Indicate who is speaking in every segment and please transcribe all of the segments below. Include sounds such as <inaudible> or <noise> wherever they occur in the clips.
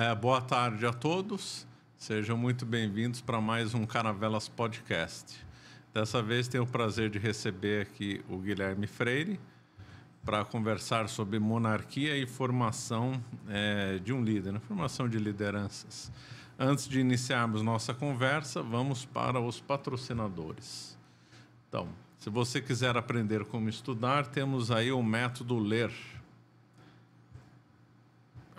Speaker 1: É, boa tarde a todos. Sejam muito bem-vindos para mais um Caravelas Podcast. Dessa vez tenho o prazer de receber aqui o Guilherme Freire para conversar sobre monarquia e formação é, de um líder, né? formação de lideranças. Antes de iniciarmos nossa conversa, vamos para os patrocinadores. Então, se você quiser aprender como estudar, temos aí o método LER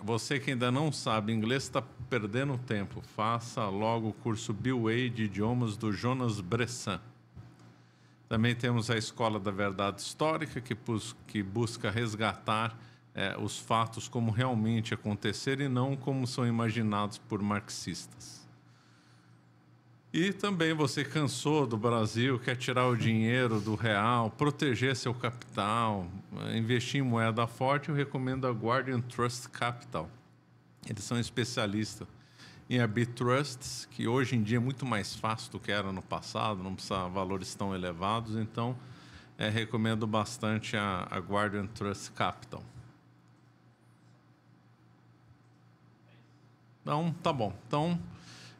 Speaker 1: você que ainda não sabe inglês está perdendo tempo. Faça logo o curso Bill Wade de idiomas do Jonas Bressan. Também temos a Escola da Verdade Histórica, que, bus que busca resgatar é, os fatos como realmente aconteceram e não como são imaginados por marxistas. E também você cansou do Brasil, quer tirar o dinheiro do real, proteger seu capital, eh, investir em moeda forte, eu recomendo a Guardian Trust Capital. Eles são especialistas em trusts que hoje em dia é muito mais fácil do que era no passado, não precisa valores tão elevados, então é, recomendo bastante a, a Guardian Trust Capital. Então, tá bom. Então,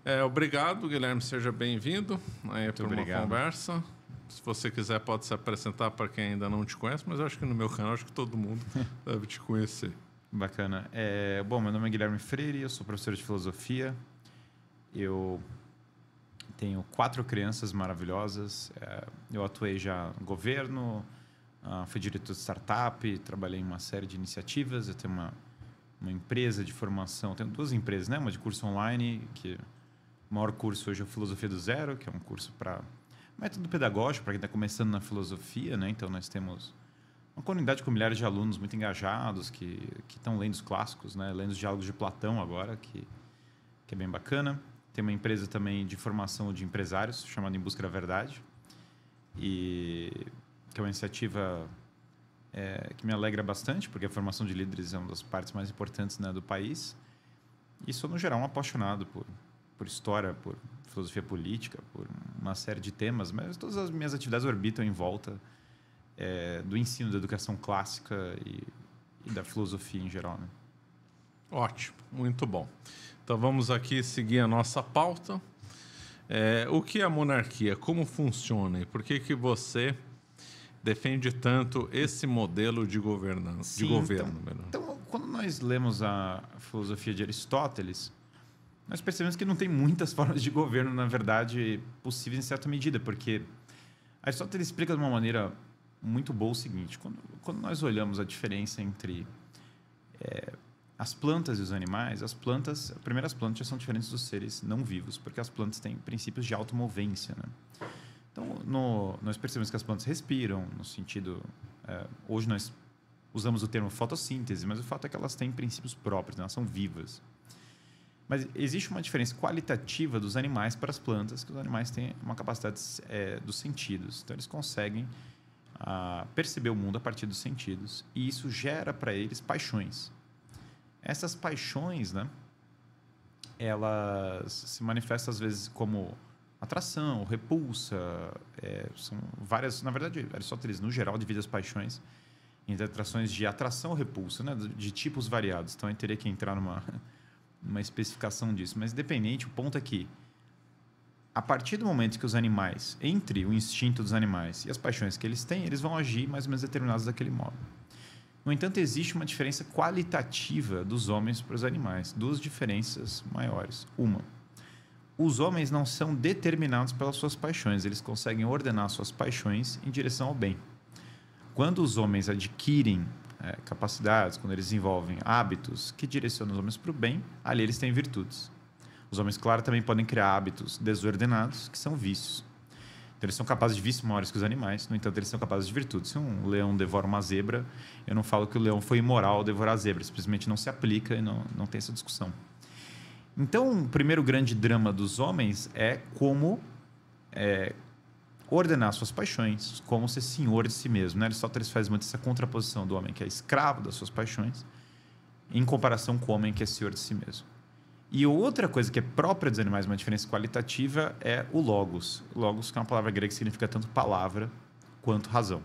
Speaker 1: é, obrigado, Guilherme, seja bem-vindo aí para uma conversa. Se você quiser, pode se apresentar para quem ainda não te conhece, mas acho que no meu canal, acho que todo mundo <laughs> deve
Speaker 2: te conhecer. Bacana. É, bom, meu nome é Guilherme Freire, eu sou professor de filosofia. Eu tenho quatro crianças maravilhosas. É, eu atuei já no governo, ah, fui diretor de startup, trabalhei em uma série de iniciativas. Eu tenho uma, uma empresa de formação, tenho duas empresas, né? Uma de curso online, que o maior curso hoje é Filosofia do Zero, que é um curso para método pedagógico, para quem está começando na filosofia, né? Então nós temos uma comunidade com milhares de alunos muito engajados que estão lendo os clássicos, né? lendo os diálogos de Platão agora, que, que é bem bacana. Tem uma empresa também de formação de empresários chamada Em Busca da Verdade, e que é uma iniciativa é, que me alegra bastante, porque a formação de líderes é uma das partes mais importantes né, do país. E sou, no geral, um apaixonado por por história, por filosofia política, por uma série de temas, mas todas as minhas atividades orbitam em volta é, do ensino, da educação clássica e, e da filosofia em geral. Né?
Speaker 1: Ótimo, muito bom.
Speaker 2: Então vamos aqui seguir
Speaker 1: a nossa pauta. É, o que é a monarquia? Como funciona? E por que, que você defende tanto esse modelo de governança, Sim, de governo?
Speaker 2: Então, então, quando nós lemos a filosofia de Aristóteles, nós percebemos que não tem muitas <laughs> formas de governo, na verdade, possíveis em certa medida, porque Aristóteles explica de uma maneira muito boa o seguinte: quando, quando nós olhamos a diferença entre é, as plantas e os animais, as plantas, primeiro, as plantas já são diferentes dos seres não vivos, porque as plantas têm princípios de automovência. Né? Então, no, nós percebemos que as plantas respiram, no sentido. É, hoje nós usamos o termo fotossíntese, mas o fato é que elas têm princípios próprios, né? elas são vivas. Mas existe uma diferença qualitativa dos animais para as plantas, que os animais têm uma capacidade é, dos sentidos. Então, eles conseguem ah, perceber o mundo a partir dos sentidos. E isso gera para eles paixões. Essas paixões, né? Elas se manifestam às vezes como atração, repulsa, é, são várias. Na verdade, Aristóteles, no geral, divide as paixões em atrações de atração ou repulsa, né? de tipos variados. Então, eu teria que entrar numa uma especificação disso, mas dependente, o ponto é que a partir do momento que os animais, entre o instinto dos animais e as paixões que eles têm, eles vão agir mais ou menos determinados daquele modo. No entanto, existe uma diferença qualitativa dos homens para os animais, duas diferenças maiores. Uma, os homens não são determinados pelas suas paixões, eles conseguem ordenar suas paixões em direção ao bem. Quando os homens adquirem é, capacidades, quando eles desenvolvem hábitos que direcionam os homens para o bem, ali eles têm virtudes. Os homens, claro, também podem criar hábitos desordenados, que são vícios. Então, eles são capazes de vícios maiores que os animais, no entanto, eles são capazes de virtudes. Se um leão devora uma zebra, eu não falo que o leão foi imoral devorar a zebra, simplesmente não se aplica e não, não tem essa discussão. Então, o primeiro grande drama dos homens é como é, ordenar suas paixões, como ser senhor de si mesmo. Né? Aristóteles faz muito essa contraposição do homem que é escravo das suas paixões, em comparação com o homem que é senhor de si mesmo. E outra coisa que é própria dos animais, uma diferença qualitativa, é o logos. Logos, que é uma palavra grega que significa tanto palavra quanto razão.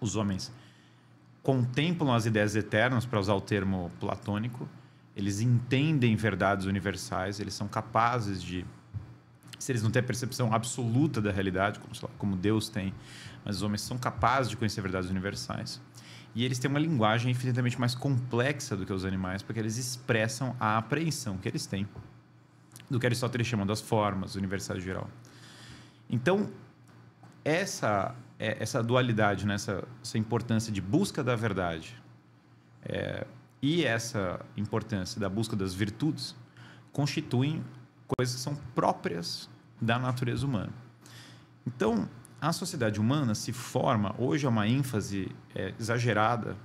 Speaker 2: Os homens contemplam as ideias eternas, para usar o termo platônico, eles entendem verdades universais, eles são capazes de se eles não têm a percepção absoluta da realidade, como, lá, como Deus tem, mas os homens são capazes de conhecer verdades universais. E eles têm uma linguagem infinitamente mais complexa do que os animais, porque eles expressam a apreensão que eles têm do que Aristóteles chamando as formas universais geral. Então, essa é, essa dualidade, né? essa, essa importância de busca da verdade é, e essa importância da busca das virtudes constituem coisas que são próprias da natureza humana. Então, a sociedade humana se forma, hoje há é uma ênfase é, exagerada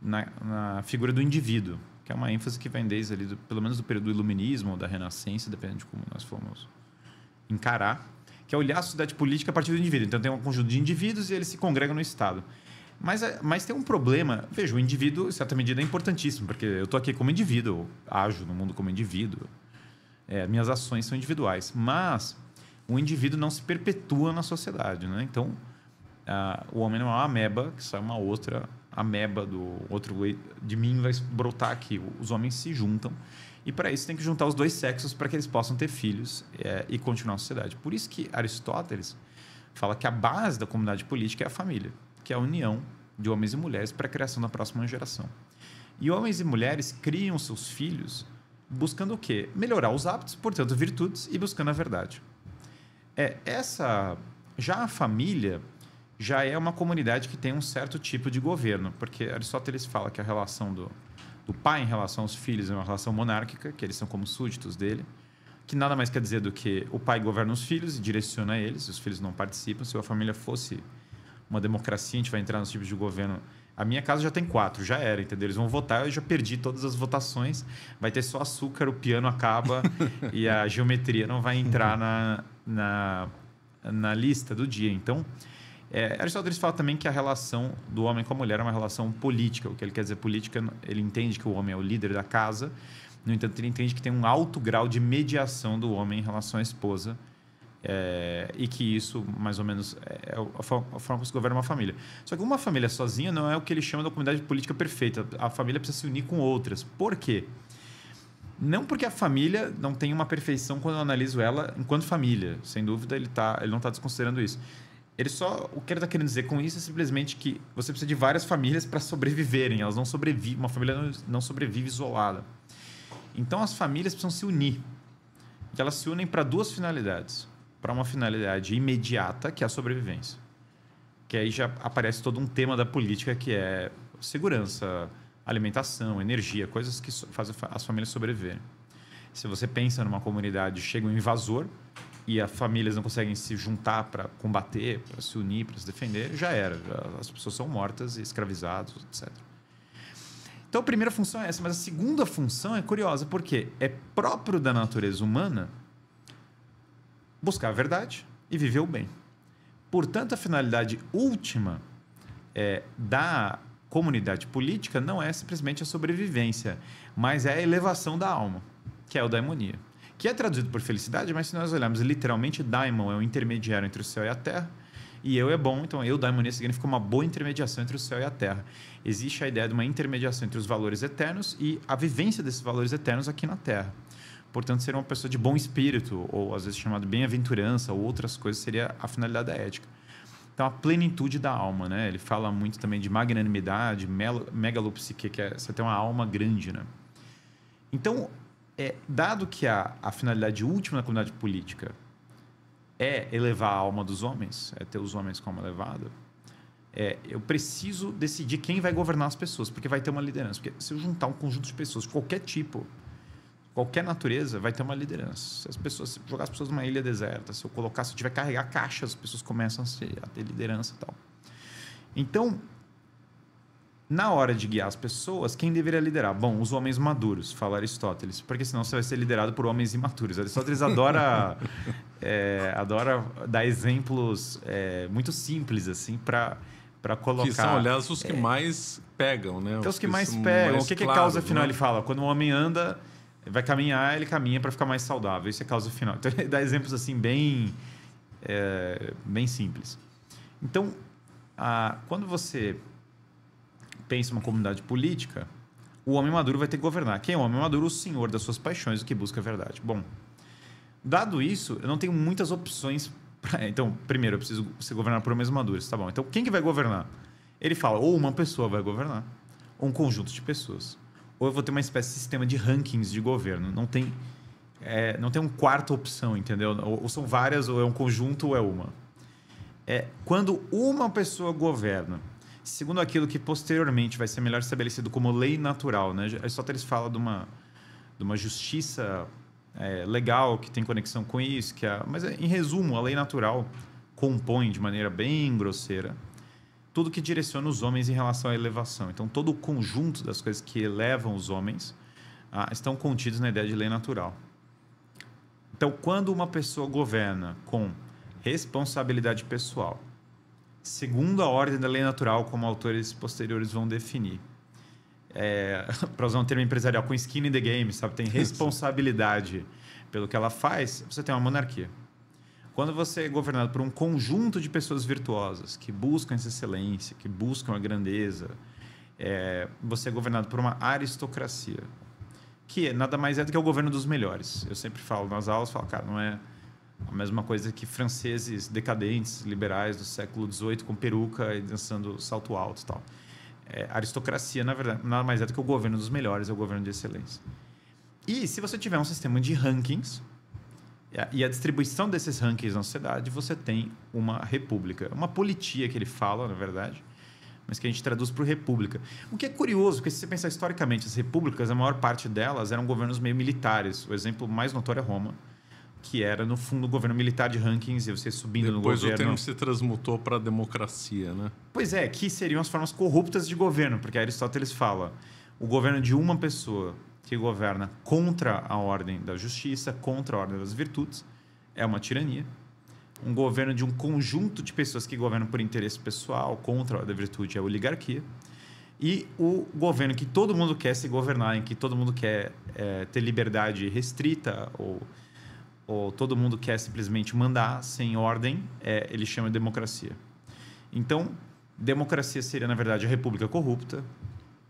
Speaker 2: na, na, figura do indivíduo, que é uma ênfase que vem desde ali, do, pelo menos do período do iluminismo ou da renascença, dependendo de como nós formos encarar, que é olhar a sociedade política a partir do indivíduo. Então, tem um conjunto de indivíduos e eles se congregam no Estado. Mas, é, mas tem um problema. Veja, o indivíduo, em certa medida, é importantíssimo, porque eu estou aqui como indivíduo, ajo no mundo como indivíduo, é, minhas ações são individuais. Mas o indivíduo não se perpetua na sociedade. Né? Então, a, o homem não é uma ameba, que é uma outra ameba do outro de mim vai brotar aqui. Os homens se juntam. E para isso tem que juntar os dois sexos para que eles possam ter filhos é, e continuar a sociedade. Por isso que Aristóteles fala que a base da comunidade política é a família, que é a união de homens e mulheres para a criação da próxima geração. E homens e mulheres criam seus filhos buscando o quê? Melhorar os hábitos, portanto, virtudes, e buscando a verdade. É, essa já a família já é uma comunidade que tem um certo tipo de governo, porque Aristóteles fala que a relação do, do pai em relação aos filhos é uma relação monárquica, que eles são como súditos dele, que nada mais quer dizer do que o pai governa os filhos e direciona eles, os filhos não participam. Se a família fosse uma democracia, a gente vai entrar nos tipos de governo a minha casa já tem quatro, já era, entendeu? Eles vão votar, eu já perdi todas as votações. Vai ter só açúcar, o piano acaba <laughs> e a geometria não vai entrar na, na, na lista do dia. Então, é, Aristóteles fala também que a relação do homem com a mulher é uma relação política. O que ele quer dizer política, ele entende que o homem é o líder da casa. No entanto, ele entende que tem um alto grau de mediação do homem em relação à esposa é, e que isso, mais ou menos, é, é a forma, a forma como se governa uma família. Só que uma família sozinha não é o que ele chama da comunidade política perfeita. A família precisa se unir com outras. Por quê? Não porque a família não tem uma perfeição quando eu analiso ela enquanto família. Sem dúvida, ele, tá, ele não está desconsiderando isso. Ele só. O que ele está querendo dizer com isso é simplesmente que você precisa de várias famílias para sobreviverem. Elas não sobrevivem. Uma família não, não sobrevive isolada. Então as famílias precisam se unir. E elas se unem para duas finalidades para uma finalidade imediata, que é a sobrevivência. Que aí já aparece todo um tema da política que é segurança, alimentação, energia, coisas que fazem as famílias sobreviverem. Se você pensa numa comunidade, chega um invasor e as famílias não conseguem se juntar para combater, para se unir, para se defender, já era. As pessoas são mortas e escravizadas, etc. Então, a primeira função é essa, mas a segunda função é curiosa, porque é próprio da natureza humana buscar a verdade e viver o bem. Portanto, a finalidade última é, da comunidade política não é simplesmente a sobrevivência, mas é a elevação da alma, que é o daimonia. Que é traduzido por felicidade, mas se nós olharmos literalmente, daimon é o um intermediário entre o céu e a terra, e eu é bom, então eu, daimonia, significa uma boa intermediação entre o céu e a terra. Existe a ideia de uma intermediação entre os valores eternos e a vivência desses valores eternos aqui na terra. Portanto, ser uma pessoa de bom espírito, ou às vezes chamado bem-aventurança, ou outras coisas, seria a finalidade da ética. Então, a plenitude da alma, né? Ele fala muito também de magnanimidade, megalopsique, que é você ter uma alma grande, né? Então, é, dado que a, a finalidade última da comunidade política é elevar a alma dos homens, é ter os homens com alma elevada, é, eu preciso decidir quem vai governar as pessoas, porque vai ter uma liderança. Porque se eu juntar um conjunto de pessoas, qualquer tipo, qualquer natureza vai ter uma liderança. Se as pessoas se jogar as pessoas numa ilha deserta, se eu colocar, se eu tiver que carregar caixas, as pessoas começam a, ser, a ter liderança e tal. Então, na hora de guiar as pessoas, quem deveria liderar? Bom, os homens maduros, fala Aristóteles, porque senão você vai ser liderado por homens imaturos. Aristóteles <laughs> adora, é, adora dar exemplos é, muito simples assim para para colocar. Que são, aliás, os que é, mais pegam, né? Então, os que, mais pegam. Mais o que, claro, que é causa, afinal, né? ele fala? Quando o um homem anda, vai caminhar, ele caminha para ficar mais saudável. Isso é causa final. <laughs> Então, ele dá exemplos assim bem, é, bem simples. Então, a, quando você pensa uma comunidade política, o homem maduro vai ter que governar. Quem é o homem maduro? O senhor das suas paixões, o que busca a verdade. Bom, dado isso, eu não tenho muitas opções. <laughs> Pra... Então, primeiro, eu preciso ser governado por homens maduros, tá bom. Então, quem que vai governar? Ele fala, ou uma pessoa vai governar, ou um conjunto de pessoas ou eu vou ter uma espécie de sistema de rankings de governo. Não tem, é, não tem um quarta opção, entendeu? Ou, ou, são várias, ou é um conjunto, ou é uma. É, quando uma pessoa governa, segundo aquilo que posteriormente vai ser melhor estabelecido como lei natural, né? Aristóteles fala de uma, de uma justiça é, legal que tem conexão com isso, que é, mas em resumo, a lei natural compõe de maneira bem grosseira tudo que direciona os homens em relação à elevação. Então, todo o conjunto das coisas que elevam os homens ah, estão contidos na ideia de lei natural. Então, quando uma pessoa governa com responsabilidade pessoal, segundo a ordem da lei natural, como autores posteriores vão definir, é, <laughs> para usar um termo empresarial, com skin in the game, sabe? Tem responsabilidade pelo que ela faz, você tem uma monarquia. Quando você é governado por um conjunto de pessoas virtuosas que buscam essa excelência, que buscam a grandeza, é, você é governado por uma aristocracia, que nada mais é do que o governo dos melhores. Eu sempre falo nas aulas, falo, cara, não é a mesma coisa que franceses decadentes, liberais do século XVIII com peruca e dançando salto alto e tal. É, aristocracia, na verdade, nada mais é do que o governo dos melhores, é o governo de excelência. E se você tiver um sistema de rankings, e a distribuição desses rankings na sociedade, você tem uma república. É uma politia que ele fala, na verdade, mas que a gente traduz para república. O que é curioso, porque se você pensar historicamente, as repúblicas, a maior parte delas eram governos meio militares. O exemplo mais notório é Roma, que era, no fundo, o governo militar de rankings e você subindo Depois no governo. Depois o termo se transmutou para democracia, né? Pois é, que seriam as formas corruptas de governo, porque Aristóteles fala o governo de uma pessoa que governa contra a ordem da justiça, contra a ordem das virtudes, é uma tirania. Um governo de um conjunto de pessoas que governam por interesse pessoal, contra a ordem da virtude, é a oligarquia. E o governo que todo mundo quer se governar, em que todo mundo quer é, ter liberdade restrita, ou, ou todo mundo quer simplesmente mandar sem ordem, é, ele chama de democracia. Então, democracia seria, na verdade, a república corrupta,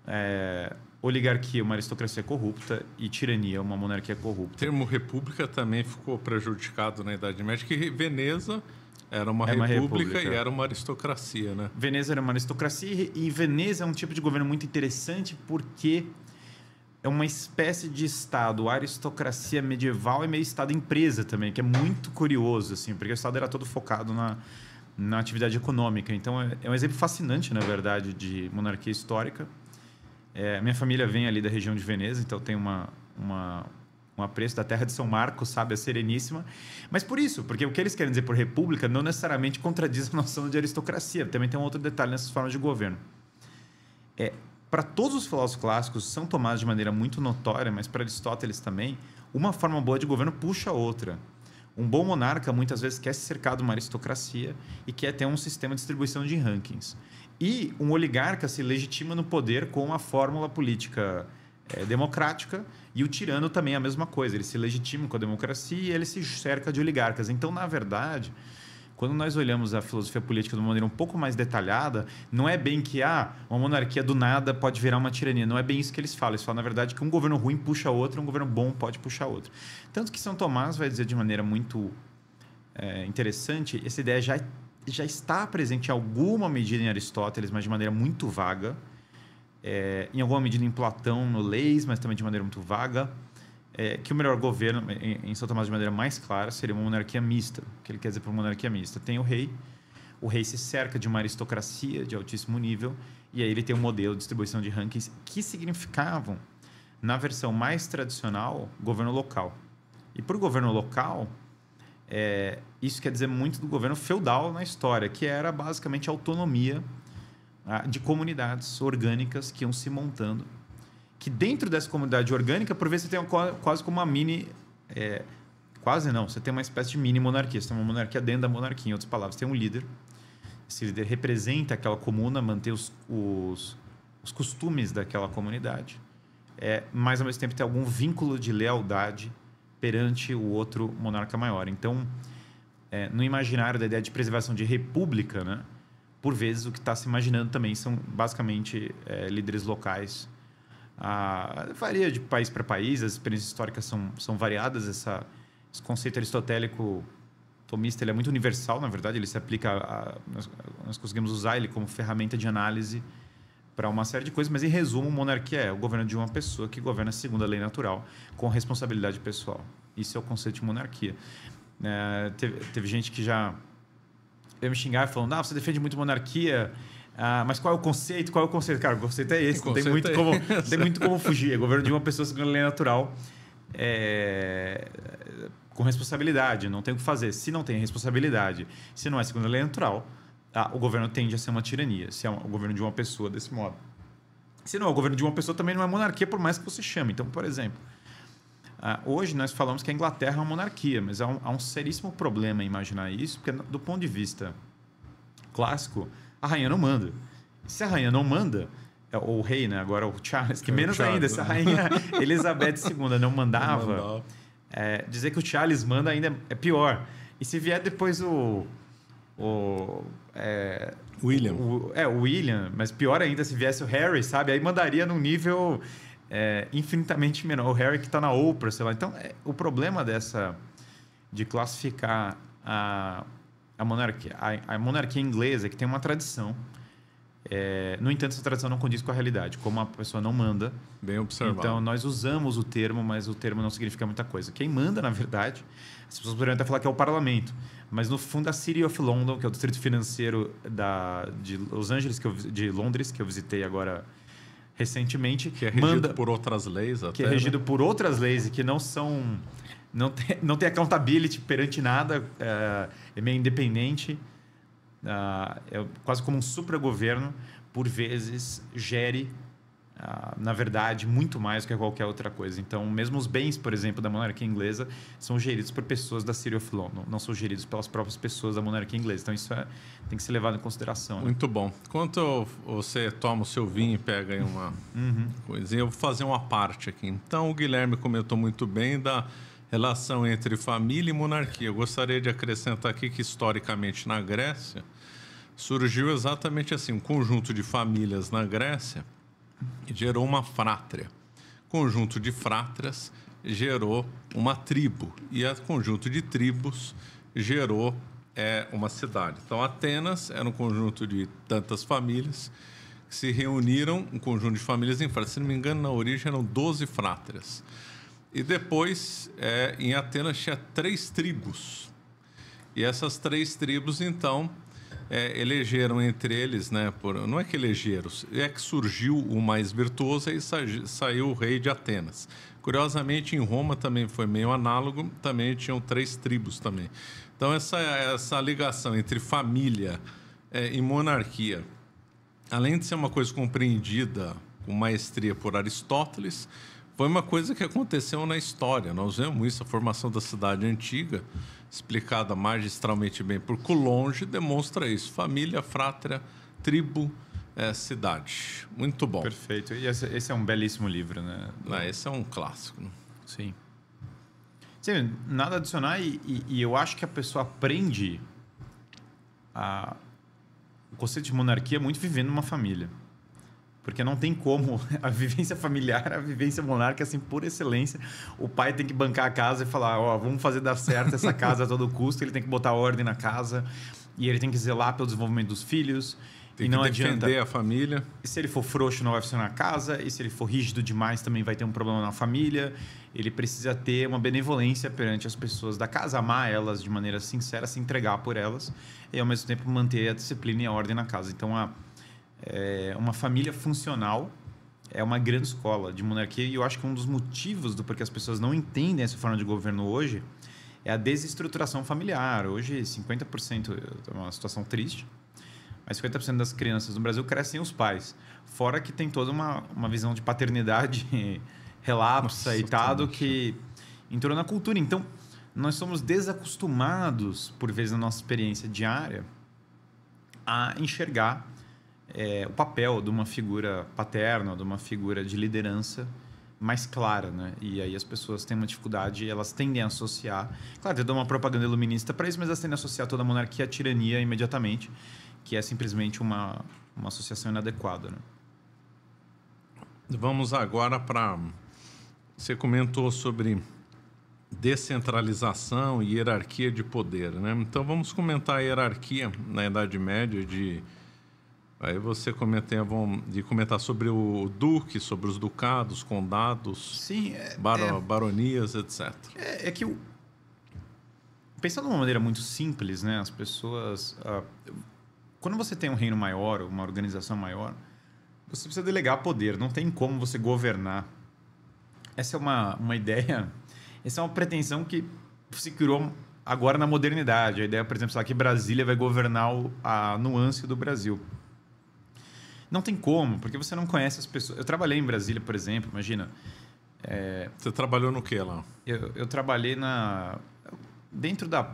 Speaker 2: é, oligarquia uma aristocracia corrupta e tirania uma monarquia corrupta. O termo república
Speaker 1: também ficou prejudicado na Idade Média, que Veneza era uma, é uma república, república, e era
Speaker 2: uma aristocracia, né? Veneza era uma aristocracia e Veneza é um tipo de governo muito interessante porque é uma espécie de estado, aristocracia medieval e meio estado empresa também, que é muito curioso assim, porque o estado era todo focado na na atividade econômica. Então é, é um exemplo fascinante, na verdade, de monarquia histórica é, minha família vem ali da região de Veneza, então tem uma, uma, um apreço da terra de São Marcos, sabe? A Sereníssima. Mas por isso, porque o que eles querem dizer por república não necessariamente contradiz a noção de aristocracia. Também tem um outro detalhe nessas formas de governo. É, para todos os filósofos clássicos, são tomados de maneira muito notória, mas para Aristóteles também, uma forma boa de governo puxa a outra. Um bom monarca muitas vezes quer se cercar de uma aristocracia e quer ter um sistema de distribuição de rankings. E um oligarca se legitima no poder com a fórmula política é, democrática e o tirano também é a mesma coisa. Ele se legitima com a democracia e ele se cerca de oligarcas. Então, na verdade, quando nós olhamos a filosofia política de uma maneira um pouco mais detalhada, não é bem que ah, uma monarquia do nada pode virar uma tirania. Não é bem isso que eles falam. Eles falam, na verdade, que um governo ruim puxa outro, um governo bom pode puxar outro. Tanto que São Tomás vai dizer de maneira muito é, interessante, essa ideia já é já está presente em alguma medida em Aristóteles, mas de maneira muito vaga. É, em alguma medida em Platão, no Leis, mas também de maneira muito vaga. É, que o melhor governo, em, em São Tomás de maneira mais clara, seria uma monarquia mista. O que ele quer dizer por monarquia mista? Tem o rei, o rei se cerca de uma aristocracia de altíssimo nível, e aí ele tem um modelo de distribuição de rankings que significavam, na versão mais tradicional, governo local. E por governo local, é, isso quer dizer muito do governo feudal na história, que era basicamente a autonomia né, de comunidades orgânicas que iam se montando. Que dentro dessa comunidade orgânica, por vezes, você tem uma, quase como uma mini. É, quase não, você tem uma espécie de mini monarquia. Você tem uma monarquia dentro da monarquia, em outras palavras, tem um líder. Esse líder representa aquela comuna, mantém os, os, os costumes daquela comunidade. É, mas, ao mesmo tempo, tem algum vínculo de lealdade perante o outro monarca maior. Então, é, no imaginário da ideia de preservação de república, né, por vezes o que está se imaginando também são basicamente é, líderes locais. Ah, varia de país para país, as experiências históricas são, são variadas. Essa, esse conceito aristotélico tomista ele é muito universal, na verdade, ele se aplica. A, nós, nós conseguimos usar ele como ferramenta de análise para uma série de coisas, mas em resumo, monarquia é o governo de uma pessoa que governa segundo a lei natural, com responsabilidade pessoal. Isso é o conceito de monarquia. É, teve, teve, gente que já veio me xingar falando, ah, você defende muito monarquia, ah, mas qual é o conceito? Qual é o conceito? Cara, o conceito é esse, não tem muito, é como, tem muito como fugir. É governo de uma pessoa segundo a lei natural, é, com responsabilidade, não tem o que fazer. Se não tem responsabilidade, se não é segundo a lei natural, o governo tende a ser uma tirania, se é o governo de uma pessoa desse modo. Se não é o governo de uma pessoa, também não é monarquia, por mais que você chame. Então, por exemplo, hoje nós falamos que a Inglaterra é uma monarquia, mas há um, há um seríssimo problema em imaginar isso, porque do ponto de vista clássico, a rainha não manda. Se a rainha não manda, ou é o rei, né? agora o Charles, que, que é menos Charles, ainda, né? se a né? rainha <laughs> Elizabeth II não mandava, não mandava. É, dizer que o Charles manda ainda é pior. E se vier depois o, o é, William. O, é, o William, mas pior ainda se viesse o Harry, sabe? Aí mandaria num nível é, infinitamente menor. O Harry que está na Oprah, sei lá. Então, é, o problema dessa. de classificar a, a monarquia, a, a monarquia inglesa, que tem uma tradição é, no entanto, essa tradição não condiz com a realidade, como a pessoa não manda. Bem observado. Então, nós usamos o termo, mas o termo não significa muita coisa. Quem manda, na verdade, as pessoas poderiam até falar que é o parlamento, mas no fundo a City of London, que é o distrito financeiro da, de Los Angeles, que eu, de Londres, que eu visitei agora recentemente. Que é regido manda, por outras leis até. Que é regido né? por outras leis e que não são... Não tem, não tem accountability perante nada, é, é meio independente. Ah, é quase como um supra-governo, por vezes gere, ah, na verdade, muito mais que qualquer outra coisa. Então, mesmo os bens, por exemplo, da monarquia inglesa são geridos por pessoas da City of Law, não, são geridos pelas próprias pessoas da monarquia inglesa. Então, isso é, tem que ser levado em consideração. Né? Muito bom. Enquanto você toma o seu vinho e pega aí uma uhum.
Speaker 1: coisinha, eu vou fazer uma parte aqui. Então, o Guilherme comentou muito bem da relação entre família e monarquia. Eu gostaria de acrescentar aqui que, historicamente, na Grécia, surgiu exatamente assim: um conjunto de famílias na Grécia gerou uma frátria. Conjunto de frátrias gerou uma tribo. E a conjunto de tribos gerou é, uma cidade. Então, Atenas era um conjunto de tantas famílias que se reuniram, um conjunto de famílias em frátria. Se não me engano, na origem eram 12 frátrias. E depois, é, em Atenas, tinha três tribos. E essas três tribos, então, é, elegeram entre eles, né? Por, não é que elegeram, é que surgiu o mais virtuoso e sa, saiu o rei de Atenas. Curiosamente, em Roma também foi meio análogo, também tinham três tribos também. Então, essa, essa ligação entre família é, e monarquia, além de ser uma coisa compreendida com maestria por Aristóteles, foi uma coisa que aconteceu na história. Nós vemos isso, a formação da cidade antiga explicada magistralmente bem por Coulonge, demonstra isso. Família, frátria, tribo, é, cidade. Muito bom. Perfeito. E esse, esse é um
Speaker 2: belíssimo livro, né? Ah, esse é um clássico. Sim. Sim, nada adicionar e, e, e eu acho que a pessoa aprende a... o conceito de monarquia muito vivendo uma família. Porque não tem como. <laughs> A vivência familiar, a vivência monarca, assim, por excelência. O pai tem que bancar a casa e falar: Ó, oh, vamos fazer dar certo essa casa a todo custo. Ele tem que botar ordem na casa. E ele tem que zelar pelo desenvolvimento dos filhos. Tem e não que defender adianta. a família. E se ele for frouxo, não vai funcionar a casa. E se ele for rígido demais, também vai ter um problema na família. Ele precisa ter uma benevolência perante as pessoas da casa, amar elas de maneira sincera, se entregar por elas. E ao mesmo tempo manter a disciplina e a ordem na casa. Então, a é uma família funcional é uma grande escola de monarquia e eu acho que um dos motivos do porquê as pessoas não entendem essa forma de governo hoje é a desestruturação familiar. Hoje 50% é uma situação triste, mas 50% das crianças no Brasil crescem os pais. Fora que tem toda uma, uma visão de paternidade <laughs> relapsa e tal, que entrou na cultura. Então, nós somos desacostumados, por vezes na nossa experiência diária, a enxergar é, o papel de uma figura paterna, de uma figura de liderança mais clara, né? E aí as pessoas têm uma dificuldade, elas tendem a associar. Claro, eu dou uma propaganda iluminista para isso, mas elas tendem a associar toda a monarquia à tirania imediatamente, que é simplesmente uma, uma associação inadequada, né? Vamos
Speaker 1: agora para. Você comentou sobre descentralização e hierarquia de poder, né? Então vamos comentar a hierarquia na Idade Média de Aí você comentava de comentar sobre o duque, sobre os
Speaker 2: ducados, condados, Sim, é, é, baronias, etc. É, é que o, pensando de uma maneira muito simples, né, as pessoas ah, quando você tem um reino maior, uma organização maior, você precisa delegar poder. Não tem como você governar. Essa é uma, uma ideia, essa é uma pretensão que se criou agora na modernidade. A ideia, por exemplo, que Brasília vai governar a nuance do Brasil. Não tem como, porque você não conhece as pessoas. Eu trabalhei em Brasília, por exemplo, imagina. É... Você trabalhou no que lá? Eu, eu trabalhei na dentro da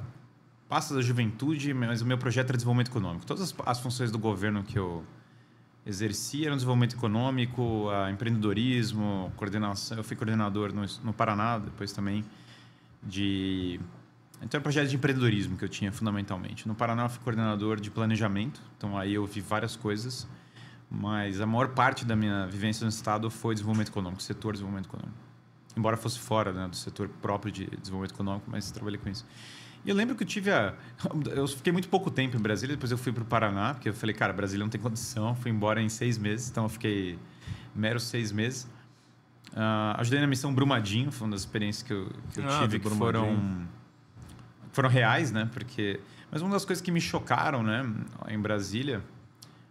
Speaker 2: pasta da juventude, mas o meu projeto era desenvolvimento econômico. Todas as, as funções do governo que eu exercia eram desenvolvimento econômico, empreendedorismo, coordenação. Eu fui coordenador no, no Paraná, depois também de então, era um projeto de empreendedorismo que eu tinha, fundamentalmente. No Paraná, eu fui coordenador de planejamento. Então, aí eu vi várias coisas. Mas a maior parte da minha vivência no Estado foi desenvolvimento econômico, setor desenvolvimento econômico. Embora fosse fora né, do setor próprio de desenvolvimento econômico, mas trabalhei com isso. E eu lembro que eu tive a. Eu fiquei muito pouco tempo em Brasília, depois eu fui para o Paraná, porque eu falei, cara, Brasília não tem condição. Fui embora em seis meses, então eu fiquei meros seis meses. Uh, ajudei na missão Brumadinho, foi uma das experiências que eu, que eu ah, tive, que foram, foram reais, né? Porque. Mas uma das coisas que me chocaram, né, em Brasília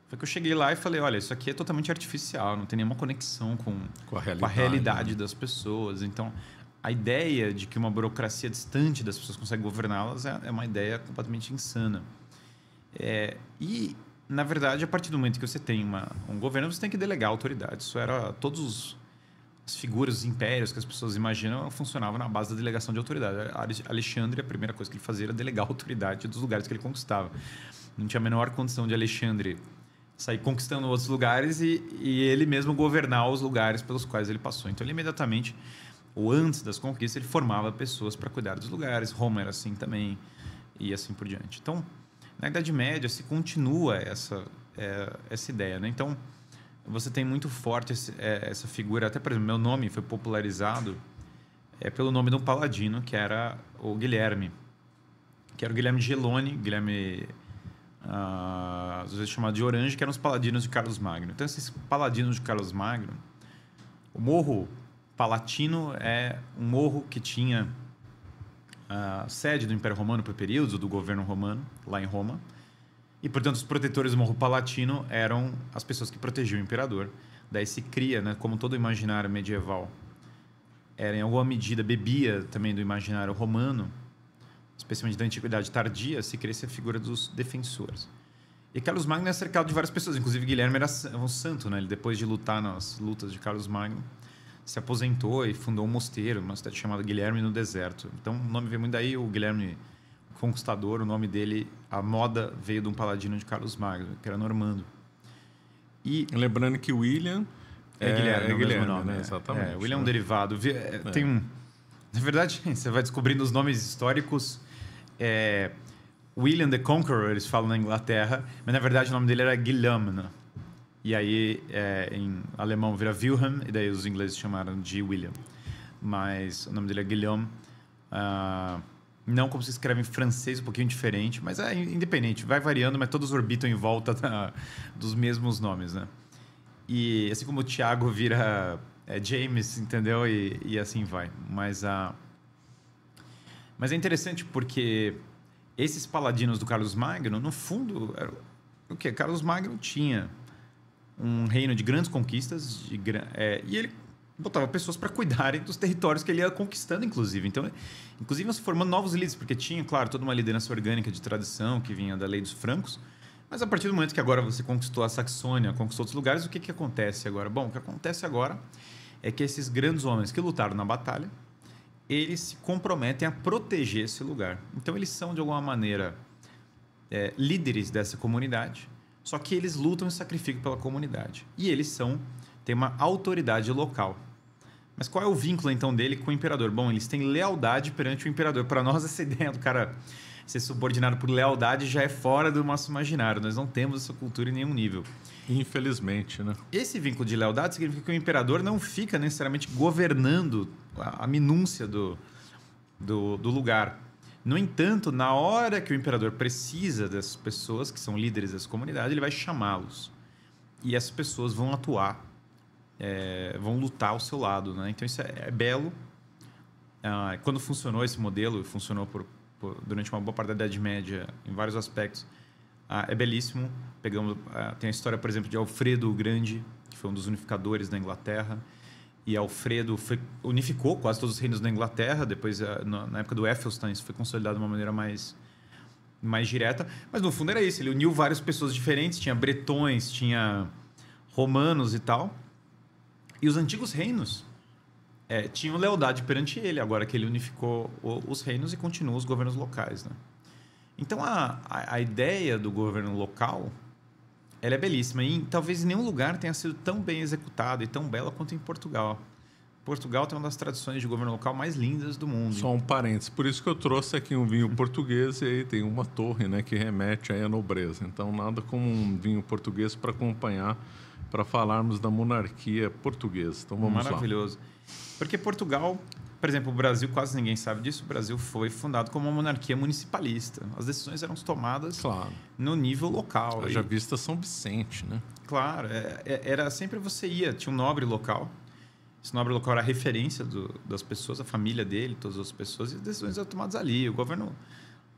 Speaker 2: foi que eu cheguei lá e falei, olha, isso aqui é totalmente artificial, não tem nenhuma conexão com, com a realidade, com a realidade né? das pessoas. Então, a ideia de que uma burocracia distante das pessoas consegue governá-las é, é, uma ideia completamente insana. É, e, na verdade, a partir do momento que você tem uma, um governo, você tem que delegar autoridade. Isso era todos os, as figuras, os impérios que as pessoas imaginam funcionavam na base da delegação de autoridade. Alexandre, a primeira coisa que ele fazia era delegar autoridade dos lugares que ele conquistava. Não tinha a menor condição de Alexandre sair conquistando outros lugares e, e ele mesmo governar os lugares pelos quais ele passou. Então ele imediatamente, ou antes das conquistas, ele formava pessoas para cuidar dos lugares. Roma era assim também e assim por diante. Então, na Idade Média se continua essa é, essa ideia, né? Então você tem muito forte esse, é, essa figura, até por exemplo, meu nome foi popularizado é pelo nome de um paladino que era o Guilherme, que era o Guilherme Geloni, Guilherme ah, às vezes chamado de Orange, que eram os paladinos de Carlos Magno. Então, esses paladinos de Carlos Magno, o morro palatino é um morro que tinha a ah, sede do Império Romano por períodos, período do governo romano, lá em Roma. E, portanto, os protetores do Morro Palatino eram as pessoas que protegiam o imperador. Daí se cria, né, como todo imaginário medieval, era em alguma medida, bebia também do imaginário romano, especialmente da antiguidade tardia, se cresce a figura dos defensores. E Carlos Magno é cercado de várias pessoas, inclusive Guilherme era um santo, né? Ele depois de lutar nas lutas de Carlos Magno, se aposentou e fundou um mosteiro, uma cidade chamada Guilherme no deserto. Então, o nome vem muito daí, o Guilherme Conquistador, o nome dele, a moda veio de um paladino de Carlos Magno, que era normando. E lembrando que William é, Guilherme, é, é Guilherme, nome, né? É. Exatamente. É, William né? é um é. derivado. Tem um, na verdade, <laughs> você vai descobrindo os nomes históricos é, William the Conqueror, eles falam na Inglaterra, mas na verdade o nome dele era Guilherme. E aí é, em alemão vira Wilhelm, e daí os ingleses chamaram de William. Mas o nome dele é Guilherme. Uh, não como se escreve em francês, um pouquinho diferente, mas é independente, vai variando, mas todos orbitam em volta da, dos mesmos nomes, né? E assim como o Thiago vira é, James, entendeu? E, e assim vai. Mas a. Uh, mas é interessante porque esses paladinos do Carlos Magno, no fundo, o que? Carlos Magno tinha um reino de grandes conquistas de, é, e ele botava pessoas para cuidarem dos territórios que ele ia conquistando, inclusive. Então, inclusive, se formando novos líderes, porque tinha, claro, toda uma liderança orgânica de tradição que vinha da lei dos francos. Mas a partir do momento que agora você conquistou a Saxônia, conquistou outros lugares, o que, que acontece agora? Bom, o que acontece agora é que esses grandes homens que lutaram na batalha eles se comprometem a proteger esse lugar. Então, eles são, de alguma maneira, é, líderes dessa comunidade, só que eles lutam e sacrificam pela comunidade. E eles são, têm uma autoridade local. Mas qual é o vínculo, então, dele com o imperador? Bom, eles têm lealdade perante o imperador. Para nós, <laughs> essa ideia do cara ser subordinado por lealdade já é fora do nosso imaginário. Nós não temos essa cultura em nenhum nível. Infelizmente, né? Esse vínculo de lealdade significa que o imperador não fica necessariamente governando a, minúcia do, do, do lugar. No entanto, na hora que o imperador precisa dessas pessoas que são líderes dessa comunidade, ele vai chamá-los. E essas pessoas vão atuar, é, vão lutar ao seu lado. Né? Então, isso é, é belo. Ah, quando funcionou esse modelo, funcionou por durante uma boa parte da Idade Média, em vários aspectos, ah, é belíssimo. Pegamos, ah, tem a história, por exemplo, de Alfredo o Grande, que foi um dos unificadores da Inglaterra. E Alfredo foi, unificou quase todos os reinos da Inglaterra. Depois, ah, na época do Æthelstan, isso foi consolidado de uma maneira mais, mais direta. Mas no fundo era isso: ele uniu várias pessoas diferentes. Tinha bretões, tinha romanos e tal. E os antigos reinos é, tinham lealdade perante ele, agora que ele unificou o, os reinos e continua os governos locais. Né? Então, a, a, a, ideia do governo local ela é belíssima e talvez em nenhum lugar tenha sido tão bem executada e tão bela quanto em Portugal. Portugal tem uma das tradições de governo local mais lindas do mundo. Só um parênteses. Por isso que eu trouxe
Speaker 1: aqui um vinho português e aí tem uma torre, né, que remete à nobreza. Então nada como um vinho português para acompanhar, para falarmos da monarquia portuguesa. Então vamos Maravilhoso.
Speaker 2: lá. Maravilhoso. Porque Portugal, por exemplo, o Brasil, quase ninguém sabe disso, o Brasil foi fundado como uma monarquia municipalista. As decisões eram tomadas claro. no nível local. já e... vista São Vicente, né? Claro, é, é, era sempre você ia, tinha um nobre local. Esse nobre local era a referência do, das pessoas, a família dele, todas as pessoas, e as decisões eram tomadas ali. O governo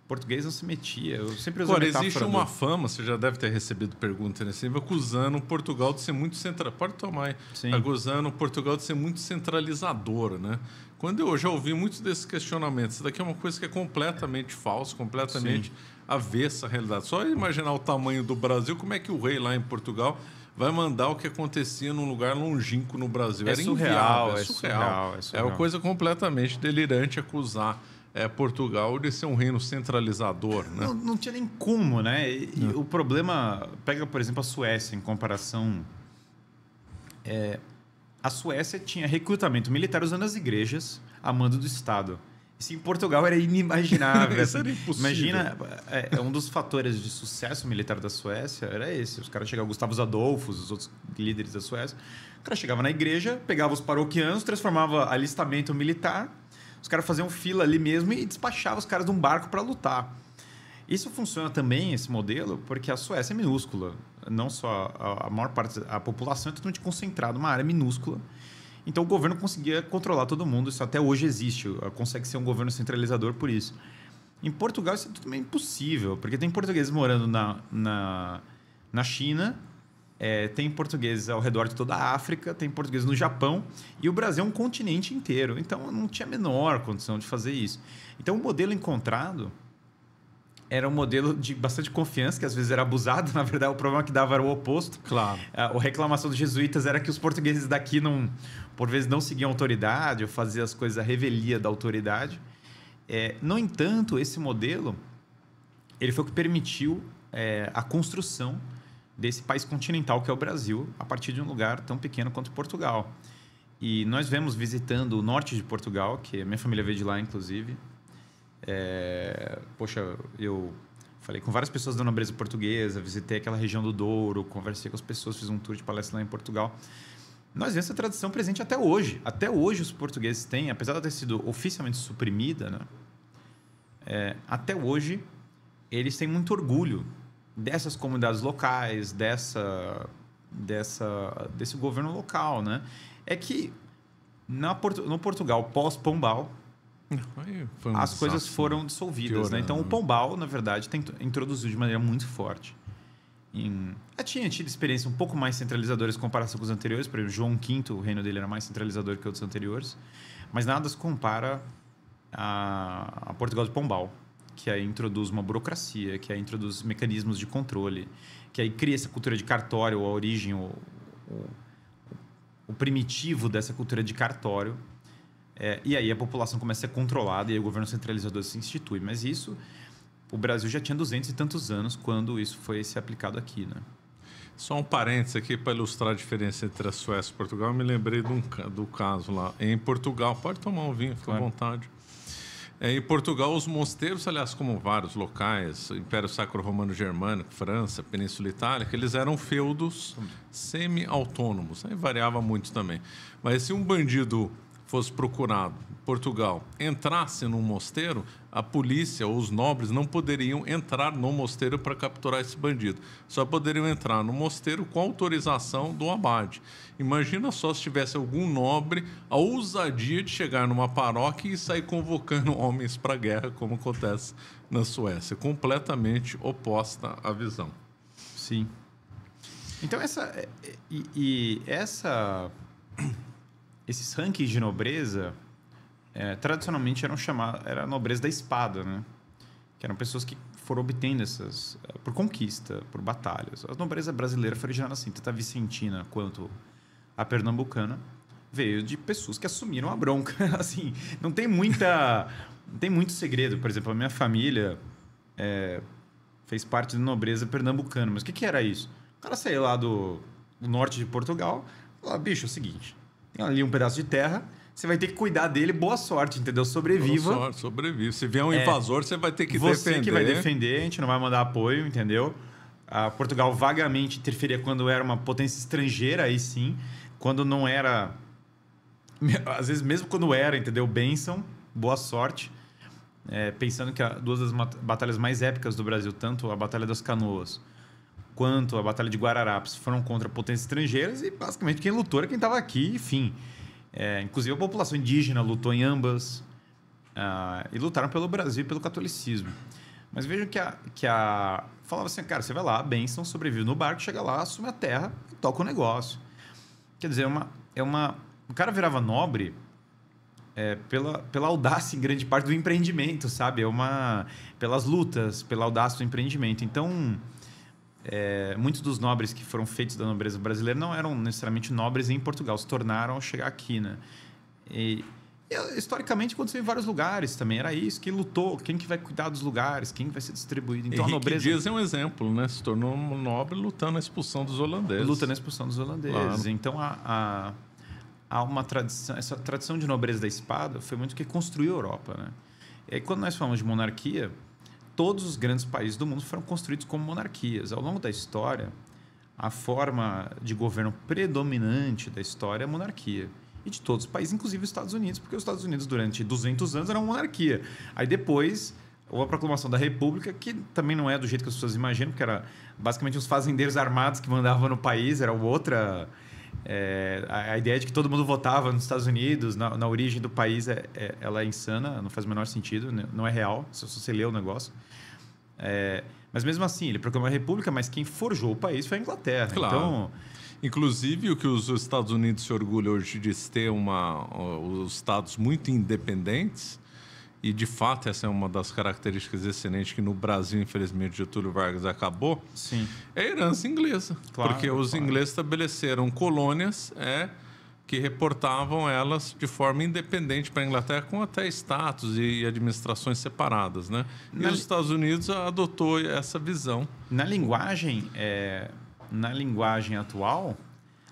Speaker 2: português não se metia. Eu sempre usava Agora, existe uma fama, você já deve ter recebido
Speaker 1: perguntas nesse nível, acusando Portugal de ser muito central. Pode tomar, Sim. acusando Portugal de ser muito centralizador, né? Quando eu já ouvi muitos desses questionamentos, isso daqui é uma coisa que é completamente falsa, completamente Sim. avessa à realidade. Só imaginar o tamanho do Brasil, como é que o rei lá em Portugal vai mandar o que acontecia num lugar longínquo no Brasil. É Era surreal, inviável, é, é surreal. é surreal. É, surreal, é uma coisa completamente delirante acusar é, Portugal
Speaker 2: de ser um reino centralizador. Né? Não, não tinha nem como, né? E, e é. o problema. Pega, por exemplo, a Suécia em comparação. É, a Suécia tinha recrutamento militar usando as igrejas a mando do Estado. Isso em Portugal era inimaginável. <laughs> Isso era assim. impossível. Imagina, é, é, um dos fatores de sucesso militar da Suécia era esse. Os caras chegavam, Gustavo Adolfos, os outros líderes da Suécia. O cara chegava na igreja, pegava os paroquianos, transformava alistamento militar os caras faziam fila ali mesmo e despachavam os caras de um barco para lutar. Isso funciona também, esse modelo, porque a Suécia é minúscula. Não só a, a maior parte da população é totalmente concentrada numa área minúscula. Então o governo conseguia controlar todo mundo. Isso até hoje existe. Consegue ser um governo centralizador por isso. Em Portugal isso é totalmente impossível, porque tem portugueses morando na, na, na China é, tem portugueses ao redor de toda a África, tem portugueses no Japão e o Brasil é um continente inteiro. Então não tinha a menor condição de fazer isso. Então o modelo encontrado era um modelo de bastante confiança, que às vezes era abusado. <laughs> Na verdade, o problema que dava era o oposto. Claro. A reclamação dos jesuítas era que os portugueses daqui, não, por vezes, não seguiam a autoridade ou faziam as coisas à revelia da autoridade. É, no entanto, esse modelo ele foi o que permitiu é, a construção desse país continental que é o Brasil, a partir de um lugar tão pequeno quanto Portugal. E nós vemos visitando o norte de Portugal, que minha família veio de lá, inclusive. É... Poxa, eu falei com várias pessoas da nobreza portuguesa, visitei aquela região do Douro, conversei com as pessoas, fiz um tour de palestra lá em Portugal. Nós vemos essa tradição presente até hoje. Até hoje os portugueses têm, apesar de ter sido oficialmente suprimida, né? É, até hoje eles têm muito orgulho dessas comunidades locais, dessa, dessa, desse governo local, né? É que na porto no Portugal pós-Pombal,
Speaker 1: um as coisas
Speaker 2: foram dissolvidas, né? Então o Pombal, na verdade, tem, introduziu de maneira muito forte. Em... Já tinha tido experiência um pouco mais centralizadoras em comparação com os anteriores, por exemplo, João V, o reino dele era mais centralizador que outros anteriores, mas nada se compara a, a Portugal de Pombal que aí introduz uma burocracia, que aí introduz mecanismos de controle, que aí cria essa cultura de cartório, a origem, o, o primitivo dessa cultura de cartório. É, e aí a população começa a ser controlada e aí o governo centralizador se institui. Mas isso, o Brasil já tinha 200 e tantos anos quando isso foi se aplicado aqui, né?
Speaker 1: Só um parênteses aqui para ilustrar a diferença entre a Suécia e Portugal. Eu me lembrei um, do caso lá. Em Portugal, pode tomar um vinho, fica claro. à vontade. É, em Portugal, os mosteiros, aliás, como vários locais, Império Sacro-Romano Germânico, França, Península Itálica, eles eram feudos semi-autônomos. Aí variava muito também. Mas se um bandido fosse procurado em Portugal, entrasse num mosteiro, a polícia ou os nobres não poderiam entrar no mosteiro para capturar esse bandido. Só poderiam entrar no mosteiro com autorização do abade. Imagina só se tivesse algum nobre a ousadia de chegar numa paróquia e sair convocando <laughs> homens para a guerra, como acontece na Suécia. Completamente oposta à visão. Sim.
Speaker 2: Então essa é, é, e, e essa <clears throat> esses rankings de nobreza é, tradicionalmente eram chamados, era a nobreza da espada, né? Que eram pessoas que foram obtendo essas eh, por conquista, por batalhas. A nobreza brasileira foi originada assim, tanto a vicentina quanto a pernambucana, veio de pessoas que assumiram a bronca, <laughs> assim, não tem muita não tem muito segredo, por exemplo, a minha família é, fez parte da nobreza pernambucana, mas o que, que era isso? O cara saiu lá do, do norte de Portugal, falou, ah, bicho, é o seguinte, tem ali um pedaço de terra, você vai ter que cuidar dele, boa sorte, entendeu? Sobreviva. Boa sorte, sobreviva. Se vier um é, invasor, você vai ter que você defender. Você que vai defender, a gente não vai mandar apoio, entendeu? A ah, Portugal vagamente interferia quando era uma potência estrangeira, aí sim. Quando não era. Às vezes, mesmo quando era, entendeu? Benção, boa sorte. É, pensando que duas das batalhas mais épicas do Brasil, tanto a Batalha das Canoas quanto a Batalha de Guararapes, foram contra potências estrangeiras e basicamente quem lutou era quem estava aqui, enfim. É, inclusive, a população indígena lutou em ambas uh, e lutaram pelo Brasil e pelo catolicismo. Mas vejam que a, que a. Falava assim, cara, você vai lá, a bênção, sobrevive no barco, chega lá, assume a terra e toca o negócio. Quer dizer, é uma, é uma, o cara virava nobre é, pela, pela audácia em grande parte do empreendimento, sabe? É uma, pelas lutas, pela audácia do empreendimento. Então, é, muitos dos nobres que foram feitos da nobreza brasileira não eram necessariamente nobres em Portugal, se tornaram ao chegar aqui, né? E, historicamente aconteceu em vários lugares também era isso quem lutou quem que vai cuidar dos lugares quem vai ser distribuído então Henrique a nobreza Dias
Speaker 1: é um exemplo né se tornou um nobre lutando
Speaker 2: na expulsão dos holandeses luta na expulsão dos holandeses claro. então há há uma tradição essa tradição de nobreza da espada foi muito o que construiu a Europa né e aí, quando nós falamos de monarquia todos os grandes países do mundo foram construídos como monarquias. Ao longo da história, a forma de governo predominante da história é a monarquia. E de todos os países, inclusive os Estados Unidos, porque os Estados Unidos durante 200 anos eram uma monarquia. Aí depois ou a proclamação da República, que também não é do jeito que as pessoas imaginam, porque era basicamente os fazendeiros armados que mandavam no país, era outra é, a, ideia de que todo mundo votava nos Estados Unidos, na, na origem do país, é, é, ela é insana, não faz o menor sentido, né? não é real, se você lê o negócio. É, mas mesmo assim, ele proclamou a República, mas quem forjou o país foi a Inglaterra. Claro. Então,
Speaker 1: Inclusive, o que os Estados Unidos se orgulham hoje de ter uma, os estados muito independentes, e de fato essa é uma das características excelentes que no Brasil, infelizmente, Getúlio Vargas acabou, Sim. é a herança inglesa. Claro, porque os claro. ingleses estabeleceram colônias é, que reportavam elas de forma independente para a Inglaterra, com até status e administrações separadas.
Speaker 2: Né? E Na os Estados Unidos adotou essa visão. Na linguagem, é... Na linguagem atual,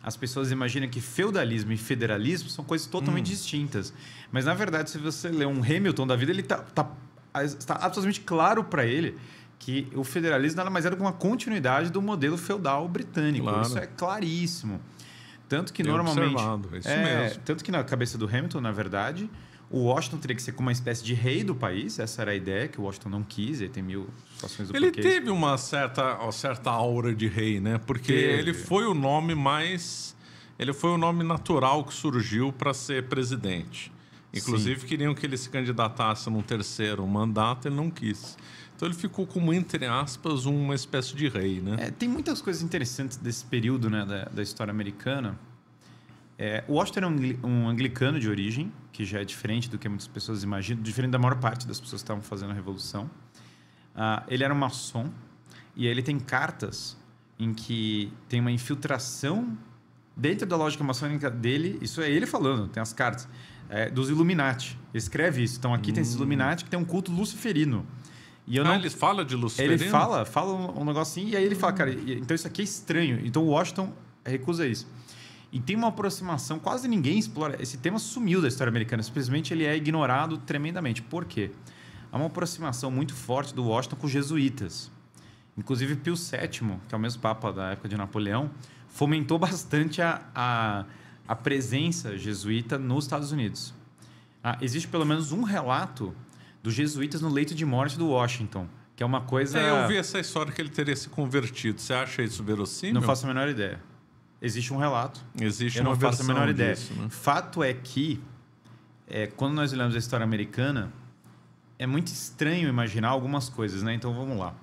Speaker 2: as pessoas imaginam que feudalismo e federalismo são coisas totalmente hum. distintas. Mas na verdade, se você lê um Hamilton da vida, ele está tá, tá, tá absolutamente claro para ele que o federalismo nada mais era uma continuidade do modelo feudal britânico. Claro. Isso é claríssimo. Tanto que Bem normalmente. É isso é, mesmo. Tanto que na cabeça do Hamilton, na verdade, o Washington teria que ser como uma espécie de rei do país, essa era a ideia que o Washington não quis, ele tem mil situações do Ele porquê. teve
Speaker 1: uma certa, uma certa aura de rei, né? Porque teve. ele foi o nome mais. Ele foi o nome natural que surgiu para ser presidente. Inclusive, Sim. queriam que ele se candidatasse num terceiro mandato, ele
Speaker 2: não quis. Então ele ficou como, entre aspas, uma espécie de rei, né? É, tem muitas coisas interessantes desse período né, da, da história americana. É, Washington é um, um, anglicano de origem, que já é diferente do que muitas pessoas imaginam, diferente da maior parte das pessoas que estavam fazendo a Revolução. Uh, ele era um maçom, e aí ele tem cartas em que tem uma infiltração dentro da lógica maçônica dele, isso é ele falando, tem as cartas, é, dos Illuminati. Ele escreve isso. Então aqui hum. tem esses hum. Illuminati que tem um culto luciferino. E eu ah, não... ele fala de luciferino? Ele fala, fala um, negocinho negócio assim, e aí ele fala, cara, então isso aqui é estranho. Então o Washington recusa isso. E tem uma aproximação, quase ninguém explora. Esse tema sumiu da história americana, simplesmente ele é ignorado tremendamente. Por quê? Há uma aproximação muito forte do Washington com os jesuítas. Inclusive, Pio VII, que é o mesmo papa da época de Napoleão, fomentou <laughs> bastante a, a a presença jesuíta nos Estados Unidos. Ah, existe pelo menos um relato dos jesuítas no leito de morte do Washington, que é uma coisa. É, eu vi
Speaker 1: essa história que ele teria se convertido. Você acha isso verossímil?
Speaker 2: Não faço a menor ideia. Existe um relato. Existe eu uma não faço a menor ideia. Disso, né? Fato é que, é, quando nós olhamos a história americana, é muito estranho imaginar algumas coisas, né? Então vamos lá.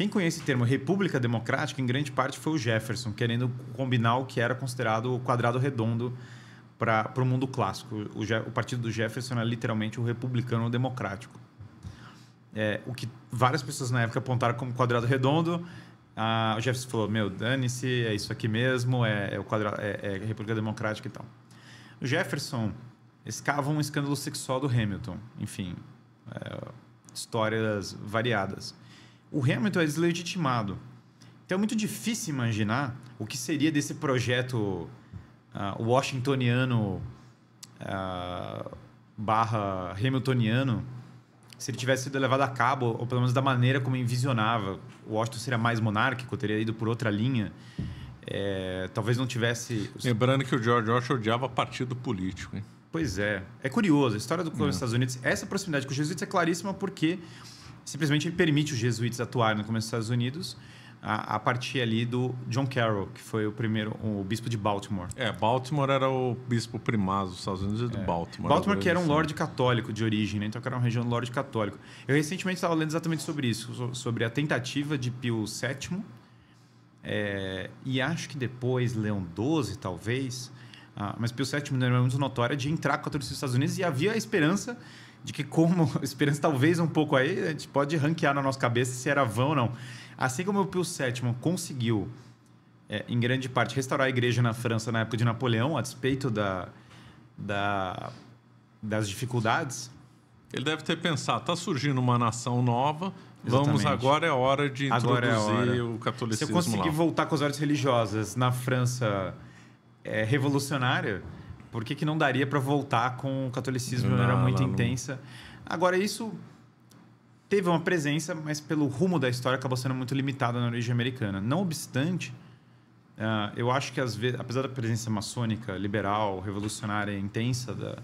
Speaker 2: Quem conhece o termo República Democrática, em grande parte, foi o Jefferson, querendo combinar o que era considerado o quadrado redondo para o mundo clássico. O, o, partido do Jefferson era literalmente o republicano democrático. É, o que várias pessoas na época apontaram como quadrado redondo, o Jefferson falou: Meu, dane-se, é isso aqui mesmo, é, é o quadrado, é, é República Democrática e tal. O Jefferson escava um escândalo sexual do Hamilton, enfim, é, histórias variadas o Hamilton é deslegitimado. Então é muito difícil imaginar o que seria desse projeto uh, washingtoniano uh, barra hamiltoniano se ele tivesse sido levado a cabo, ou pelo menos da maneira como envisionava. O Washington seria mais monárquico, teria ido por outra linha. É, talvez não tivesse... Lembrando que o George Washington odiava partido político, hein? Pois é. É curioso. A história do dos é. Estados Unidos, essa proximidade com os jesuítas é claríssima porque simplesmente ele permite os jesuítas atuarem no começo dos Estados Unidos a, a, partir ali do John Carroll, que foi o primeiro, o bispo de Baltimore. É, Baltimore era o bispo primaz dos Estados Unidos e é. do Baltimore. Baltimore que era um lord assim. católico de origem, né? então que era uma região lord católico. Eu recentemente estava lendo exatamente sobre isso, sobre a tentativa de Pio VII é, e acho que depois Leão XII, talvez, ah, mas Pio VII não né, era muito notória de entrar com a dos Estados Unidos e havia a esperança de que como <laughs> Esperança talvez um pouco aí, a gente pode ranquear na nossa cabeça se era vã ou não. Assim como o Pio VII conseguiu, é, em grande parte, restaurar a igreja na França na época de Napoleão, a despeito da, da das dificuldades... Ele deve ter pensado, está surgindo uma nação nova,
Speaker 1: Exatamente. Vamos, agora
Speaker 2: é hora de agora introduzir é hora. o catolicismo. Se eu conseguir lá. voltar com as ordens religiosas na França é, revolucionária, por que, que não daria para voltar com o catolicismo? Não, era muito intensa. Agora, isso teve uma presença, mas pelo rumo da história acabou sendo muito limitada na origem americana. Não obstante, uh, eu acho que às vezes, apesar da presença maçônica, liberal, revolucionária intensa, da,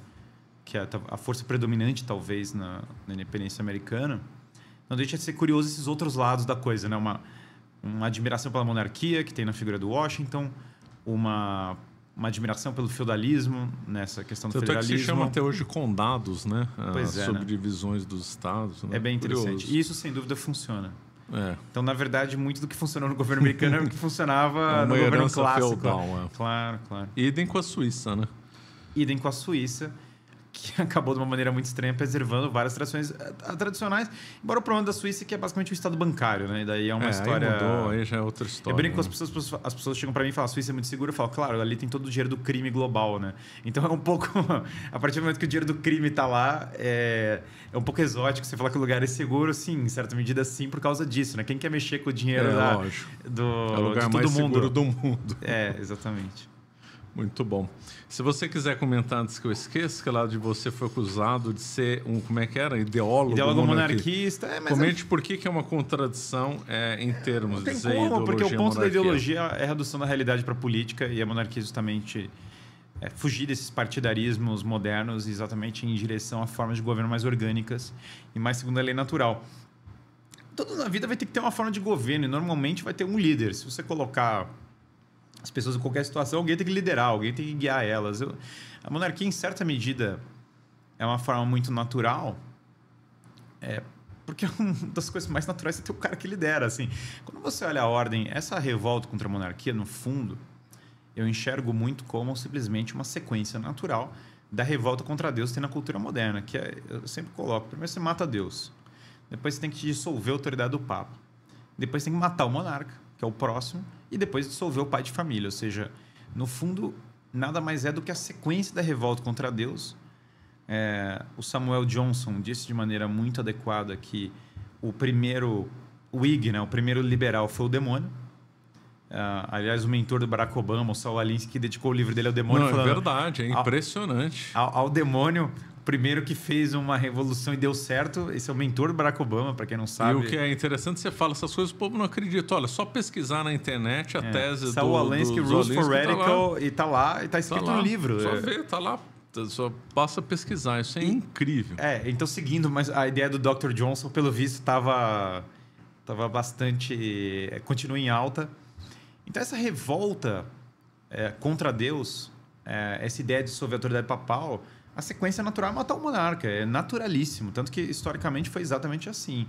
Speaker 2: que é a força predominante talvez na, na independência americana, não deixa de ser curioso esses outros lados da coisa, né? Uma, uma admiração pela monarquia que tem na figura do Washington, uma uma admiração pelo feudalismo, nessa né, questão do Tanto federalismo. É que se chama até hoje
Speaker 1: condados, né? Ah, pois é, né? subdivisões né? dos estados. Né? É bem interessante. Curioso.
Speaker 2: E isso, sem dúvida, funciona. É. Então, na verdade, muito do que funcionou no governo americano é o que funcionava é no governo clássico. Feudal, é. Claro, claro. Idem com a Suíça, né? Idem com a Suíça que <laughs> acabou de uma maneira muito estranha preservando várias tradições eh, tradicionais, embora o problema da Suíça é que é basicamente o um estado bancário, né? E daí é uma é, história. Aí mudou, aí já é outra história. Eu brinco com né? as pessoas, as pessoas chegam para mim e falam: a Suíça é muito segura. Eu falo, claro, ali tem todo o dinheiro do crime global, né? Então é um pouco. <laughs> a partir do momento que o dinheiro do crime está lá, é, é um pouco exótico você falar que o lugar é seguro, sim, em certa medida, sim, por causa disso, né? Quem quer mexer com o dinheiro é, da, do. É o lugar mais mundo. seguro do mundo. É,
Speaker 1: exatamente. Muito bom. Se você quiser comentar antes que eu esqueça, que lá de você foi acusado de ser um, como é que era? Ideólogo. Ideólogo monarquista. É, assim. é Comente
Speaker 2: é... por que, é uma contradição é, em termos de dizer como, porque o ponto da ideologia é a redução da realidade para a política e a monarquia é justamente é fugir desses partidarismos modernos exatamente em direção a formas de governo mais orgânicas e mais segundo a lei natural. Toda a vida vai ter que ter uma forma de governo e normalmente vai ter um líder. Se você colocar as pessoas em qualquer situação, alguém tem que liderar, alguém tem que guiar elas. Eu, a monarquia, em certa medida, é uma forma muito natural, é, porque é uma <laughs> das coisas mais naturais é ter o cara que lidera. Assim. Quando você olha a ordem, essa revolta contra a monarquia, no fundo, eu enxergo muito como simplesmente uma sequência natural da revolta contra Deus que tem na cultura moderna, que é, eu sempre coloco: primeiro você mata Deus, depois você tem que dissolver a autoridade do Papa, depois você tem que matar o monarca, que é o próximo e depois dissolveu o pai de família. Ou seja, no fundo, nada mais é do que a sequência da revolta contra Deus. É, o Samuel Johnson disse de maneira muito adequada que o primeiro Whig, né, o primeiro liberal, foi o demônio. Uh, aliás, o mentor do Barack Obama, o Saul Alinsky, que dedicou o livro dele ao demônio. Não, é falando, é verdade, é impressionante. Ao, ao, ao demônio, primeiro que fez uma revolução e deu certo. Esse é o mentor do Barack Obama, para quem não sabe. E o que
Speaker 1: é interessante, você fala essas coisas, o povo não acredita. Olha, só pesquisar na internet a é. tese Saul do... Alinsky, do Rules for tá Radical,
Speaker 2: tá e tá lá, e tá escrito tá lá. no livro. Só é. vê, tá lá só passa a pesquisar, isso é e, incrível. É, então seguindo, mas a ideia do Dr. Johnson, pelo visto, estava tava bastante. É, continua em alta. Então, essa revolta é, contra Deus, é, essa ideia de sobre autoridade papal, a sequência natural é matar o monarca, é naturalíssimo. Tanto que historicamente foi exatamente assim.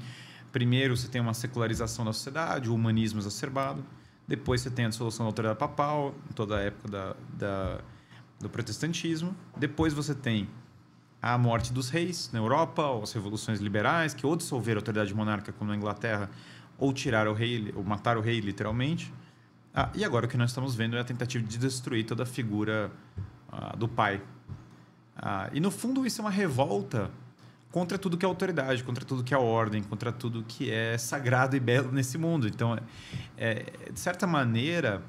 Speaker 2: Primeiro você tem uma secularização da sociedade, o humanismo exacerbado. Depois você tem a dissolução da autoridade papal, em toda a época da, da, do protestantismo. Depois você tem a morte dos reis na Europa, ou as revoluções liberais, que ou dissolveram a autoridade monarca, como na Inglaterra, ou tiraram o rei, ou mataram o rei, literalmente. Ah, e agora o que nós estamos vendo é a tentativa de destruir toda a figura ah, do pai, ah, e no fundo isso é uma revolta contra tudo que é autoridade, contra tudo que é ordem, contra tudo que é sagrado e belo nesse mundo. Então, é, é, de certa maneira,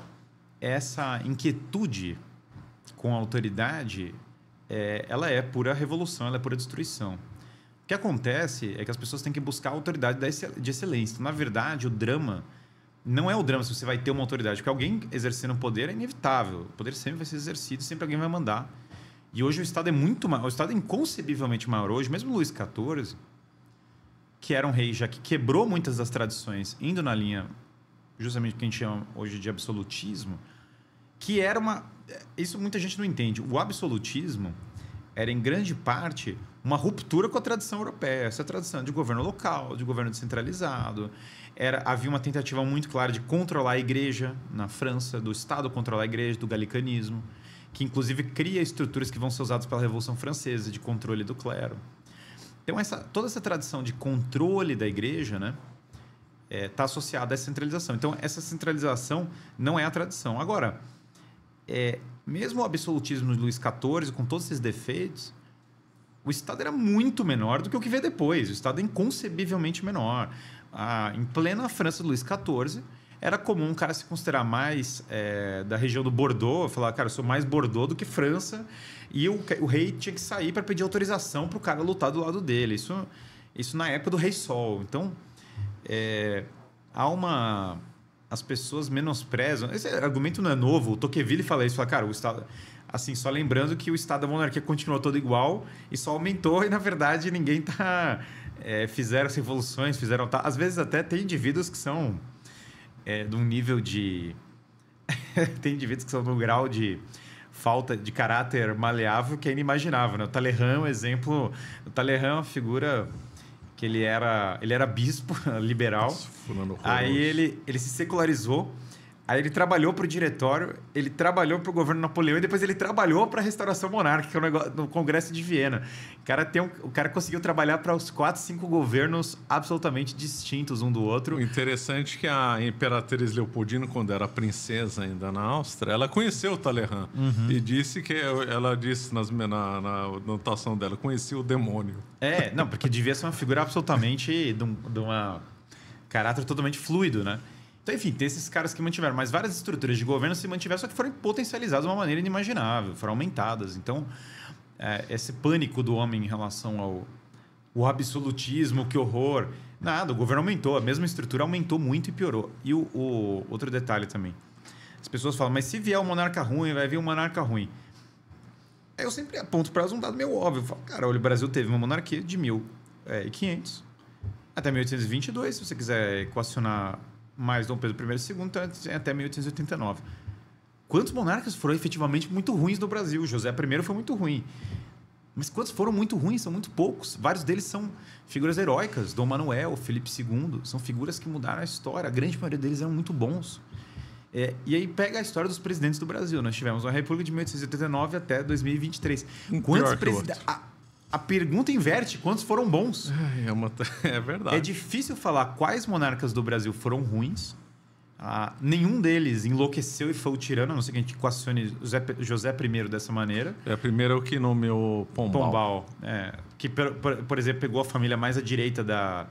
Speaker 2: essa inquietude com a autoridade, é, ela é pura revolução, ela é pura destruição. O que acontece é que as pessoas têm que buscar a autoridade de excelência. Então, na verdade, o drama não é o drama se você vai ter uma autoridade, porque alguém exercendo poder é inevitável. O poder sempre vai ser exercido, sempre alguém vai mandar. E hoje o Estado é muito maior, o Estado é inconcebivelmente maior hoje, mesmo Luiz XIV, que era um rei já que quebrou muitas das tradições, indo na linha justamente que a gente chama hoje de absolutismo, que era uma. Eh, isso muita gente não entende. O absolutismo era, em grande parte, uma ruptura com a tradição europeia. Essa tradição de governo local, de governo descentralizado. Era, havia uma tentativa muito clara de controlar a igreja na França, do Estado controlar a igreja, do galicanismo que inclusive cria estruturas que vão ser usadas pela Revolução Francesa de controle do clero. Então essa, toda essa tradição de controle da igreja, né, está é, tá associada a essa centralização. Então essa centralização não é a tradição. Agora, é, mesmo o absolutismo de Luís XIV, com todos esses defeitos, o Estado era muito menor do que o que veio depois. O Estado é inconcebivelmente menor. Ah, em plena França do Luís XIV, era comum um cara se considerar mais é, da região do Bordeaux, falar, cara, eu sou mais Bordeaux do que França, e o, o rei tinha que sair para pedir autorização para o cara lutar do lado dele. Isso, isso na época do Rei Sol. Então, é, há uma. As pessoas menosprezam. Esse argumento não é novo. O Tocqueville fala isso, fala, cara, o Estado. Assim, só lembrando que o Estado da monarquia continuou todo igual e só aumentou, <laughs> e na verdade ninguém tá. É, fizeram as revoluções, fizeram. Tá, às vezes até tem indivíduos que são é, de um nível de. <laughs> tem indivíduos que são no grau de falta de caráter maleável que é inimaginável. Né? O Talleyrand é um exemplo. O Talleyrand é uma figura que ele era, ele era bispo <laughs> liberal. Nossa, aí ele, ele se secularizou Aí ele trabalhou para o diretório, ele trabalhou para o governo Napoleão e depois ele trabalhou para a restauração monárquica é no Congresso de Viena. O cara, tem um, o cara conseguiu trabalhar para os quatro, cinco governos absolutamente distintos um do outro. O interessante é que a imperatriz Leopoldina, quando era princesa
Speaker 1: ainda na Áustria, ela conheceu o Talleyrand uhum. e disse que ela disse nas, na, na
Speaker 2: notação dela, conhecia o demônio. É, não, porque devia ser uma figura absolutamente de, um, de uma caráter totalmente fluido, né? Então, enfim, tem esses caras que mantiveram, mas várias estruturas de governo se mantiveram, só que foram potencializadas de uma maneira inimaginável, foram aumentadas. Então, é, esse pânico do homem em relação ao o absolutismo, que horror. Nada, o governo aumentou, a mesma estrutura aumentou muito e piorou. E o, o outro detalhe também. As pessoas falam, mas se vier um monarca ruim, vai vir um monarca ruim. Aí eu sempre aponto para um dado meio óbvio. Eu falo, cara, olha, o Brasil teve uma monarquia de 1500 é, até 1822, se você quiser equacionar mais Dom Pedro I e II tá, é até 1889. Quantos monarcas foram efetivamente muito ruins no Brasil? José I foi muito ruim. Mas quantos foram muito ruins? São muito poucos. Vários deles são figuras heróicas. Dom Manuel, Felipe II, são figuras que mudaram a história. A grande maioria deles eram muito bons. É, e aí pega a história dos presidentes do Brasil. Nós tivemos uma República de 1889 até 2023. Quantos presidentes a pergunta inverte quantos foram bons. É, uma... <laughs> é verdade. É difícil falar quais monarcas do Brasil foram ruins. Ah, nenhum deles enlouqueceu e foi o tirano, a não ser que a gente equacione José, José I dessa maneira. É, primeiro é o que nomeou Pombal. Pombal, é, que, por, por, exemplo, pegou a família mais à direita da...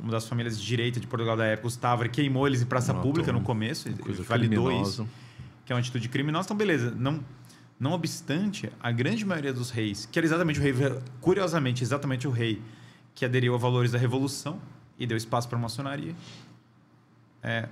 Speaker 2: Uma das famílias de direita de Portugal da época, Gustavo, Távora, queimou eles em praça Notou. pública no começo. Coisa validou criminosa. isso. Que é uma atitude criminosa. Então, beleza. Não não obstante, a grande maioria dos reis, que era exatamente o rei, curiosamente, exatamente o rei que aderiu a valores da revolução e deu espaço para a maçonaria. É,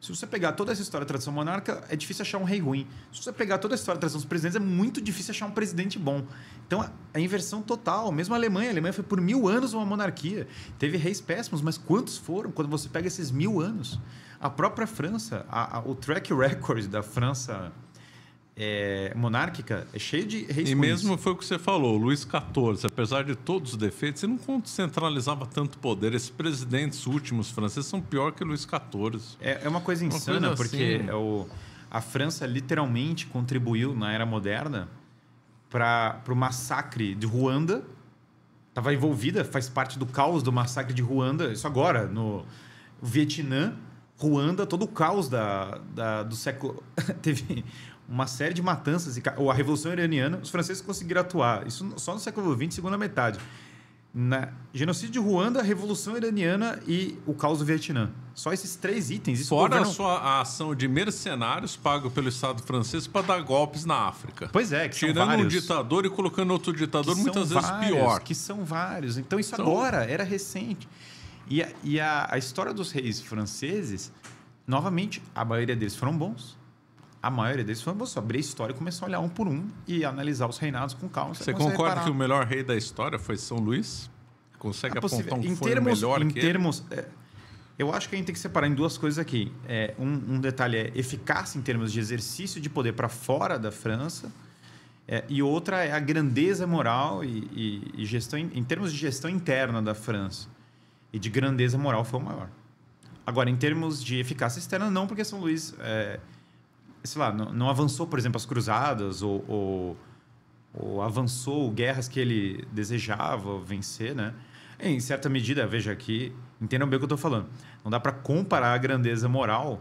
Speaker 2: se você pegar toda essa história da tradição monarca, é difícil achar um rei ruim. Se você pegar toda a história da tradição dos presidentes, é muito difícil achar um presidente bom. Então, a inversão total. Mesmo a Alemanha. A Alemanha foi por mil anos uma monarquia. Teve reis péssimos, mas quantos foram quando você pega esses mil anos? A própria França, a, a, o track record da França é, monárquica é cheio de reis E mesmo foi o que
Speaker 1: você falou, Luiz XIV, apesar de todos os defeitos, ele não centralizava tanto poder. Esses
Speaker 2: presidentes últimos franceses são pior que Luiz XIV. É, é uma coisa uma insana, coisa porque assim. É o, a França literalmente contribuiu na era moderna para o massacre de Ruanda. Estava envolvida, faz parte do caos do massacre de Ruanda, isso agora, no Vietnã. Ruanda, todo o caos da, da do século. <laughs> Teve uma série de matanças, ou a Revolução Iraniana, os franceses conseguiram atuar. Isso só no século XX, segunda metade. Na genocídio de Ruanda, Revolução Iraniana e o caos do Vietnã. Só esses três itens. Isso Fora governo... a
Speaker 1: sua ação de mercenários pago pelo Estado francês para dar golpes na África. Pois é, que Tirando um ditador e colocando
Speaker 2: outro ditador, que muitas vezes vários, pior. Que são vários. Então isso são... Então agora era recente. E, a, e a, a história dos reis franceses, novamente, a maioria deles foram bons a maioria deles foi você abrir a história e começar a olhar um por um e analisar os reinados com calma. Você, você concorda que o melhor rei da história foi São Luís? Consegue é apontar um que foi termos, melhor em que termos, é, eu acho que a gente tem que separar em duas coisas aqui. É, um, um, detalhe é eficácia em termos de exercício de poder para fora da França é, e outra é a grandeza moral e, e, e gestão em termos de gestão interna da França e de grandeza moral foi o maior. Agora, em termos de eficácia externa, não, porque São Luís... É, sei lá, não, não avançou, por exemplo, as cruzadas ou, ou, ou, avançou guerras que ele desejava vencer, né? Em certa medida, veja aqui, entendam bem o que eu estou falando. Não dá para comparar a grandeza moral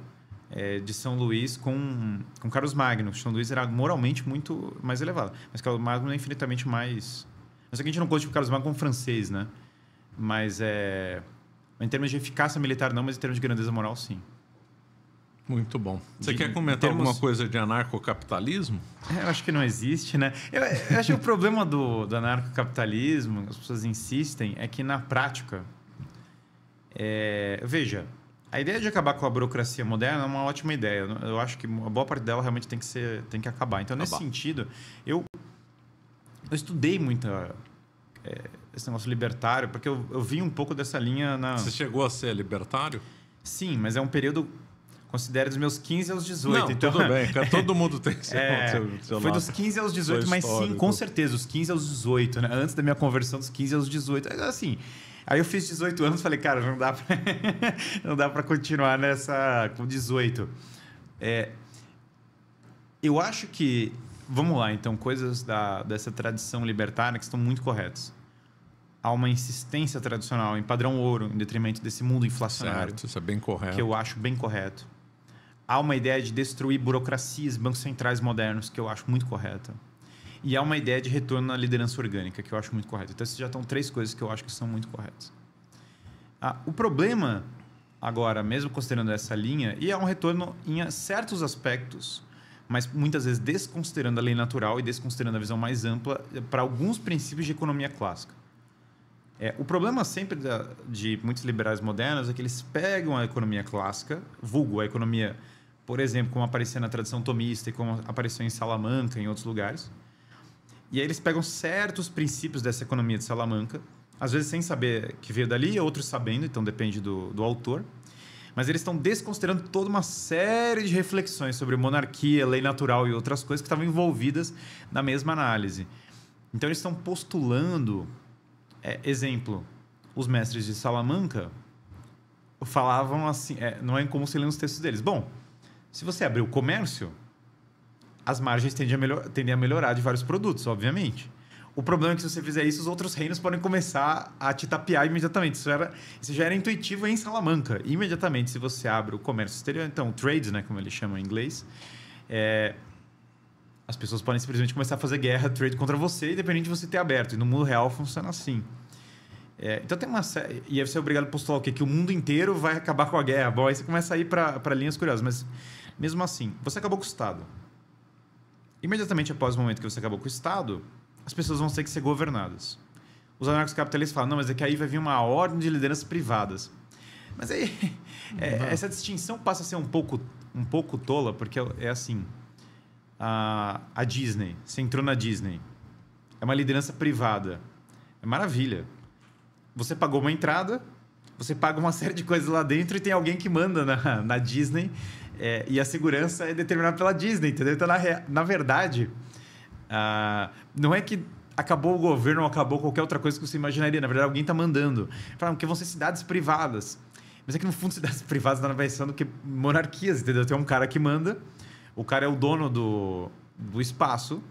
Speaker 2: é, de São Luís com, com Carlos Magno. São Luís era moralmente muito mais elevado, mas Carlos Magno é infinitamente mais. Mas a gente não conta o Carlos Magno como francês, né? Mas é. Em termos de eficácia militar, não, mas em termos de grandeza moral, sim. Muito bom. Você de, quer comentar termos... alguma coisa de anarcocapitalismo? É, eu acho que não existe, né? Eu, eu acho que o problema do, do anarcocapitalismo, as pessoas insistem, é que na prática. É... Veja, a ideia de acabar com a burocracia moderna é uma ótima ideia. Eu acho que a boa parte dela realmente tem que, ser, tem que acabar. Então, acabar. nesse sentido, eu, eu estudei muito É, esse negócio libertário, porque eu, eu vi um pouco dessa linha na. Você chegou a ser libertário? Sim, mas é um período Considere dos meus 15 aos 18. Não, então, tudo bem, <laughs> todo mundo tem seu, é, seu, Foi dos 15 aos 18, mas sim, com certeza, dos 15 aos 18, né? Antes da minha conversão, dos 15 aos 18. Assim, aí eu fiz 18 anos falei, cara, não dá pra, <laughs> não dá pra continuar nessa com 18. É, eu acho que. Vamos lá, então, coisas da, dessa tradição libertária que estão muito corretas há uma insistência tradicional em padrão ouro em detrimento desse mundo inflacionário. Certo, isso é bem correto. Que eu acho bem correto há uma ideia de destruir burocracias, bancos centrais modernos, que eu acho muito correta. E há uma ideia de retorno à liderança orgânica, que eu acho muito correta. Então, esses já estão três coisas que eu acho que são muito corretas. Ah, o problema, agora, mesmo considerando essa linha, e é um retorno em certos aspectos, mas muitas vezes desconsiderando a lei natural e desconsiderando a visão mais ampla eh, para alguns princípios de economia clássica. É, o problema sempre da, de muitos liberais modernos é que eles pegam a economia clássica, vulgo a economia por exemplo, como aparecia na tradição tomista e como apareceu em Salamanca e em outros lugares. E aí eles pegam certos princípios dessa economia de Salamanca, às vezes sem saber que veio dali, outros sabendo, então depende do, do autor. Mas eles estão desconsiderando toda uma série de reflexões sobre monarquia, lei natural e outras coisas que estavam envolvidas na mesma análise. Então eles estão postulando, é, exemplo, os mestres de Salamanca falavam assim, é, não é incomum se lê nos textos deles. Bom, se você abrir o comércio, as margens tendem a, melhor, tendem a melhorar de vários produtos, obviamente. O problema é que se você fizer isso, os outros reinos podem começar a te tapear imediatamente. Isso, era, isso já era intuitivo em Salamanca. Imediatamente, se você abre o comércio exterior, então trade, né, como eles chamam em inglês, é, as pessoas podem simplesmente começar a fazer guerra, trade contra você, independente de você ter aberto. E no mundo real funciona assim. É, então tem uma série. E aí você é obrigado a postular o quê? Que o mundo inteiro vai acabar com a guerra. Bom, aí você começa a ir para linhas curiosas. Mas mesmo assim, você acabou com o Estado. Imediatamente após o momento que você acabou com o Estado, as pessoas vão ter que ser governadas. Os anarcos-capitalistas falam, não, mas é que aí vai vir uma ordem de lideranças privadas. Mas aí, <laughs> é, uhum. essa distinção passa a ser um pouco, um pouco tola, porque é, é assim, a, a Disney, você entrou na Disney, é uma liderança privada, é maravilha. Você pagou uma entrada, você paga uma <laughs> série de coisas lá dentro e tem alguém que manda na, na Disney é, e a segurança é determinada pela Disney, entendeu? Então, na, na verdade, uh, não é que acabou o governo ou acabou qualquer outra coisa que você imaginaria. Na verdade, alguém está mandando. Falaram que vão ser cidades privadas. Mas é que, no fundo, <laughs> cidades privadas nada mais são do que monarquias, entendeu? Tem um cara que manda, o cara é o dono do, do espaço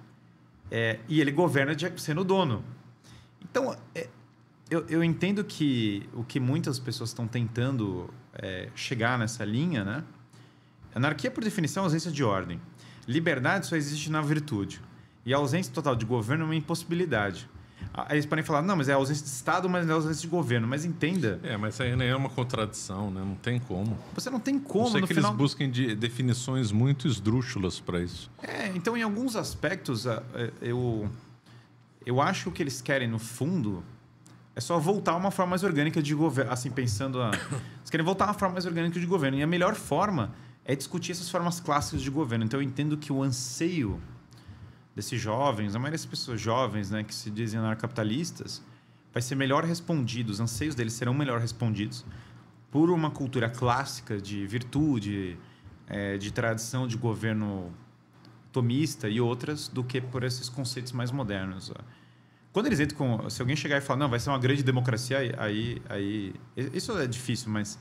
Speaker 2: é, e ele governa sendo o dono. Então, é, eu, eu entendo que o que muitas pessoas estão tentando é, chegar nessa linha, né? Anarquia, por definição, é ausência de ordem. Liberdade só existe na virtude. E a ausência total de governo é uma impossibilidade. Aí ah, eles podem falar, não, mas é ausência de Estado, mas não é ausência de governo. Mas entenda. É, mas aí é uma contradição, né? Não tem como. Você não tem como, não sei no que final... eles busquem
Speaker 1: de definições muito esdrúxulas para isso.
Speaker 2: É, então em alguns aspectos, ah, é, eu, eu acho que o que eles querem, no fundo, é só voltar a uma forma mais orgânica de governo. Assim, pensando. A... eles querem voltar a uma forma mais orgânica de governo. E a melhor forma é discutir essas formas clássicas de governo. Então eu entendo que o anseio desses jovens, a maioria das pessoas jovens, né, que se dizem anarcapitalistas, vai ser melhor respondido, os anseios deles serão melhor respondidos por uma cultura clássica de virtude, é, de tradição de governo tomista e outras, do que por esses conceitos mais modernos. Quando eles entram com. Se alguém chegar e falar, não, vai ser uma grande democracia, aí. aí isso é difícil, mas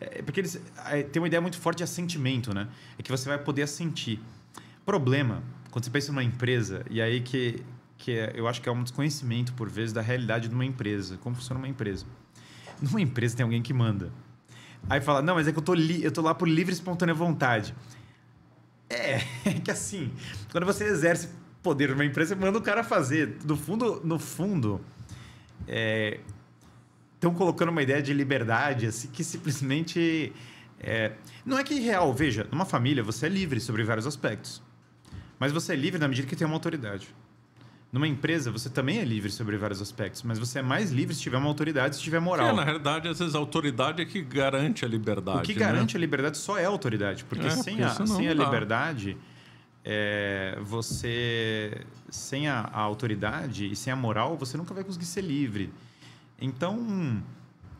Speaker 2: é, é porque eles é, tem uma ideia muito forte de assentimento, né? É que você vai poder assentir. Problema, quando você pensa numa empresa, e aí que, que é, eu acho que é um desconhecimento, por vezes, da realidade de uma empresa, como funciona uma empresa. Numa empresa tem alguém que manda. Aí fala, não, mas é que eu tô, li eu tô lá por livre e espontânea vontade. É, <laughs> é que assim, quando você exerce poder numa empresa, você manda o cara fazer. No fundo, no fundo é, estão colocando uma ideia de liberdade assim que simplesmente é... não é que é real. Veja, numa família você é livre sobre vários aspectos, mas você é livre na medida que tem uma autoridade. Numa empresa, você também é livre sobre vários aspectos, mas você é mais livre se tiver uma autoridade, se tiver moral. É, na
Speaker 1: realidade, às vezes a
Speaker 2: autoridade é que garante a liberdade. O que né? garante né? a liberdade só é a autoridade, porque é, sem, a, sem a liberdade, é, você. Sem a, a autoridade e sem a moral, você nunca vai conseguir ser livre. Então,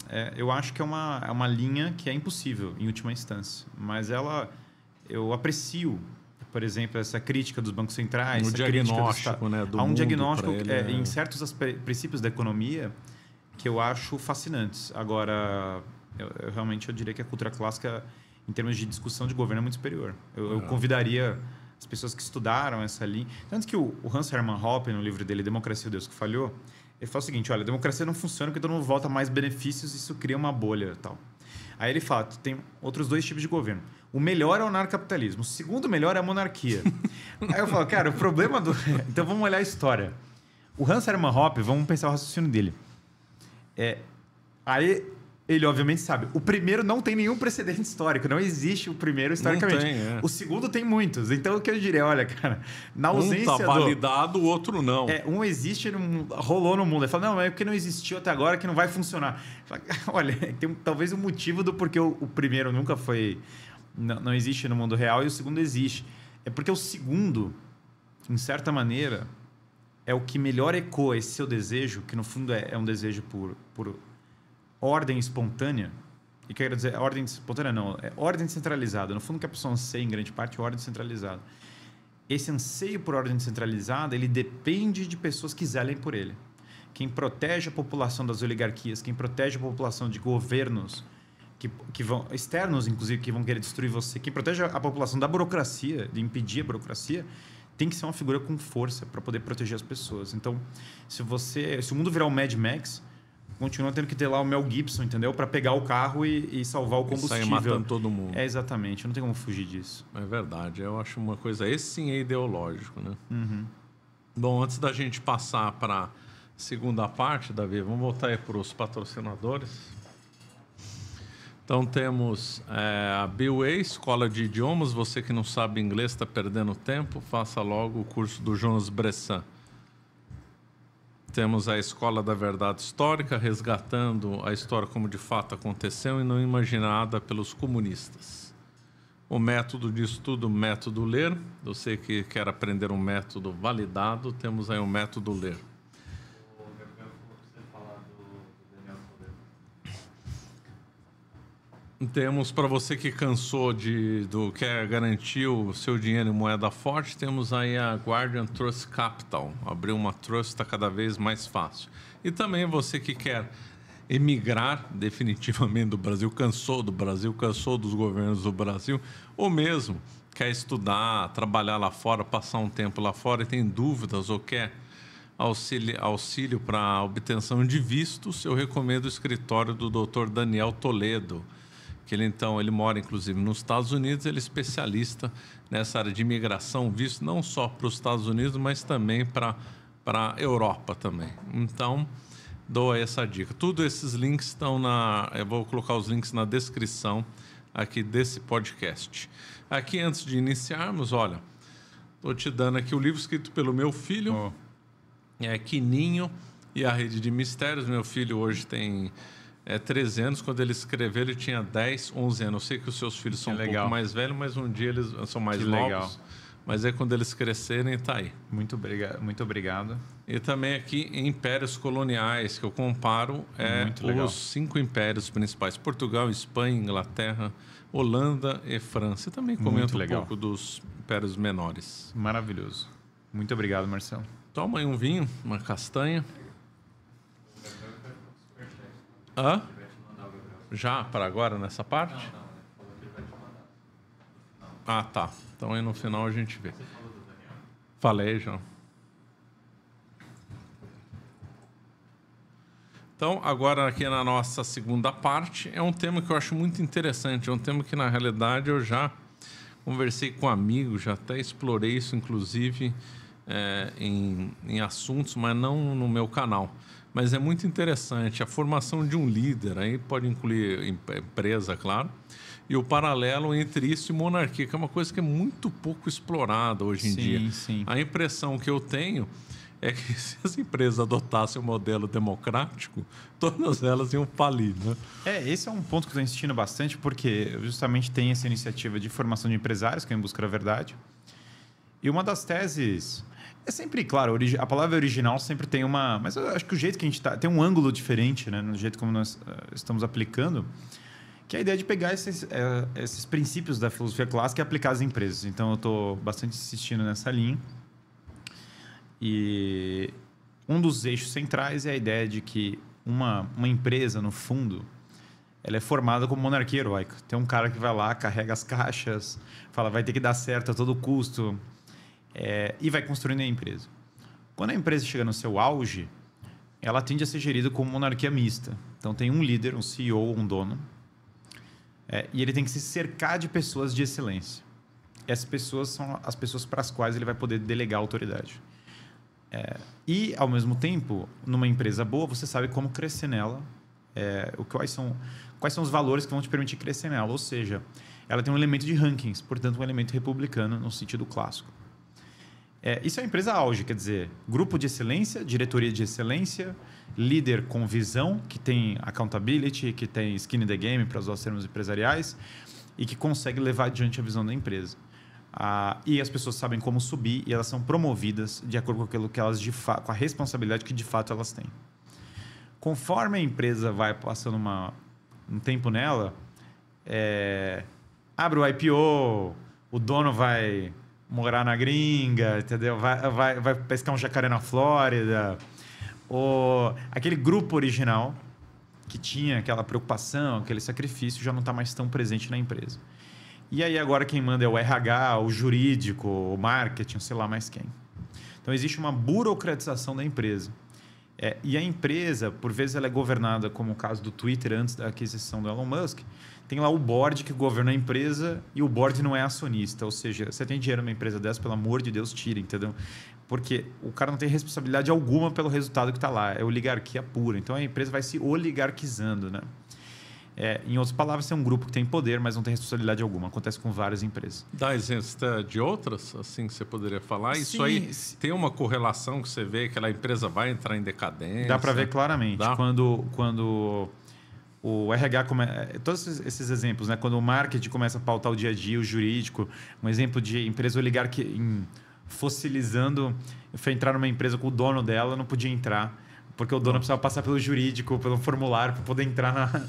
Speaker 2: é, eu acho que é uma, é uma linha que é impossível, em última instância. Mas ela, eu aprecio, por exemplo, essa crítica dos bancos centrais. Um diagnóstico, do, né? Do há um diagnóstico ele, é, é, em certos princípios da economia que eu acho fascinantes. Agora, eu, eu, realmente eu diria que a cultura clássica, em termos de discussão de governo, é muito superior. Eu, eu é. convidaria as pessoas que estudaram essa linha. Tanto que o, o Hans Hermann Hoppe, no livro dele Democracia e o Deus que Falhou, ele fala o seguinte: olha, a democracia não funciona porque todo mundo vota mais benefícios e isso cria uma bolha e tal. Aí ele fala: tem outros dois tipos de governo. O melhor é o anarcapitalismo, o segundo melhor é a monarquia. <laughs> Aí eu falo, cara, o problema do. <laughs> então vamos olhar a história. O Hans Hermann Hoppe, vamos pensar o raciocínio dele. É, aí ele obviamente sabe. O primeiro não tem nenhum precedente <laughs> histórico, não existe o primeiro historicamente. Tem, é. O segundo tem muitos. Então o que eu diria, olha, cara, na ausência um tá validado, do... o outro não. É, um existe, ele rolou no mundo. Ele fala: "Não, é porque não existiu até agora que não vai funcionar". Fala, <laughs> olha, tem talvez um motivo do porquê o, o primeiro nunca foi não, não existe no mundo real e o segundo existe. É porque o segundo, em certa maneira, é o que melhor ecoa esse seu desejo, que no fundo é, é um desejo por, por ordem espontânea, e quero dizer, é ordem espontânea não, é ordem centralizada. No fundo, o que a pessoa anseia em grande parte é ordem centralizada. Esse anseio por ordem centralizada, ele depende de pessoas que zelem por ele. Quem protege a população das oligarquias, quem protege a população de governos que, que vão externos, inclusive, que vão querer destruir você, quem protege a população da burocracia, de impedir a burocracia, tem que ser uma figura com força para poder proteger as pessoas. Então, se você, se o mundo virar um Mad Max, continua tendo que ter lá o Mel Gibson, entendeu? Para pegar o carro e, e salvar o combustível. Sai matando todo mundo. É, exatamente. Não tem como fugir disso. É verdade.
Speaker 1: Eu acho uma coisa... Esse sim é ideológico, né? Uhum. Bom, antes da gente passar para segunda parte, Davi, vamos voltar aí para os patrocinadores. Então temos é, a Biway, Escola de Idiomas. Você que não sabe inglês está perdendo tempo, faça logo o curso do Jonas Bressan. Temos a Escola da Verdade Histórica resgatando a história como de fato aconteceu e não imaginada pelos comunistas. O método de estudo, método ler. Você que quer aprender um método validado, temos aí o um método ler. Temos para você que cansou de do quer garantir o seu dinheiro em moeda forte, temos aí a Guardian Trust Capital. Abrir uma trust está cada vez mais fácil. E também você que quer emigrar definitivamente do Brasil, cansou do Brasil, cansou dos governos do Brasil, ou mesmo quer estudar, trabalhar lá fora, passar um tempo lá fora e tem dúvidas ou quer auxílio, auxílio para obtenção de vistos, eu recomendo o escritório do Dr. Daniel Toledo que ele então ele mora inclusive nos Estados Unidos, ele é especialista nessa área de imigração, visto não só para os Estados Unidos, mas também para para Europa também. Então, dou essa dica. Tudo esses links estão na, eu vou colocar os links na descrição aqui desse podcast. Aqui antes de iniciarmos, olha, tô te dando aqui o livro escrito pelo meu filho, oh. é Quininho e a Rede de Mistérios. Meu filho hoje tem é, 13 anos. Quando ele escreveu, ele tinha 10, 11 anos. Eu sei que os seus filhos são um pouco mais velhos, mas um dia eles são mais que novos. Legal. Mas é quando eles crescerem, tá aí. Muito obrigado. Muito obrigado. E também aqui impérios coloniais, que eu comparo é, os cinco impérios principais: Portugal, Espanha, Inglaterra, Holanda e França. E também comento um pouco dos impérios menores. Maravilhoso. Muito obrigado, Marcelo. Toma aí um vinho, uma castanha. Hã? Já, para agora, nessa parte? Né? Ah, tá. Então aí no final a gente vê. Falei, João. Então, agora aqui na nossa segunda parte, é um tema que eu acho muito interessante. É um tema que, na realidade, eu já conversei com amigos, já até explorei isso, inclusive, é, em, em assuntos, mas não no meu canal mas é muito interessante. A formação de um líder, aí pode incluir empresa, claro, e o paralelo entre isso e monarquia, que é uma coisa que é muito pouco explorada hoje em sim, dia. Sim. A impressão que eu tenho é que <laughs> se as
Speaker 2: empresas adotassem o um modelo democrático, todas elas iam falir. Né? É, esse é um ponto que eu estou insistindo bastante, porque justamente tem essa iniciativa de formação de empresários, que é em busca da verdade. E uma das teses é sempre, claro, a palavra original sempre tem uma. Mas eu acho que o jeito que a gente está. Tem um ângulo diferente, né? No jeito como nós eh, estamos aplicando, que é a ideia de pegar esses, eh, esses princípios da filosofia clássica e aplicar às empresas. Então eu estou bastante insistindo nessa linha. E um dos eixos centrais é a ideia de que uma, uma empresa, no fundo, ela é formada como monarquia heróica. Tem um cara que vai lá, carrega as caixas, fala vai ter que dar certo a todo custo é, e vai construindo a empresa. Quando a empresa chega no seu auge, ela tende a ser gerida como monarquia mista. Então tem um líder, um CEO, um dono, é, e ele tem que se cercar de pessoas de excelência. Essas pessoas são as pessoas para as quais ele vai poder delegar autoridade. É, e, ao mesmo tempo, numa empresa boa, você sabe como crescer nela, é, o, quais, são, quais são os valores que vão te permitir crescer nela. Ou seja, ela tem um elemento de rankings, portanto, um elemento republicano no sentido clássico. É, isso é empresa auge, quer dizer, grupo de excelência, diretoria de excelência, líder com visão, que tem accountability, que tem skin in the game para usar os termos empresariais e que consegue levar adiante a visão da empresa. Ah, e as pessoas sabem como subir e elas são promovidas de acordo com aquilo que elas de com a responsabilidade que de fato elas têm. Conforme a empresa vai passando uma, um tempo nela, é, abre o IPO, o dono vai morar na gringa, entendeu? Vai, vai, vai pescar um jacaré na Flórida. Ou aquele grupo original que tinha aquela preocupação, aquele sacrifício, já não está mais tão presente na empresa. E aí agora quem manda é o RH, o jurídico, o marketing, sei lá mais quem. Então existe uma burocratização da empresa. É, e a empresa, por vezes, ela é governada, como o caso do Twitter antes da aquisição do Elon Musk, tem lá o board que governa a empresa e o board não é acionista. Ou seja, você tem dinheiro numa empresa dessa, pelo amor de Deus, tira, entendeu? Porque o cara não tem responsabilidade alguma pelo resultado que está lá. É oligarquia pura. Então a empresa vai se oligarquizando, né? É, em outras palavras, é um grupo que tem poder, mas não tem responsabilidade alguma. Acontece com várias empresas. Dá exemplo é, de
Speaker 1: outras, assim, que você poderia falar? Sim, Isso aí sim. tem uma correlação que você vê que aquela empresa vai entrar em decadência? Dá para ver
Speaker 2: claramente. Dá? Quando, quando o RH é, todos esses exemplos, né? Quando o marketing começa a pautar o dia a dia, o jurídico, um exemplo de empresa oligarquia em... fossilizando, foi entrar numa empresa com o dono dela, não podia entrar. Porque o dono Nossa. precisava passar pelo jurídico, pelo formulário, para poder entrar na,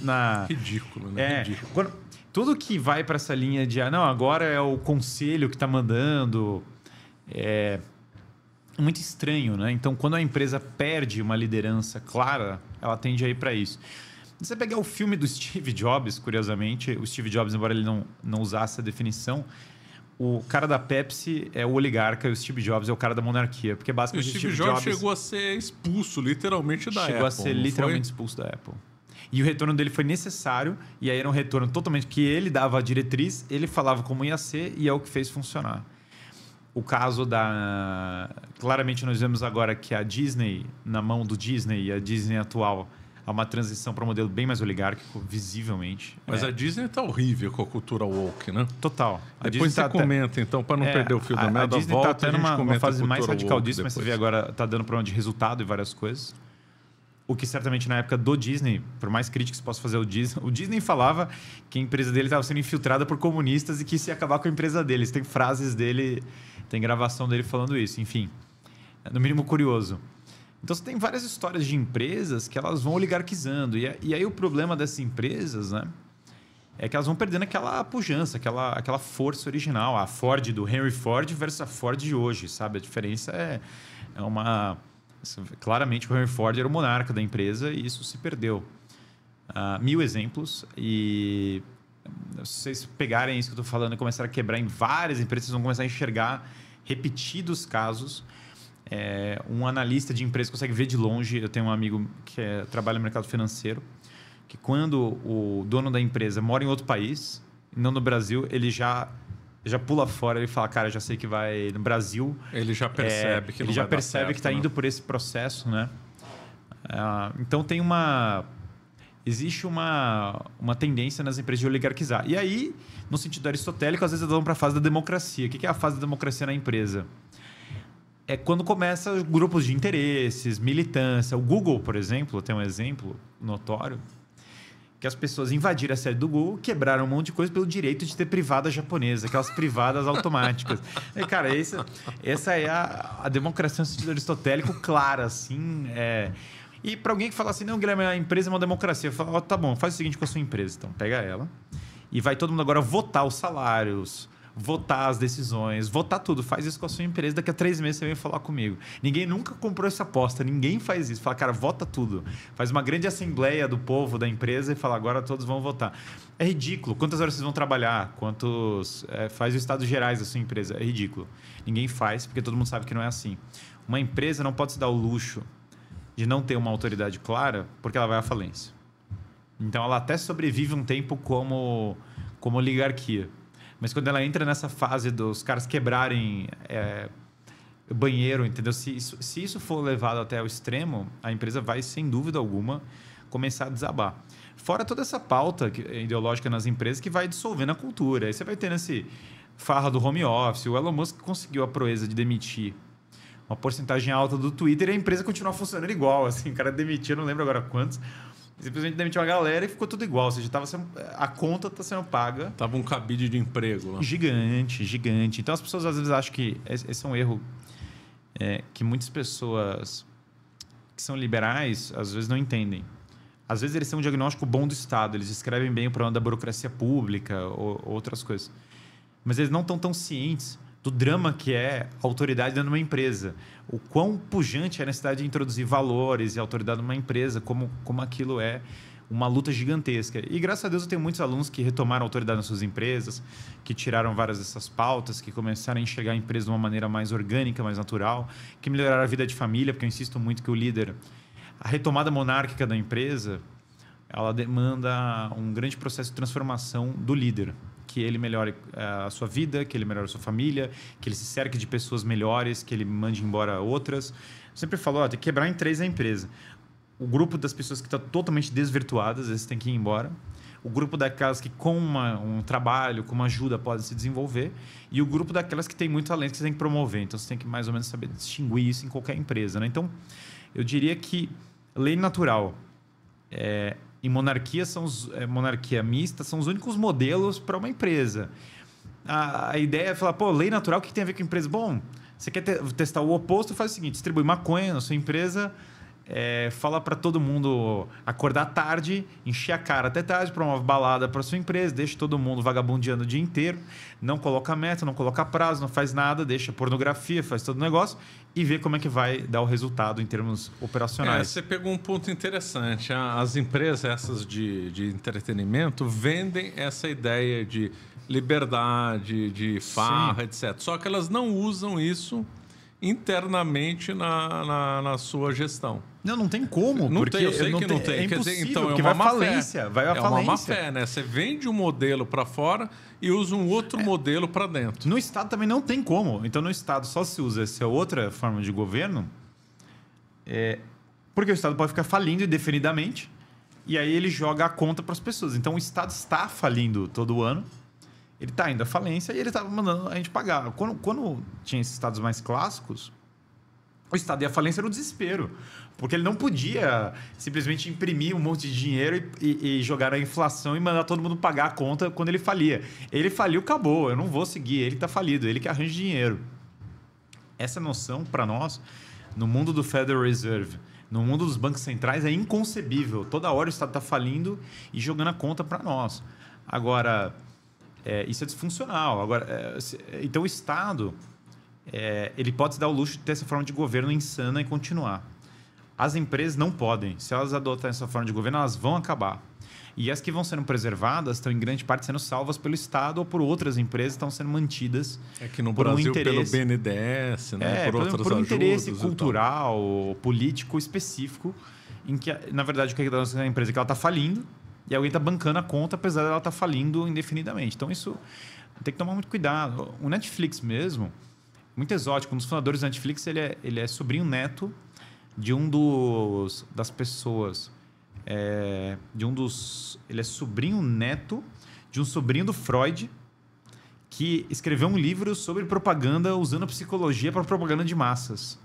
Speaker 2: na. Ridículo, né? É, Ridículo. Quando... tudo que vai para essa linha de. Ah, não, agora é o conselho que está mandando. É muito estranho, né? Então, quando a empresa perde uma liderança clara, ela tende a ir para isso. Se você pegar o filme do Steve Jobs, curiosamente, o Steve Jobs, embora ele não, não usasse a definição, o cara da Pepsi é o oligarca e o Steve Jobs é o cara da monarquia. Porque basicamente o Steve, Steve Jobs, Jobs, chegou a ser expulso literalmente da chegou Apple. Chegou a ser literalmente foi? expulso da Apple. E o retorno dele foi necessário, e aí era um retorno totalmente que ele dava a diretriz, ele falava como ia ser e é o que fez funcionar. O caso da. Claramente, nós vemos agora que a Disney, na mão do Disney, e a Disney atual, a uma transição para um modelo bem mais oligárquico, visivelmente. Mas é. a Disney está horrível com a cultura woke, né? Total. A depois Disney você tá comenta,
Speaker 1: até... então, para não é, perder o fio da merda, a Disney está tendo uma, fase mais radical disso, mas você vê
Speaker 2: agora, está dando problema de resultado e várias coisas. O que certamente na época do Disney, por mais críticas que possa fazer o Disney, <laughs> o Disney falava que a empresa dele estava sendo infiltrada por comunistas e que se acabar com a empresa deles. Tem frases dele, tem gravação dele falando isso, enfim. É, no mínimo curioso. Então você tem várias histórias de empresas que elas vão oligarquizando. E, e aí o problema dessas empresas, né? É que elas vão perdendo aquela pujança, aquela, aquela força original. A Ford do Henry Ford versus a Ford de hoje, sabe? A diferença é, é uma. Claramente o Henry Ford era o monarca da empresa e isso se perdeu. Uh, mil exemplos e se vocês pegarem isso que eu estou falando e começarem a quebrar em várias empresas, vocês vão começar a enxergar repetidos casos é, um analista de empresa consegue ver de longe. Eu tenho um amigo que é, trabalha no mercado financeiro, que quando o dono da empresa mora em outro país, não no Brasil, ele já já pula fora, ele fala, cara, já sei que vai no Brasil. Ele já é, percebe é, que ele já percebe tá certo, que está indo né? por esse processo, né? É, então tem uma existe uma, uma tendência nas empresas de oligarquizar. E aí, no sentido aristotélico, às vezes vão para a fase da democracia. O que é a fase da democracia na empresa? é quando começa grupos de interesses, militância. O Google, por exemplo, tem um exemplo notório que as pessoas invadiram a sede do Google, quebraram um monte de coisa pelo direito de ter privada japonesa, aquelas privadas <laughs> automáticas. E, cara, esse, essa é a, a democracia no sentido aristotélico clara, assim. É... E para alguém que fala assim, não, Guilherme, a empresa é uma democracia, fala, oh, tá bom, faz o seguinte com a sua empresa, então, pega ela e vai todo mundo agora votar os salários, votar as decisões, votar tudo. Faz isso com a sua empresa, daqui a três meses você vem falar comigo. Ninguém nunca comprou essa aposta, ninguém faz isso. Fala, cara, vota tudo. Faz uma grande assembleia do povo, da empresa e fala, agora todos vão votar. É ridículo. Quantas horas vocês vão trabalhar? Quantos. É, faz o estado gerais da sua empresa. É ridículo. Ninguém faz, porque todo mundo sabe que não é assim. Uma empresa não pode se dar o luxo de não ter uma autoridade clara, porque ela vai à falência. Então ela até sobrevive um tempo como, como oligarquia. Mas quando ela entra nessa fase dos caras quebrarem é, banheiro, entendeu? Se isso, se isso for levado até o extremo, a empresa vai, sem dúvida alguma, começar a desabar. Fora toda essa pauta ideológica nas empresas que vai dissolvendo a cultura. Aí você vai tendo esse farra do home office. O Elon Musk conseguiu a proeza de demitir uma porcentagem alta do Twitter e a empresa continua funcionando igual. Assim, o cara demitiu, não lembro agora quantos, Simplesmente demitiu uma galera e ficou tudo igual. Ou seja, tava sendo, a conta está sendo paga. Tava um cabide de emprego lá. Gigante, gigante. Então as pessoas às vezes acham que esse é um erro é, que muitas pessoas que são liberais às vezes não entendem. Às vezes eles têm um diagnóstico bom do Estado, eles descrevem bem o problema da burocracia pública ou, ou outras coisas. Mas eles não estão tão cientes do drama que é a autoridade dentro de uma empresa. O quão pujante é a necessidade de introduzir valores e autoridade numa empresa, como, como aquilo é uma luta gigantesca. E graças a Deus eu tenho muitos alunos que retomaram autoridade nas suas empresas, que tiraram várias dessas pautas, que começaram a enxergar a empresa de uma maneira mais orgânica, mais natural, que melhoraram a vida de família, porque eu insisto muito que o líder, a retomada monárquica da empresa, ela demanda um grande processo de transformação do líder que ele melhore eh, a sua vida, que ele melhore a sua família, que ele se cerque de pessoas melhores, que ele mande embora outras. Eu sempre falo, tem que quebrar em três a empresa. O grupo das pessoas que está totalmente desvirtuadas, esses tem que ir embora. O grupo daquelas que com uma, um trabalho, com uma ajuda, podem se desenvolver. E o grupo daquelas que tem muito talento que você tem que promover. Então, você tem que mais ou menos saber distinguir isso em qualquer empresa. Né? Então, eu diria que lei natural é, em monarquia, são os, é, monarquia mista são os únicos modelos para uma empresa. A, a, ideia é falar, pô, lei natural, o que tem a ver com empresa? Bom, você quer te testar o oposto, faz o seguinte: distribui maconha na sua empresa é, fala para todo mundo acordar tarde, encher a cara até tarde, promove balada para sua empresa, deixa todo mundo vagabundeando o dia inteiro, não coloca meta, não coloca prazo, não faz nada, deixa pornografia, faz todo o negócio e vê como é que vai dar o resultado em termos é, operacionais. É, você
Speaker 1: pegou um ponto interessante. As empresas essas de, de entretenimento vendem essa ideia de liberdade, de farra, Sim. etc. Só que elas não usam isso internamente na, na, na, sua gestão.
Speaker 2: Não, não tem como. Não porque tem, eu sei não que tem, não tem. É Quer dizer, então é uma vai é má falência, fé. Vai a é falência. uma má fé, né?
Speaker 1: Você vende um modelo para fora e usa um outro é. modelo para dentro. No Estado também não tem
Speaker 2: como. Então, no Estado só se usa essa outra forma de governo, é... porque o Estado pode ficar falindo indefinidamente e aí ele joga a conta para as pessoas. Então, o Estado está falindo todo ano ele está indo à falência e ele estava tá mandando a gente pagar. Quando, quando tinha esses estados mais clássicos, o estado e a falência era o desespero. Porque ele não podia simplesmente imprimir um monte de dinheiro e, e, e, jogar a inflação e mandar todo mundo pagar a conta quando ele falia. Ele faliu, acabou. Eu não vou seguir. Ele está falido. Ele que arranja dinheiro. Essa noção, para nós, no mundo do Federal Reserve, no mundo dos bancos centrais, é inconcebível. Toda hora o Estado está falindo e jogando a conta para nós. Agora, é, isso é disfuncional. Agora, é, é, então o Estado é, ele pode se dar o luxo de ter essa forma de governo insana e continuar. As empresas não podem. Se elas adotarem essa forma de governo, elas vão acabar. E as que vão sendo preservadas estão, em grande parte, sendo salvas pelo Estado ou por outras empresas estão sendo mantidas. É que no Brasil, um interesse, pelo BNDES, né? É, por, por, por um interesse cultural, político específico, em que, na verdade, o que é tá da empresa? Que ela está falindo, e alguém está bancando a conta, apesar dela estar tá falindo indefinidamente. Então, isso tem que tomar muito cuidado. O Netflix mesmo, muito exótico, um dos fundadores do Netflix, ele é, ele é sobrinho neto de um dos das pessoas. É, de um dos. Ele é sobrinho neto de um sobrinho do Freud que escreveu um livro sobre propaganda usando a psicologia para propaganda de massas.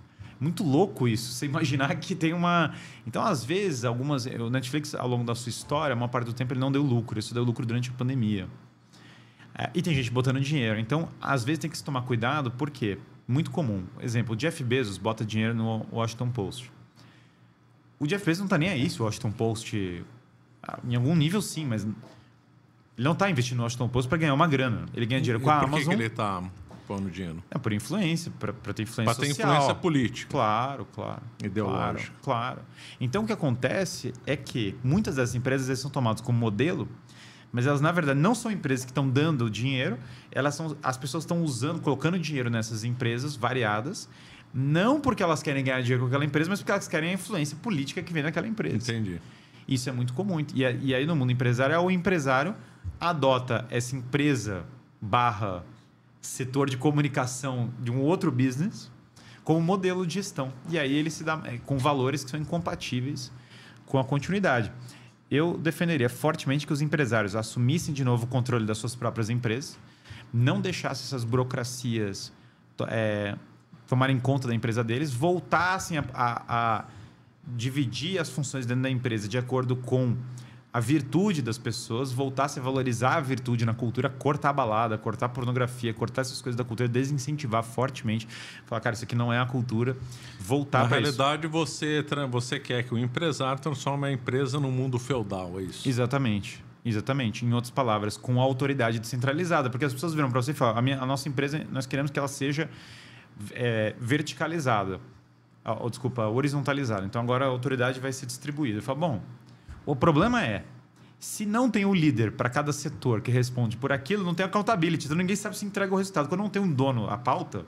Speaker 2: Muito louco isso. Você imaginar que tem uma. Então, às vezes, algumas. O Netflix, ao longo da sua história, uma parte do tempo ele não deu lucro. Isso deu lucro durante a pandemia. É, e tem gente botando dinheiro. Então, às vezes tem que se tomar cuidado, porque muito comum. Exemplo, o Jeff Bezos bota dinheiro no Washington Post. O Jeff Bezos não está nem aí se o Washington Post. Ah, em algum nível, sim, mas. Ele não está investindo no Washington Post para ganhar uma grana. Ele ganha dinheiro com a Por Amazon. Que ele
Speaker 1: está Paulo Dino?
Speaker 2: É por influência, para ter influência pra social. Para ter influência política. Claro, claro. Ideológica. Claro, claro. Então, o que acontece é que muitas dessas empresas elas são tomadas como modelo, mas elas, na verdade, não são empresas que estão dando dinheiro, elas são, as pessoas estão usando, colocando dinheiro nessas empresas variadas, não porque elas querem ganhar dinheiro com aquela empresa, mas porque elas querem a influência política que vem daquela empresa. Entendi. Isso é muito comum. E, e aí, no mundo empresarial, o empresário adota essa empresa barra setor de comunicação de um outro business como modelo de gestão. E aí ele se dá é, com valores que são incompatíveis com a continuidade. Eu defenderia fortemente que os empresários assumissem de novo o controle das suas próprias empresas, não deixassem essas burocracias é, tomarem conta da empresa deles, voltassem a, a, a dividir as funções dentro da empresa de acordo com a virtude das pessoas, voltar a se valorizar a virtude na cultura, cortar a balada, cortar a pornografia, cortar essas coisas da cultura, desincentivar fortemente, falar, cara, isso aqui não é a cultura, voltar para Na realidade, você, você quer que o empresário transforme a empresa num mundo feudal, é isso? Exatamente. Exatamente, em outras palavras, com a autoridade descentralizada, porque as pessoas viram para você e falam: a, minha, a nossa empresa, nós queremos que ela seja é, verticalizada, ou desculpa, horizontalizada. Então agora a autoridade vai ser distribuída. Eu falo: bom, o problema é, se não tem um líder para cada setor que responde por aquilo, não tem accountability. Então ninguém sabe se entrega o resultado. Quando não tem um dono a pauta,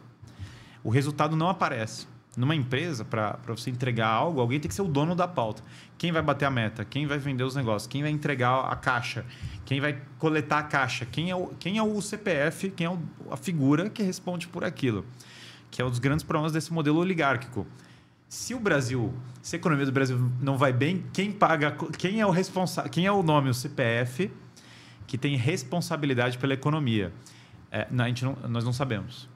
Speaker 2: o resultado não aparece. Numa empresa, para você entregar algo, alguém tem que ser o dono da pauta. Quem vai bater a meta? Quem vai vender os negócios? Quem vai entregar a caixa? Quem vai coletar a caixa? Quem é o, quem é o CPF? Quem é o, a figura que responde por aquilo? Que é um dos grandes problemas desse modelo oligárquico se o Brasil, se a economia do Brasil não vai bem, quem paga, quem é o responsável, quem é o nome, o CPF, que tem responsabilidade pela economia? É, a gente não, nós não sabemos.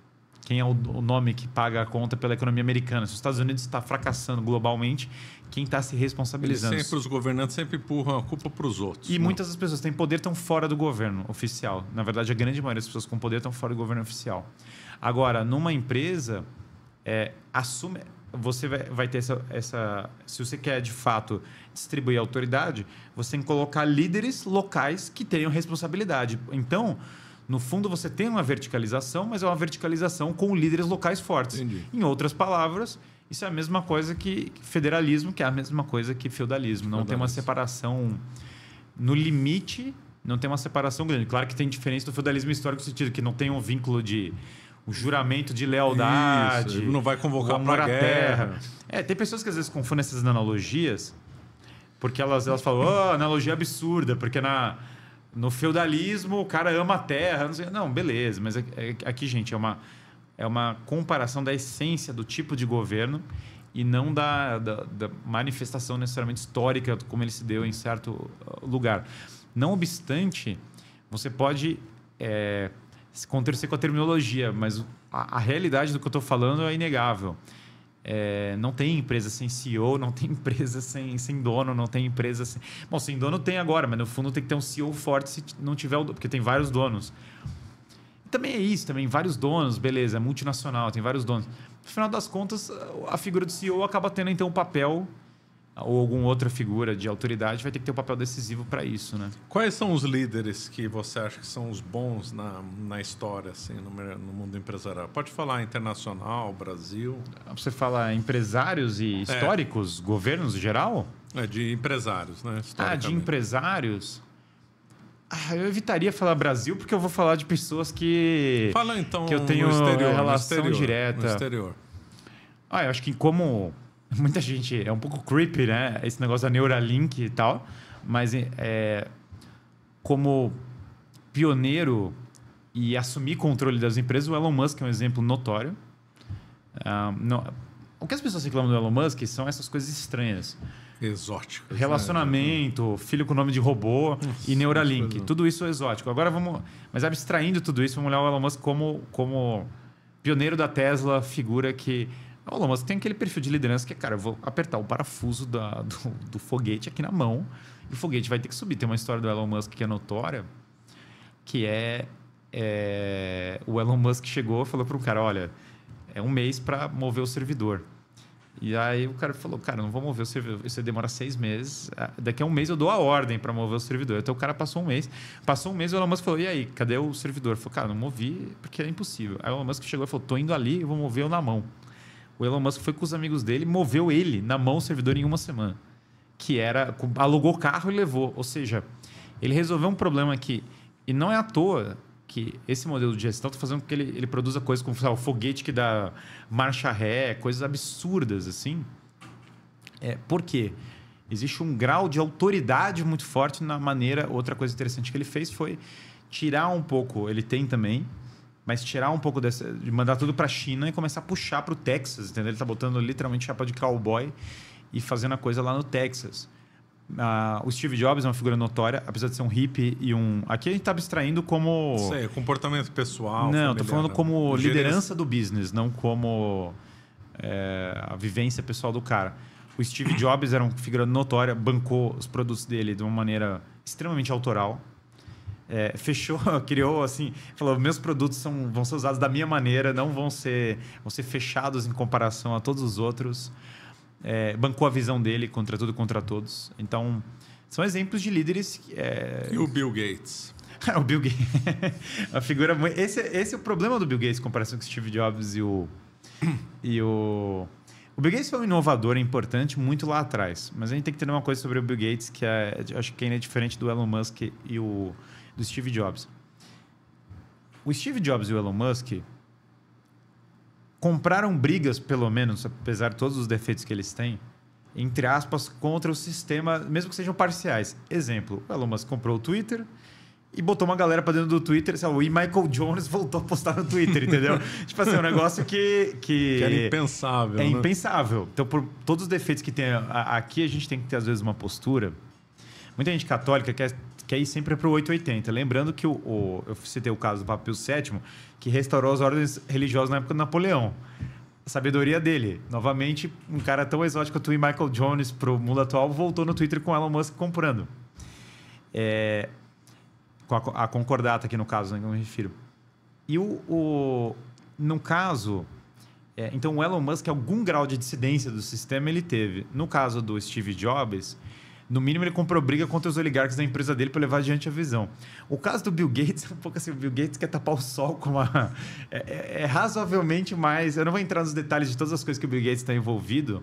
Speaker 2: Quem é o, o, nome que paga a conta pela economia americana? Se os Estados Unidos está fracassando globalmente, quem está se responsabilizando? Eles sempre os governantes sempre empurram a culpa para os outros. E não. Né? muitas das pessoas que têm poder estão fora do governo oficial. Na verdade, a grande maioria das pessoas com poder estão fora do governo oficial. Agora, numa empresa, é, assume você vai ter essa, essa, Se você quer de fato distribuir autoridade, você tem que colocar líderes locais que tenham responsabilidade. Então, no fundo, você tem uma verticalização, mas é uma verticalização com líderes locais fortes. Entendi. Em outras palavras, isso é a mesma coisa que federalismo, que é a mesma coisa que feudalismo. Não tem uma separação no limite, não tem uma separação grande. Claro que tem diferença do feudalismo histórico no sentido que não tem um vínculo de o juramento de lealdade. Isso, não vai convocar para a guerra. terra. É, tem pessoas que às vezes confundem essas analogias, porque elas, elas falam, oh, analogia absurda, porque na, no feudalismo o cara ama a terra. Não, sei, não beleza, mas é, é, aqui, gente, é uma, é uma comparação da essência do tipo de governo e não da, da, da manifestação necessariamente histórica, como ele se deu em certo lugar. Não obstante, você pode. É, contorcer com a terminologia, mas a, a realidade do que eu estou falando é inegável. É, não tem empresa sem CEO, não tem <laughs> empresa sem, sem dono, não tem empresa sem. Bom, sem dono tem agora, mas no fundo tem que ter um CEO forte se não tiver o dono, porque tem vários donos. Também é isso, também vários donos, beleza, é multinacional, tem vários donos. No final das contas, a figura do CEO acaba tendo então um papel ou alguma outra figura de autoridade vai ter que ter um papel decisivo para isso, né? Quais são os
Speaker 1: líderes que você acha que são os bons na, na história, assim, no, no mundo empresarial? Pode falar internacional, Brasil?
Speaker 2: Você fala empresários e é. históricos, é. governos em geral? É, de
Speaker 1: empresários, né?
Speaker 2: Ah, de empresários? Ah, eu evitaria falar Brasil porque eu vou falar de pessoas que... Fala então que eu tenho exterior, relação exterior, direta. No exterior. Ah, eu acho que como <laughs> Muita gente. É um pouco creepy, né? Esse negócio da Neuralink e tal. Mas é, é como pioneiro e assumir controle das empresas, o Elon Musk é um exemplo notório. Um, ah, não, o que as pessoas reclamam do Elon Musk são essas coisas estranhas. Exóticas. Né? Relacionamento, né? filho com nome de robô Nossa, e Neuralink. Tudo isso é exótico. Agora vamos. Mas abstraindo tudo isso, vamos olhar o Elon Musk como, como pioneiro da Tesla, figura que o Elon Musk tem aquele perfil de liderança que, cara, eu vou apertar o parafuso da, do, do, foguete aqui na mão e o foguete vai ter que subir. Tem uma história do Elon Musk que é notória, que é, é o Elon Musk chegou e falou para o cara, olha, é um mês para mover o servidor. E aí o cara falou, cara, não vou mover o servidor, isso demora seis meses, daqui a um mês eu dou a ordem para mover o servidor. Então o cara passou um mês, passou um mês e o Elon Musk falou, e aí, cadê o servidor? Falou, cara, não movi porque é impossível. Aí o Elon Musk chegou e falou, tô indo ali, eu vou mover eu na mão. O Elon Musk foi com os amigos dele, moveu ele na mão o servidor em uma semana. Que era. alugou o carro e levou. Ou seja, ele resolveu um problema que. E não é à toa que esse modelo de gestão está fazendo com que ele, ele produza coisas como o foguete que dá marcha ré, coisas absurdas assim. É, por quê? Existe um grau de autoridade muito forte na maneira. Outra coisa interessante que ele fez foi tirar um pouco. Ele tem também mas tirar um pouco dessa, de mandar tudo para a China e começar a puxar para o Texas, entendeu? Ele está botando literalmente chapa de cowboy e fazendo a coisa lá no Texas. Ah, o Steve Jobs é uma figura notória, apesar de ser um hippie e um. Aqui a gente está abstraindo como. aí,
Speaker 1: comportamento pessoal. Não, estou falando né? como liderança do
Speaker 2: business, não como é, a vivência pessoal do cara. O Steve Jobs era uma figura notória, bancou os produtos dele de uma maneira extremamente autoral é, fechou, <laughs> criou assim, falou: meus produtos são, vão ser usados da minha maneira, não vão ser, vão ser fechados em comparação a todos os outros. É, bancou a visão dele contra tudo contra todos. Então, são exemplos de líderes. É... E o Bill Gates? <laughs> o Bill Gates. <laughs> a figura. Esse, esse é o problema do Bill Gates em comparação com Steve Jobs e o. <clears throat> e o. O Bill Gates foi um inovador importante muito lá atrás, mas a gente tem que ter uma coisa sobre o Bill Gates que é, acho que ainda é diferente do Elon Musk e o do Steve Jobs. O Steve Jobs e o Elon Musk compraram brigas, pelo menos, apesar de todos os defeitos que eles têm, entre aspas, contra o sistema, mesmo que sejam parciais. Exemplo, o Elon Musk comprou o Twitter e botou uma galera pra dentro do Twitter, E Michael Jones <laughs> voltou a postar no Twitter, entendeu? <laughs> tipo assim, é um negócio que... Que, que era impensável, É né? impensável. Então, por todos os defeitos que tem aqui, a gente tem que ter, às vezes, uma postura... Muita gente católica quer que aí sempre é para o 880. Lembrando que o, o, eu citei o caso do Papa Pio VII, que restaurou as ordens religiosas na época do Napoleão. A sabedoria dele. Novamente, um cara tão exótico quanto o Michael Jones para o mundo atual voltou no Twitter com Elon Musk comprando. É, com a, a, concordata aqui no caso, né, que eu me refiro. E o, o no caso, é, então o Elon Musk, algum grau de dissidência do sistema ele teve. No caso do Steve Jobs, no mínimo, ele comprou briga contra os oligarcas da empresa dele para levar adiante a visão. O caso do Bill Gates é <laughs> um pouco assim: o Bill Gates quer tapar o sol com uma. <laughs> É, é, é razoavelmente mais. Eu não vou entrar nos detalhes de todas as coisas que o Bill Gates está envolvido,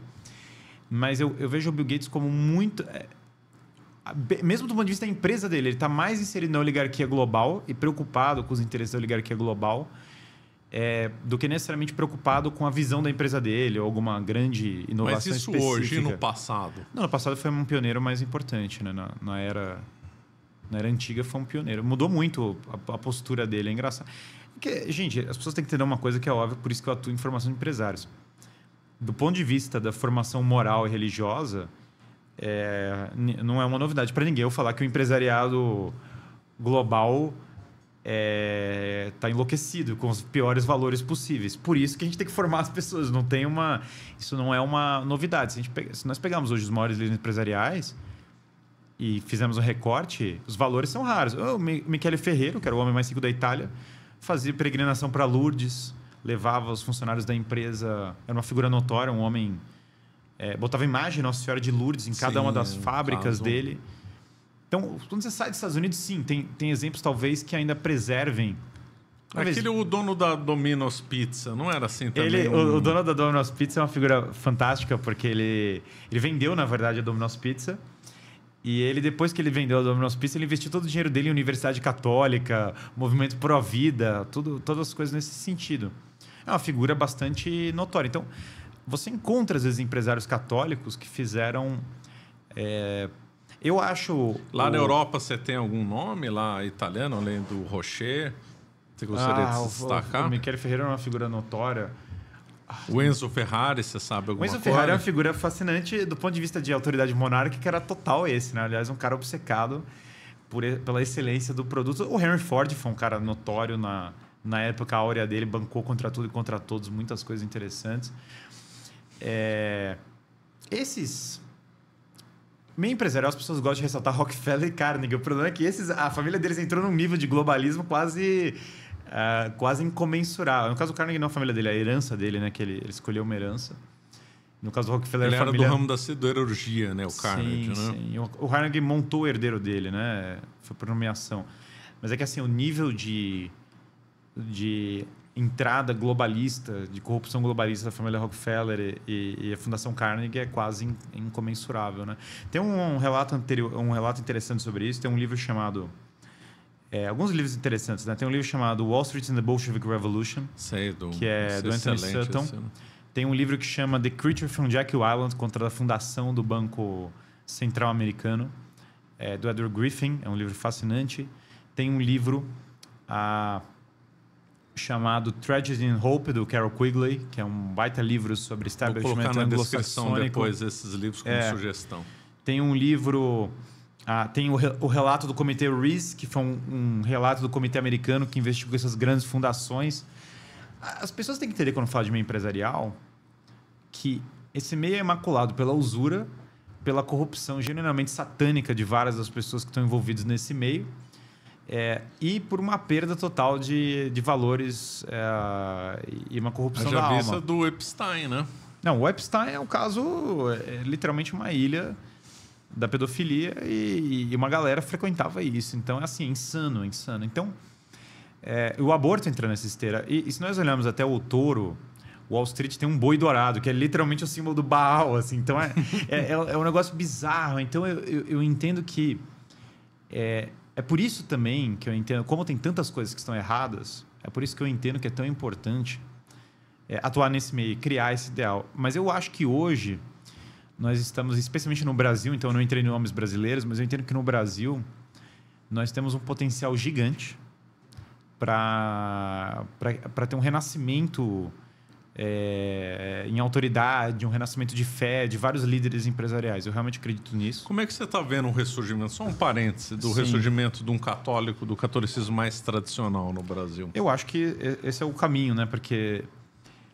Speaker 2: mas eu, eu, vejo o Bill Gates como muito. É, mesmo do ponto de vista da empresa dele, ele está mais inserido na oligarquia global e preocupado com os interesses da oligarquia global é, do que necessariamente preocupado com a visão da empresa dele ou alguma grande inovação Mas isso específica. hoje no passado? Não, no passado foi um pioneiro mais importante, né? Na, na era na era antiga foi um pioneiro. Mudou muito a, a postura dele, é engraçado. Porque, gente, as pessoas têm que entender uma coisa que é óbvia, por isso que eu atuo em formação de empresários. Do ponto de vista da formação moral e religiosa, é, não é uma novidade para ninguém eu falar que o empresariado global está é, tá enlouquecido com os piores valores possíveis. Por isso que a gente tem que formar as pessoas. Não tem uma, isso não é uma novidade. Se, pega, se nós pegarmos hoje os maiores líderes empresariais e fizemos um recorte, os valores são raros. O Michele Ferreiro, que era o homem mais rico da Itália, fazia peregrinação para Lourdes, levava os funcionários da empresa. Era uma figura notória, um homem é, botava imagem Nossa Senhora de Lourdes em cada Sim, uma das fábricas caso. dele. Então, quando você sai dos Estados Unidos, sim, tem, tem exemplos talvez que ainda preservem Aquele o dono da Domino's Pizza, não
Speaker 1: era assim também? Ele, um... o,
Speaker 2: dono da Domino's Pizza é uma figura fantástica, porque ele, ele vendeu, na verdade, a Domino's Pizza. E ele, depois que ele vendeu a Domino's Pizza, ele investiu todo o dinheiro dele em Universidade Católica, movimento pró-vida, todas as coisas nesse sentido. É uma figura bastante notória. Então, você encontra, às vezes, empresários católicos que fizeram é, eu acho. Lá o... na Europa
Speaker 1: você tem algum nome lá italiano, além do Rocher? Você gostaria ah, de destacar? O, o,
Speaker 2: Michele Ferreira é uma figura notória.
Speaker 1: Ah, o Enzo Ferrari, você sabe alguma coisa? O Enzo Ferrari é uma
Speaker 2: figura fascinante do ponto de vista de autoridade monárquica, era total esse, né? Aliás, um cara obcecado por, pela excelência do produto. O Henry Ford foi um cara notório na, na época áurea dele, bancou contra tudo e contra todos, muitas coisas interessantes. É, esses Meio empresarial, as pessoas gostam de ressaltar Rockefeller e Carnegie. O problema é que esses, a família deles entrou num nível de globalismo quase. Uh, quase incomensurável. No caso do Carnegie, não é a família dele, é a herança dele, né? Que ele, ele escolheu uma herança. No caso do Rockefeller, ele era família... do ramo
Speaker 1: da siderurgia,
Speaker 2: né? O sim, Carnegie, né? Sim. O, Carnegie montou o herdeiro dele, né? Foi por nomeação. Mas é que assim, o nível de, de entrada globalista, de corrupção globalista da família Rockefeller e, e a Fundação Carnegie é quase in, incomensurável. Né? Tem um, um, relato anterior, um relato interessante sobre isso, tem um livro chamado. É, alguns livros interessantes, né? Tem um livro chamado Wall Street and the Bolshevik Revolution, Sei, do, que é do Anthony Sutton. Tem um livro que chama The Creature from Jekyll Island contra a fundação do Banco Central Americano, é, do Edward Griffin, é um livro fascinante. Tem um livro, a chamado Tragedy and Hope, do Carol Quigley, que é um baita livro sobre estabelecimento Vou colocar na descrição depois esses livros como é, sugestão. Tem um livro... Ah, tem o, o, relato do comitê Rees, que foi um, um relato do comitê americano que investigou essas grandes fundações. As pessoas têm que entender, quando falam de meio empresarial, que esse meio é maculado pela usura, pela corrupção generalmente satânica de várias das pessoas que estão envolvidas nesse meio é, e por uma perda total de, de valores é, e uma corrupção da alma. A
Speaker 1: do Epstein, né?
Speaker 2: Não, o Epstein é um caso, é, é, literalmente uma ilha da pedofilia e, e, uma galera frequentava isso. Então é assim, insano, insano. Então é, o aborto entra nessa esteira. E, e, se nós olharmos até o touro, o Wall Street tem um boi dourado, que é literalmente o símbolo do Baal. Assim. Então é, é, é um negócio bizarro. Então eu, eu, eu entendo que é por isso também que eu entendo, como tem tantas coisas que estão erradas, é por isso que eu entendo que é tão importante é, atuar nesse meio, criar esse ideal. Mas eu acho que hoje nós estamos, especialmente no Brasil, então eu não entrei em nomes brasileiros, mas eu entendo que no Brasil nós temos um potencial gigante para ter um renascimento é, em autoridade, um renascimento de fé de vários líderes empresariais. Eu realmente acredito nisso. Como é que você está vendo o ressurgimento? Só um parêntese do Sim. ressurgimento de um católico, do catolicismo mais tradicional no Brasil. Eu acho que esse é o caminho, né? Porque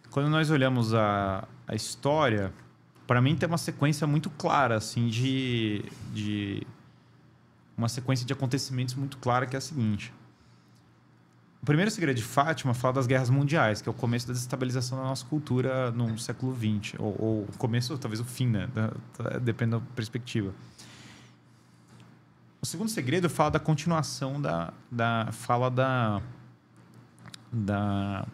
Speaker 2: quando nós olhamos a, a história, para mim tem uma sequência muito clara, assim, de, de uma sequência de acontecimentos muito clara que é a seguinte. O primeiro segredo de Fátima fala das guerras mundiais, que é o começo da desestabilização da nossa cultura no século XX, ou, o começo, ou talvez o fim, né? depende da perspectiva. O segundo segredo fala da continuação da, da fala da da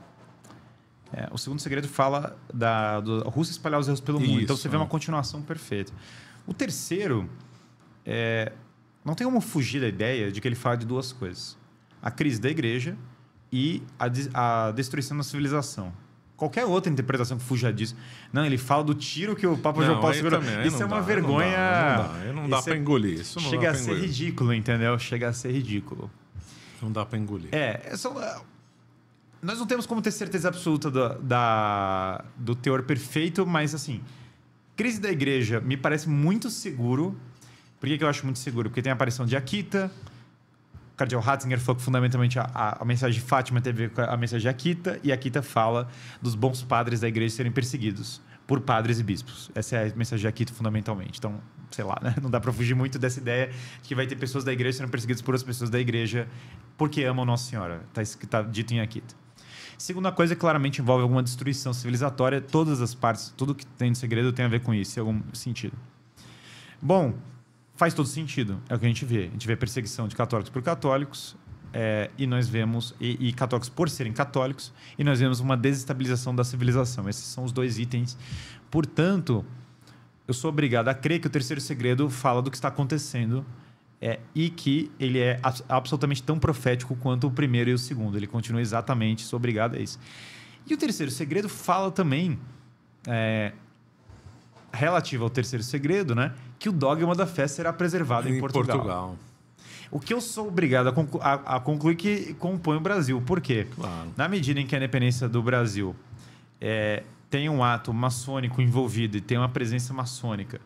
Speaker 2: é, o segundo segredo fala da, da Rússia espalhar os erros pelo mundo. Isso, então você vê é. uma continuação perfeita. O terceiro é, não tem como fugir da ideia de que ele fala de duas coisas: a crise da igreja e a, a destruição da civilização. Qualquer outra interpretação que fuja disso. Não, ele fala do tiro que o Papa João Paulo segurou. isso é uma dá, vergonha. Não dá, dá, dá pra é, engolir. Isso não chega a ser engolir. ridículo, entendeu? Chega a ser ridículo. Não dá pra engolir. É, é só, é, nós não temos como ter certeza absoluta do, da, do teor perfeito, mas assim, crise da igreja me parece muito seguro. Por que, que eu acho muito seguro? Porque tem a aparição de Akita, Karl Ratzinger falou que fundamentalmente a, a, a, mensagem de Fátima teve a ver com a mensagem de Akita, e Akita fala dos bons padres da igreja serem perseguidos por padres e bispos. Essa é a mensagem de Akita, fundamentalmente. Então, sei lá, né? <laughs> não dá para fugir muito dessa ideia de que vai ter pessoas da igreja sendo perseguidas por as pessoas da igreja porque amam Nossa Senhora. Está tá dito em Akita. Segunda coisa, claramente envolve alguma destruição civilizatória. Todas as partes, tudo que tem de segredo tem a ver com isso, em algum sentido. Bom, faz todo sentido. É o que a gente vê. A gente vê perseguição de católicos por católicos, é, e nós vemos e, e, católicos por serem católicos e nós vemos uma desestabilização da civilização esses são os dois itens portanto eu sou obrigado a crer que o terceiro segredo fala do que está acontecendo é, e que ele é absolutamente tão profético quanto o primeiro e o segundo ele continua exatamente sou obrigado a isso e o terceiro segredo fala também é, relativo ao terceiro segredo né que o dogma da fé será preservado em, em Portugal. Portugal. O que eu sou obrigado a, conclu a, a, concluir que compõe o Brasil. Por quê? Claro. Na medida em que a independência do Brasil é, tem um ato maçônico envolvido e tem uma presença maçônica,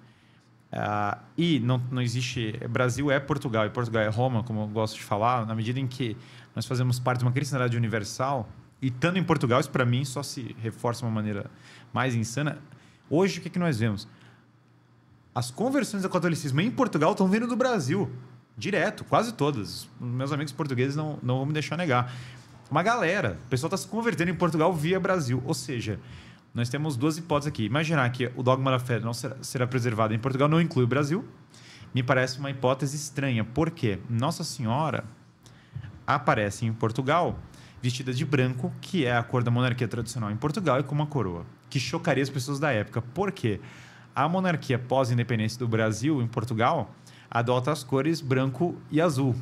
Speaker 2: uh, e não, não existe. Brasil é Portugal e Portugal é Roma, como eu gosto de falar, na medida em que nós fazemos parte de uma cristandade universal, e estando em Portugal, isso para mim só se reforça de uma maneira mais insana. Hoje, o que, é que nós vemos? As conversões ao catolicismo em Portugal estão vindo do Brasil. Direto, quase todas. Meus amigos portugueses não, não vão me deixar negar. Uma galera, o pessoal está se convertendo em Portugal via Brasil. Ou seja, nós temos duas hipóteses aqui. Imaginar que o dogma da fé não será, será preservado em Portugal não inclui o Brasil. Me parece uma hipótese estranha, porque Nossa Senhora aparece em Portugal vestida de branco, que é a cor da monarquia tradicional em Portugal, e com uma coroa, que chocaria as pessoas da época. Por quê? Porque a monarquia pós-independência do Brasil, em Portugal, adota as cores branco e azul.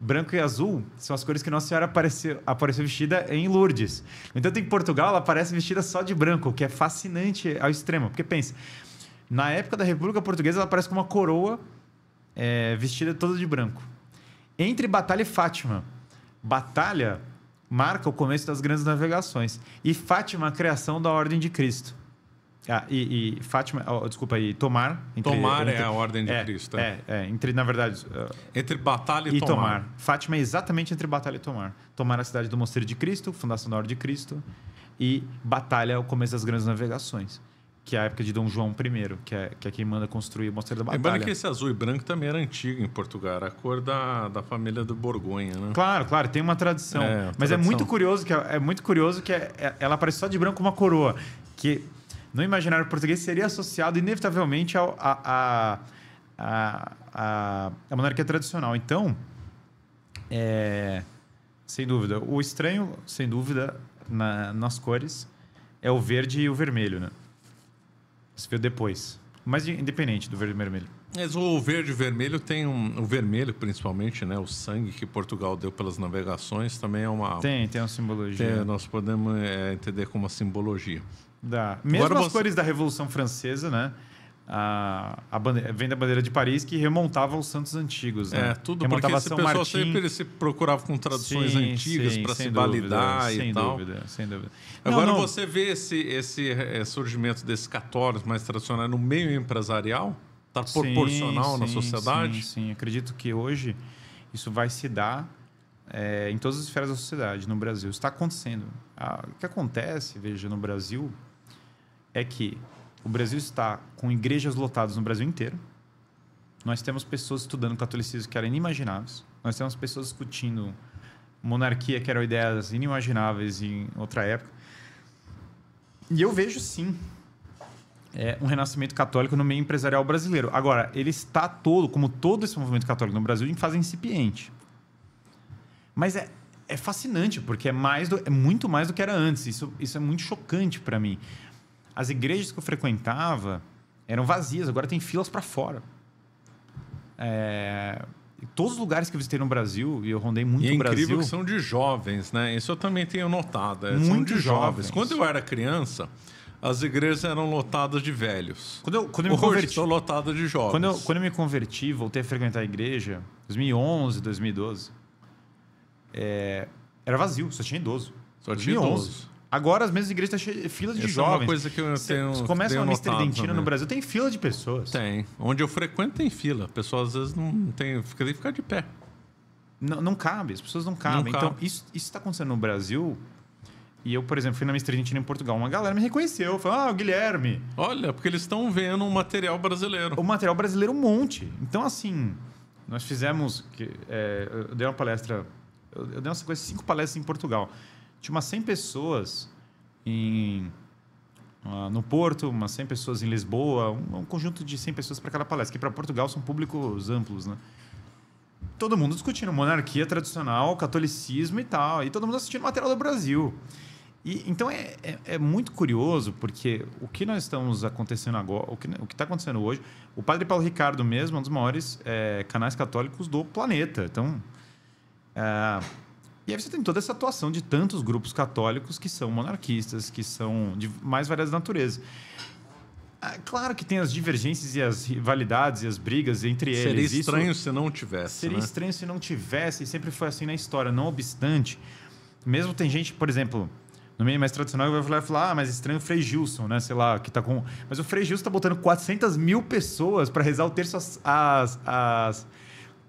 Speaker 2: Branco e azul são as cores que Nossa Senhora apareceu, apareceu vestida em Lourdes. No entanto, em Portugal, ela aparece vestida só de branco, o que é fascinante ao extremo. Porque pensa, na época da República Portuguesa, ela aparece com uma coroa é, vestida toda de branco. Entre Batalha e Fátima. Batalha marca o começo das grandes navegações. E Fátima, a criação da Ordem de Cristo. Ah, e, e, Fátima, oh, desculpa aí, Tomar. Entre, tomar é entre, é a ordem de é, Cristo. É. é, é, entre, na verdade. Uh, entre Batalha e, e tomar. tomar. Fátima é exatamente entre Batalha e Tomar. Tomar é a cidade do Mosteiro de Cristo, Fundação da Ordem de Cristo, e Batalha é o começo das grandes navegações, que é a época de Dom João I, que é, que é quem manda construir o Mosteiro da Batalha. Lembrando que esse
Speaker 1: azul e branco também era antigo em Portugal, a cor da, da família do Borgonha,
Speaker 2: né? Claro, claro, tem uma tradição. É, Mas é tradição. É, é muito curioso que, é, muito curioso que ela aparece só de branco uma coroa. Que no imaginário português seria associado inevitavelmente à a, a, a, a, a monarquia tradicional. Então, é, sem dúvida, o estranho, sem dúvida, na, nas cores é o verde e o vermelho, né? Isso veio depois. Mas independente do verde e vermelho.
Speaker 1: Mas o verde e vermelho tem um. O vermelho, principalmente, né? O sangue que Portugal deu pelas navegações também é uma. Tem, tem uma
Speaker 2: simbologia. Tem,
Speaker 1: nós podemos é, entender como uma simbologia
Speaker 2: mesmo Agora as você... cores da Revolução Francesa, né? A, a bandeira, vem da bandeira de Paris que remontava aos santos antigos, né? É, tudo remontava porque esse São pessoal Martim. sempre se
Speaker 1: procurava com traduções sim, antigas para se dúvida, validar e tal. Dúvida, sem dúvida. Agora não, não. você vê esse, esse eh, surgimento desses católicos mais tradicionais no meio empresarial? Está proporcional sim, na sociedade? Sim,
Speaker 2: sim, acredito que hoje isso vai se dar é, em todas as esferas da sociedade no Brasil. Está acontecendo. Ah, o que acontece, veja, no Brasil é que o Brasil está com igrejas lotadas no Brasil inteiro. Nós temos pessoas estudando catolicismo que eram inimagináveis. Nós temos pessoas discutindo monarquia que eram ideias inimagináveis em outra época. E eu vejo sim é um renascimento católico no meio empresarial brasileiro. Agora, ele está todo, como todo esse movimento católico no Brasil, em fase incipiente. Mas é, é fascinante, porque é, mais do, é muito mais do que era antes. Isso, isso é muito chocante para mim. As igrejas que eu frequentava eram vazias, agora tem filas para fora. É, todos os lugares que eu visitei no Brasil, e eu rondei
Speaker 1: muito e é o Brasil... é incrível que são de jovens, né? Isso eu também tenho notado. É, muito de jovens. jovens. Quando eu era criança, as igrejas eram lotadas de velhos. Quando eu, quando eu me converti... estou é lotada de jovens. Quando eu,
Speaker 2: quando eu me converti, voltei a frequentar a igreja, 2011, 2012 é, era vazio, só tinha idoso. Só tinha idoso. Agora as mesmas igrejas estão tá filas de Essa jovens. É uma coisa que eu tenho. começa tenho uma mistridentina no Brasil, tem fila de pessoas. Tem. Onde eu frequento tem fila. Pessoas às vezes não tem. Fica ficar de pé. Não, não cabe, as pessoas não cabem. Não então, cabe. isso está acontecendo no Brasil. E eu, por exemplo, fui na Mistridentina em Portugal. Uma galera me reconheceu. Falou, ah, o Guilherme. Olha, porque eles estão vendo um material brasileiro. O material brasileiro, um monte. Então, assim, nós fizemos. É, eu dei uma palestra eu, dei dei sequência de cinco palestras em Portugal. Tinha umas 100 pessoas em, uh, no Porto, umas 100 pessoas em Lisboa, um, um conjunto de 100 pessoas para cada palestra, que para Portugal são públicos amplos, né? Todo mundo discutindo monarquia tradicional, catolicismo e tal. E todo mundo assistindo material do Brasil. E, então é, é, é, muito curioso, porque o que nós estamos acontecendo agora, o que está acontecendo hoje, o padre Paulo Ricardo mesmo é um dos maiores é, canais católicos do planeta. Então, é, e aí você tem toda essa atuação de tantos grupos católicos que são monarquistas, que são de mais várias naturezas. Ah, claro que tem as divergências e as rivalidades e as brigas entre Seria eles. Seria estranho Isso se não tivesse. Seria né? estranho se não tivesse, e sempre foi assim na história. Não obstante, mesmo tem gente, por exemplo, no meio mais tradicional, vai falar, ah, mas estranho o Frei Gilson, né? Sei lá, que tá com. Mas o Frei Gilson tá botando 400 mil pessoas para rezar o terço às, às, às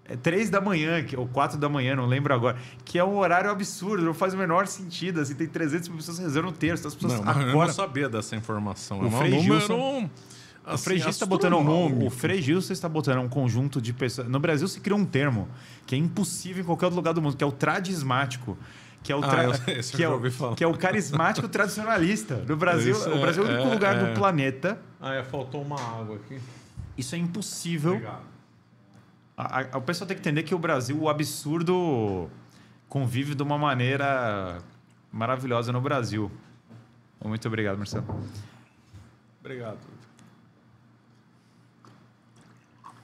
Speaker 2: é três da manhã, ou quatro da manhã, não lembro agora, que é um horário absurdo, não faz o menor sentido. Assim, tem 300 pessoas rezando um terço, as pessoas não, agora... Eu não
Speaker 1: sabia dessa informação. É o é Frei Gilson... número...
Speaker 2: Assim, tá o Frei Gilson está botando um, o Frei está botando um conjunto de pessoas. No Brasil se criou um termo que é impossível em qualquer outro lugar do mundo, que é o tradismático que é o, ah, tra... ah, que, é o... que é o carismático tradicionalista. No Brasil, o Brasil é, o único é, lugar é... do planeta.
Speaker 1: Ah, é, faltou uma água aqui. Isso é
Speaker 2: impossível. Obrigado a, a, o pessoal tem que entender que o Brasil, o absurdo convive de uma maneira maravilhosa no Brasil. Muito obrigado, Marcelo. Obrigado.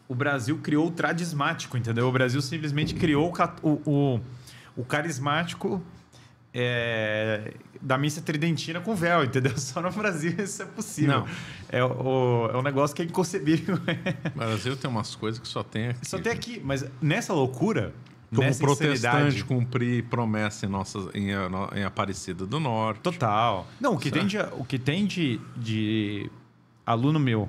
Speaker 2: O Brasil criou o tradismático, entendeu? O Brasil simplesmente criou o, o, o carismático é, da missa tridentina com véu, entendeu? <laughs> Só no Brasil isso é possível. Não. É, o, é um negócio que é inconcebível. O Brasil tem umas coisas que só tem aqui. Só tem aqui, mas nessa loucura. Como nessa protestante
Speaker 1: cumprir promessa em, nossas, em, em, Aparecida do Norte. Total. Não, o que certo? É. tem, de,
Speaker 2: o que tem de, de aluno meu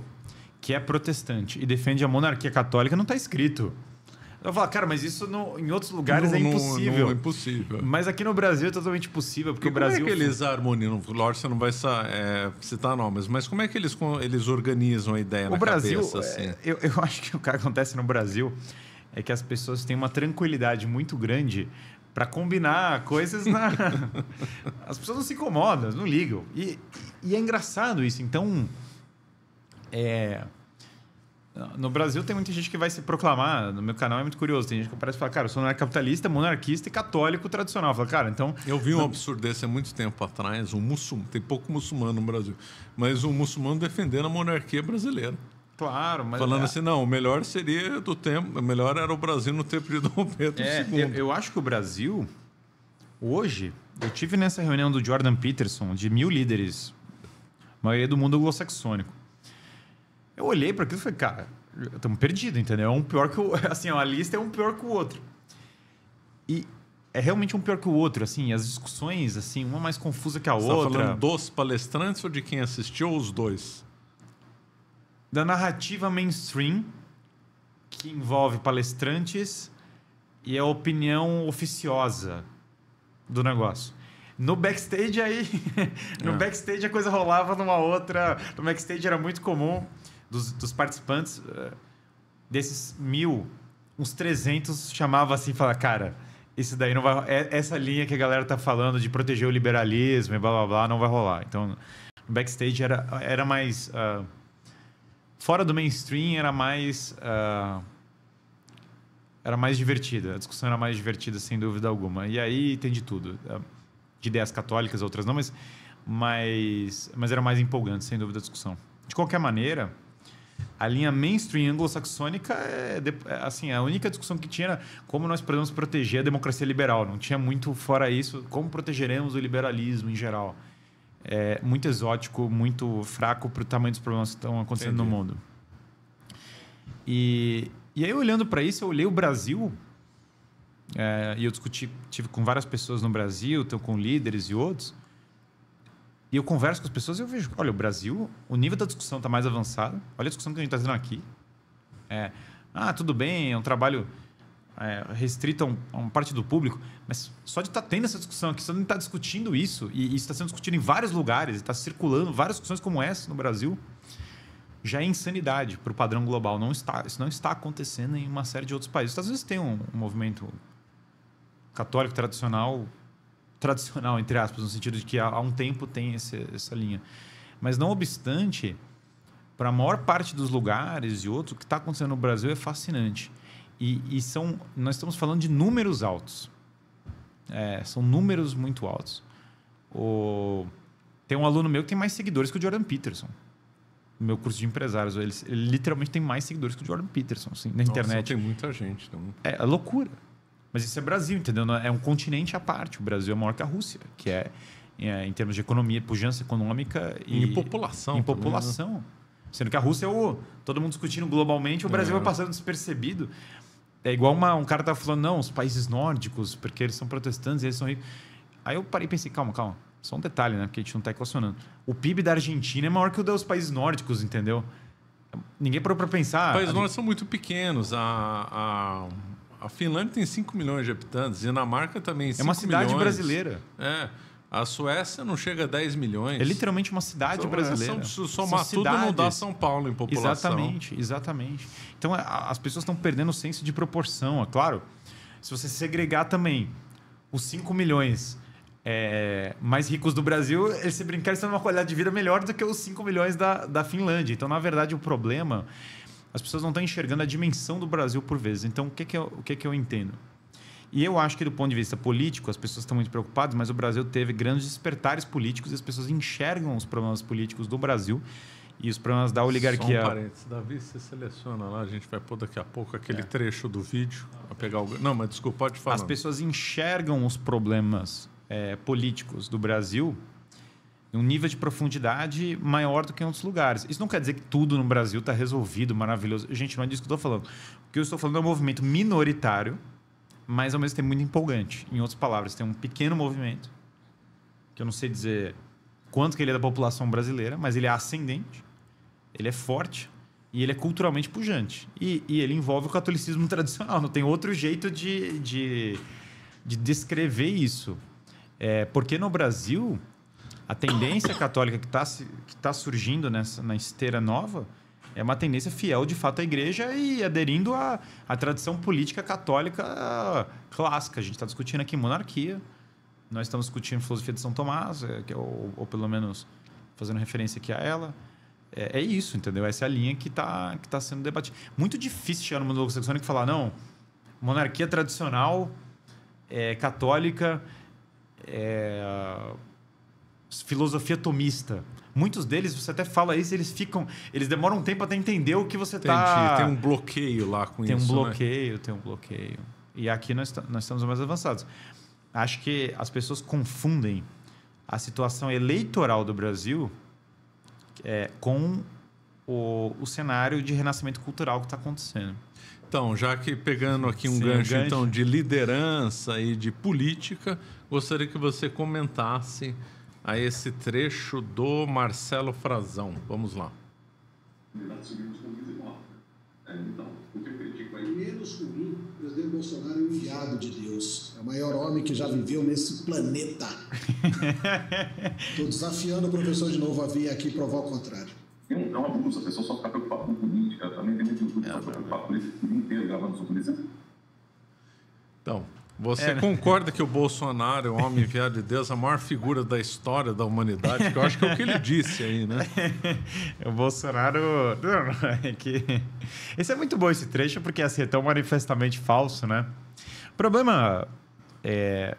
Speaker 2: que é protestante e defende a monarquia católica não está escrito. Eu falo, cara, mas isso no, em outros lugares no, é impossível. No, é impossível. Mas aqui no Brasil é totalmente possível, porque e o Brasil. Como é que eles
Speaker 1: harmonizam? Lógico, você não vai
Speaker 2: é, citar nomes, mas como é que eles, eles organizam a ideia o na Brasil, cabeça? É, assim? É, eu, eu <laughs> acho que o que acontece no Brasil é que as pessoas têm uma tranquilidade muito grande para combinar coisas na. <laughs> as pessoas não se incomodam, não ligam. E, e é engraçado isso. Então. É no Brasil tem muita gente que vai se proclamar, no meu canal é muito curioso, tem gente que aparece e fala, cara, eu sou capitalista, monarquista e católico tradicional. Fala, cara, então. Eu vi uma absurdez há muito tempo atrás, um muçulmano, tem pouco
Speaker 1: muçulmano no Brasil, mas um muçulmano defendendo a monarquia brasileira.
Speaker 2: Claro, mas. Falando é... assim, não, o melhor seria do tempo. O melhor era o Brasil no tempo de <laughs> Dom Pedro é, II. Eu, eu acho que o Brasil, hoje, eu tive nessa reunião do Jordan Peterson, de mil líderes, maioria do mundo é anglo-saxônico. Eu olhei para aquilo e falei, cara, estamos perdidos, entendeu? É um pior que o. <laughs> Assim, a lista é um pior que o outro. E é realmente um pior que o outro, assim, as discussões, assim, uma mais confusa que a Você tá outra. Você tá falando
Speaker 1: dos palestrantes
Speaker 2: ou de quem assistiu ou os dois? Da narrativa mainstream, que envolve palestrantes e a opinião oficiosa do negócio. No backstage aí, <laughs> no é. backstage a coisa rolava numa outra, no backstage era muito comum dos, dos participantes, eh, desses mil, uns 300 chamava assim e falavam, cara, isso daí não vai. É, essa linha que a galera tá falando de proteger o liberalismo e blá blá blá não vai rolar. Então, no backstage era, era mais. Uh, fora do mainstream era mais. Uh, era mais divertida. A discussão era mais divertida, sem dúvida alguma. E aí tem de tudo. Ah, de ideias católicas, outras não, mas, mas, mas era mais empolgante, sem dúvida, a discussão. De qualquer maneira a linha mainstream anglo-saxônica é, é, assim, a única discussão que tinha era como nós podemos proteger a democracia liberal. Não tinha muito fora isso, como protegeremos o liberalismo em geral. É muito exótico, muito fraco para o tamanho dos problemas que estão acontecendo Entendi. no mundo. E, e aí, olhando para isso, eu olhei o Brasil é, e eu discuti, tive com várias pessoas no Brasil, então com líderes e outros. E eu converso com as pessoas e eu vejo, olha, o Brasil, o nível da discussão está mais avançado. Olha a discussão que a gente está tendo aqui. É, ah, tudo bem, é um trabalho é, restrito a, um, a uma parte do público, mas só de estar tá tendo essa discussão aqui, só de estar tá discutindo isso, e, isso está sendo discutido em vários lugares, está circulando várias discussões como essa no Brasil, já é insanidade para o padrão global. Não está, isso não está acontecendo em uma série de outros países. Às vezes tem um, um movimento católico tradicional tradicional, entre aspas, no sentido de que há, há um tempo tem esse, essa linha. Mas não obstante, para a maior parte dos lugares e outros, o que está acontecendo no Brasil é fascinante. E, e, são, nós estamos falando de números altos. É, são números muito altos. O, tem um aluno meu que tem mais seguidores que o Jordan Peterson. No meu curso de empresários, ele, ele literalmente tem mais seguidores que o Jordan Peterson, assim, na Nossa, internet. Tem
Speaker 1: muita gente. Então...
Speaker 2: É, é loucura. Mas isso é Brasil, entendeu? É, é um continente à parte. O Brasil é maior que a Rússia, que é, é em termos de economia, pujança econômica e. Em população. Em população. Também, né? Sendo que a Rússia é o. Todo mundo discutindo globalmente, o é. Brasil vai é. passando despercebido. É igual uma, um cara tá falando, não, os países nórdicos, porque eles são protestantes e eles são ricos. Aí eu parei e pensei, calma, calma. Só um detalhe, né? Porque a gente não está equacionando. O PIB da Argentina é maior que o dos países nórdicos, entendeu? Ninguém parou para pensar. Os países nórdicos
Speaker 1: gente... são muito pequenos. A, a a Finlândia tem 5 milhões de habitantes, Dinamarca também 5 milhões. É uma cidade milhões. brasileira. É. A Suécia não chega a 10 milhões. É literalmente uma cidade é, brasileira. É, são, somar são tudo não dá São Paulo em população. Exatamente,
Speaker 2: exatamente. Então a, as pessoas estão perdendo o senso de proporção. É claro, se você segregar também os 5 milhões é, mais ricos do Brasil, eles se brincar, eles estão uma qualidade de vida melhor do que os 5 milhões da, da Finlândia. Então, na verdade, o problema as pessoas não estão enxergando a dimensão do Brasil por vezes. Então, o que, que, eu, o que, que eu entendo? E eu acho que, do ponto de vista político, as pessoas estão muito preocupadas, mas o Brasil teve grandes despertares políticos e as pessoas enxergam os problemas políticos do Brasil e os problemas da oligarquia. Só um
Speaker 1: parênteses, Davi, você seleciona lá, a
Speaker 2: gente vai pôr daqui a pouco aquele é. trecho do vídeo. Pra pegar o... Não, mas desculpa, pode falar. As pessoas enxergam os problemas é, políticos do Brasil um nível de profundidade maior do que em outros lugares. Isso não quer dizer que tudo no Brasil está resolvido, maravilhoso. Gente, não é disso que eu estou falando. O que eu estou falando é um movimento minoritário, mas ao mesmo tempo muito empolgante. Em outras palavras, tem um pequeno movimento, que eu não sei dizer quanto que ele é da população brasileira, mas ele é ascendente, ele é forte e ele é culturalmente pujante. E, e ele envolve o catolicismo <laughs> tradicional, não tem outro jeito de, de, de descrever isso. É, porque no Brasil, a tendência católica que está que tá surgindo nessa, na esteira nova é uma tendência fiel de fato à igreja e aderindo à, à tradição política católica ah, clássica. A gente está discutindo aqui monarquia, nós estamos discutindo filosofia de São Tomás, é, que, é ou, ou, pelo menos fazendo referência aqui a ela. É, é isso, entendeu? Essa é a linha que está que tá sendo debatida. Muito difícil chegar no mundo anglo-saxônico e falar, não, monarquia tradicional, é, católica, é filosofia tomista. Muitos deles, você até fala isso, eles ficam. Eles demoram um tempo até entender o que você está. Tem um bloqueio lá com tem isso. Tem né? um bloqueio, né? tem um bloqueio. E aqui nós, nós estamos mais avançados. Acho que as pessoas confundem a situação eleitoral do Brasil é, com o, o cenário de renascimento cultural que está acontecendo. Então, já que pegando aqui um Sim, é gancho, gancho então
Speaker 1: de liderança e de política, gostaria que você comentasse a esse trecho do Marcelo Frazão. Vamos lá.
Speaker 2: o que eu critico aí? Menos ruim, o presidente Bolsonaro é um enviado de Deus. É o maior homem que já viveu nesse planeta. Estou desafiando o professor de novo a vir aqui provar o contrário. é uma abusa, a pessoa só ficar preocupada com política. Também tem muito grupo
Speaker 1: que fica preocupado com política o dia inteiro, gravando sobre política. Então, você é, né? concorda que o Bolsonaro é um homem enviado de Deus, a maior figura da história da humanidade? Que eu acho que é o que ele
Speaker 2: disse aí, né? <laughs> o Bolsonaro. É <laughs> esse é muito bom esse trecho, porque assim, é tão manifestamente falso, né? O problema é.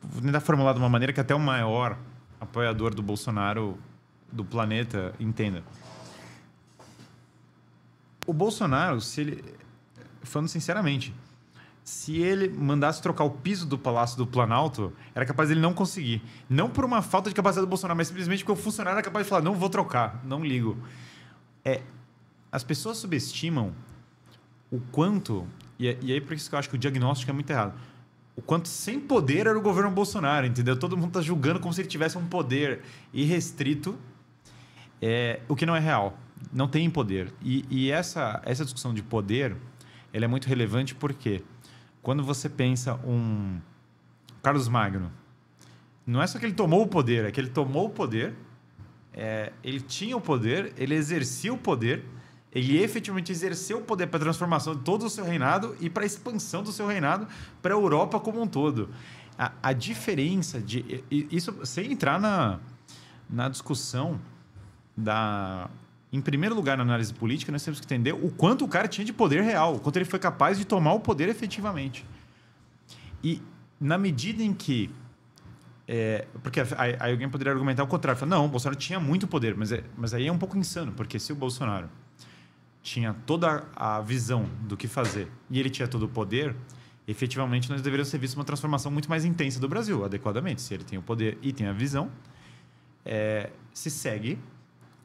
Speaker 2: Vou tentar formular de uma maneira que até o maior apoiador do Bolsonaro do planeta entenda. O Bolsonaro, se ele. Falando sinceramente se ele mandasse trocar o piso do Palácio do Planalto, era capaz dele não conseguir. Não por uma falta de capacidade do Bolsonaro, mas simplesmente porque o funcionário era capaz de falar: não vou trocar, não ligo. É, as pessoas subestimam o quanto, e, é, e aí é por isso que eu acho que o diagnóstico é muito errado, o quanto sem poder era o governo Bolsonaro, entendeu? Todo mundo está julgando como se ele tivesse um poder irrestrito, é, o que não é real. Não tem poder. E, e essa, essa discussão de poder ela é muito relevante porque quê? Quando você pensa um Carlos Magno, não é só que ele tomou o poder, é que ele tomou o poder, é, ele tinha o poder, ele exercia o poder, ele efetivamente exerceu o poder para a transformação de todo o seu reinado e para a expansão do seu reinado para a Europa como um todo. A, a, diferença de. Isso sem entrar na, na discussão da em primeiro lugar, na análise política, nós temos que entender o quanto o cara tinha de poder real, o quanto ele foi capaz de tomar o poder efetivamente. E na medida em que. É, porque aí, aí, alguém poderia argumentar o contrário. Falar, não, o Bolsonaro tinha muito poder, mas, é, mas aí é um pouco insano, porque se o Bolsonaro tinha toda a visão do que fazer e ele tinha todo o poder, efetivamente nós deveríamos ter visto uma transformação muito mais intensa do Brasil, adequadamente. Se ele tem o poder e tem a visão, é, se segue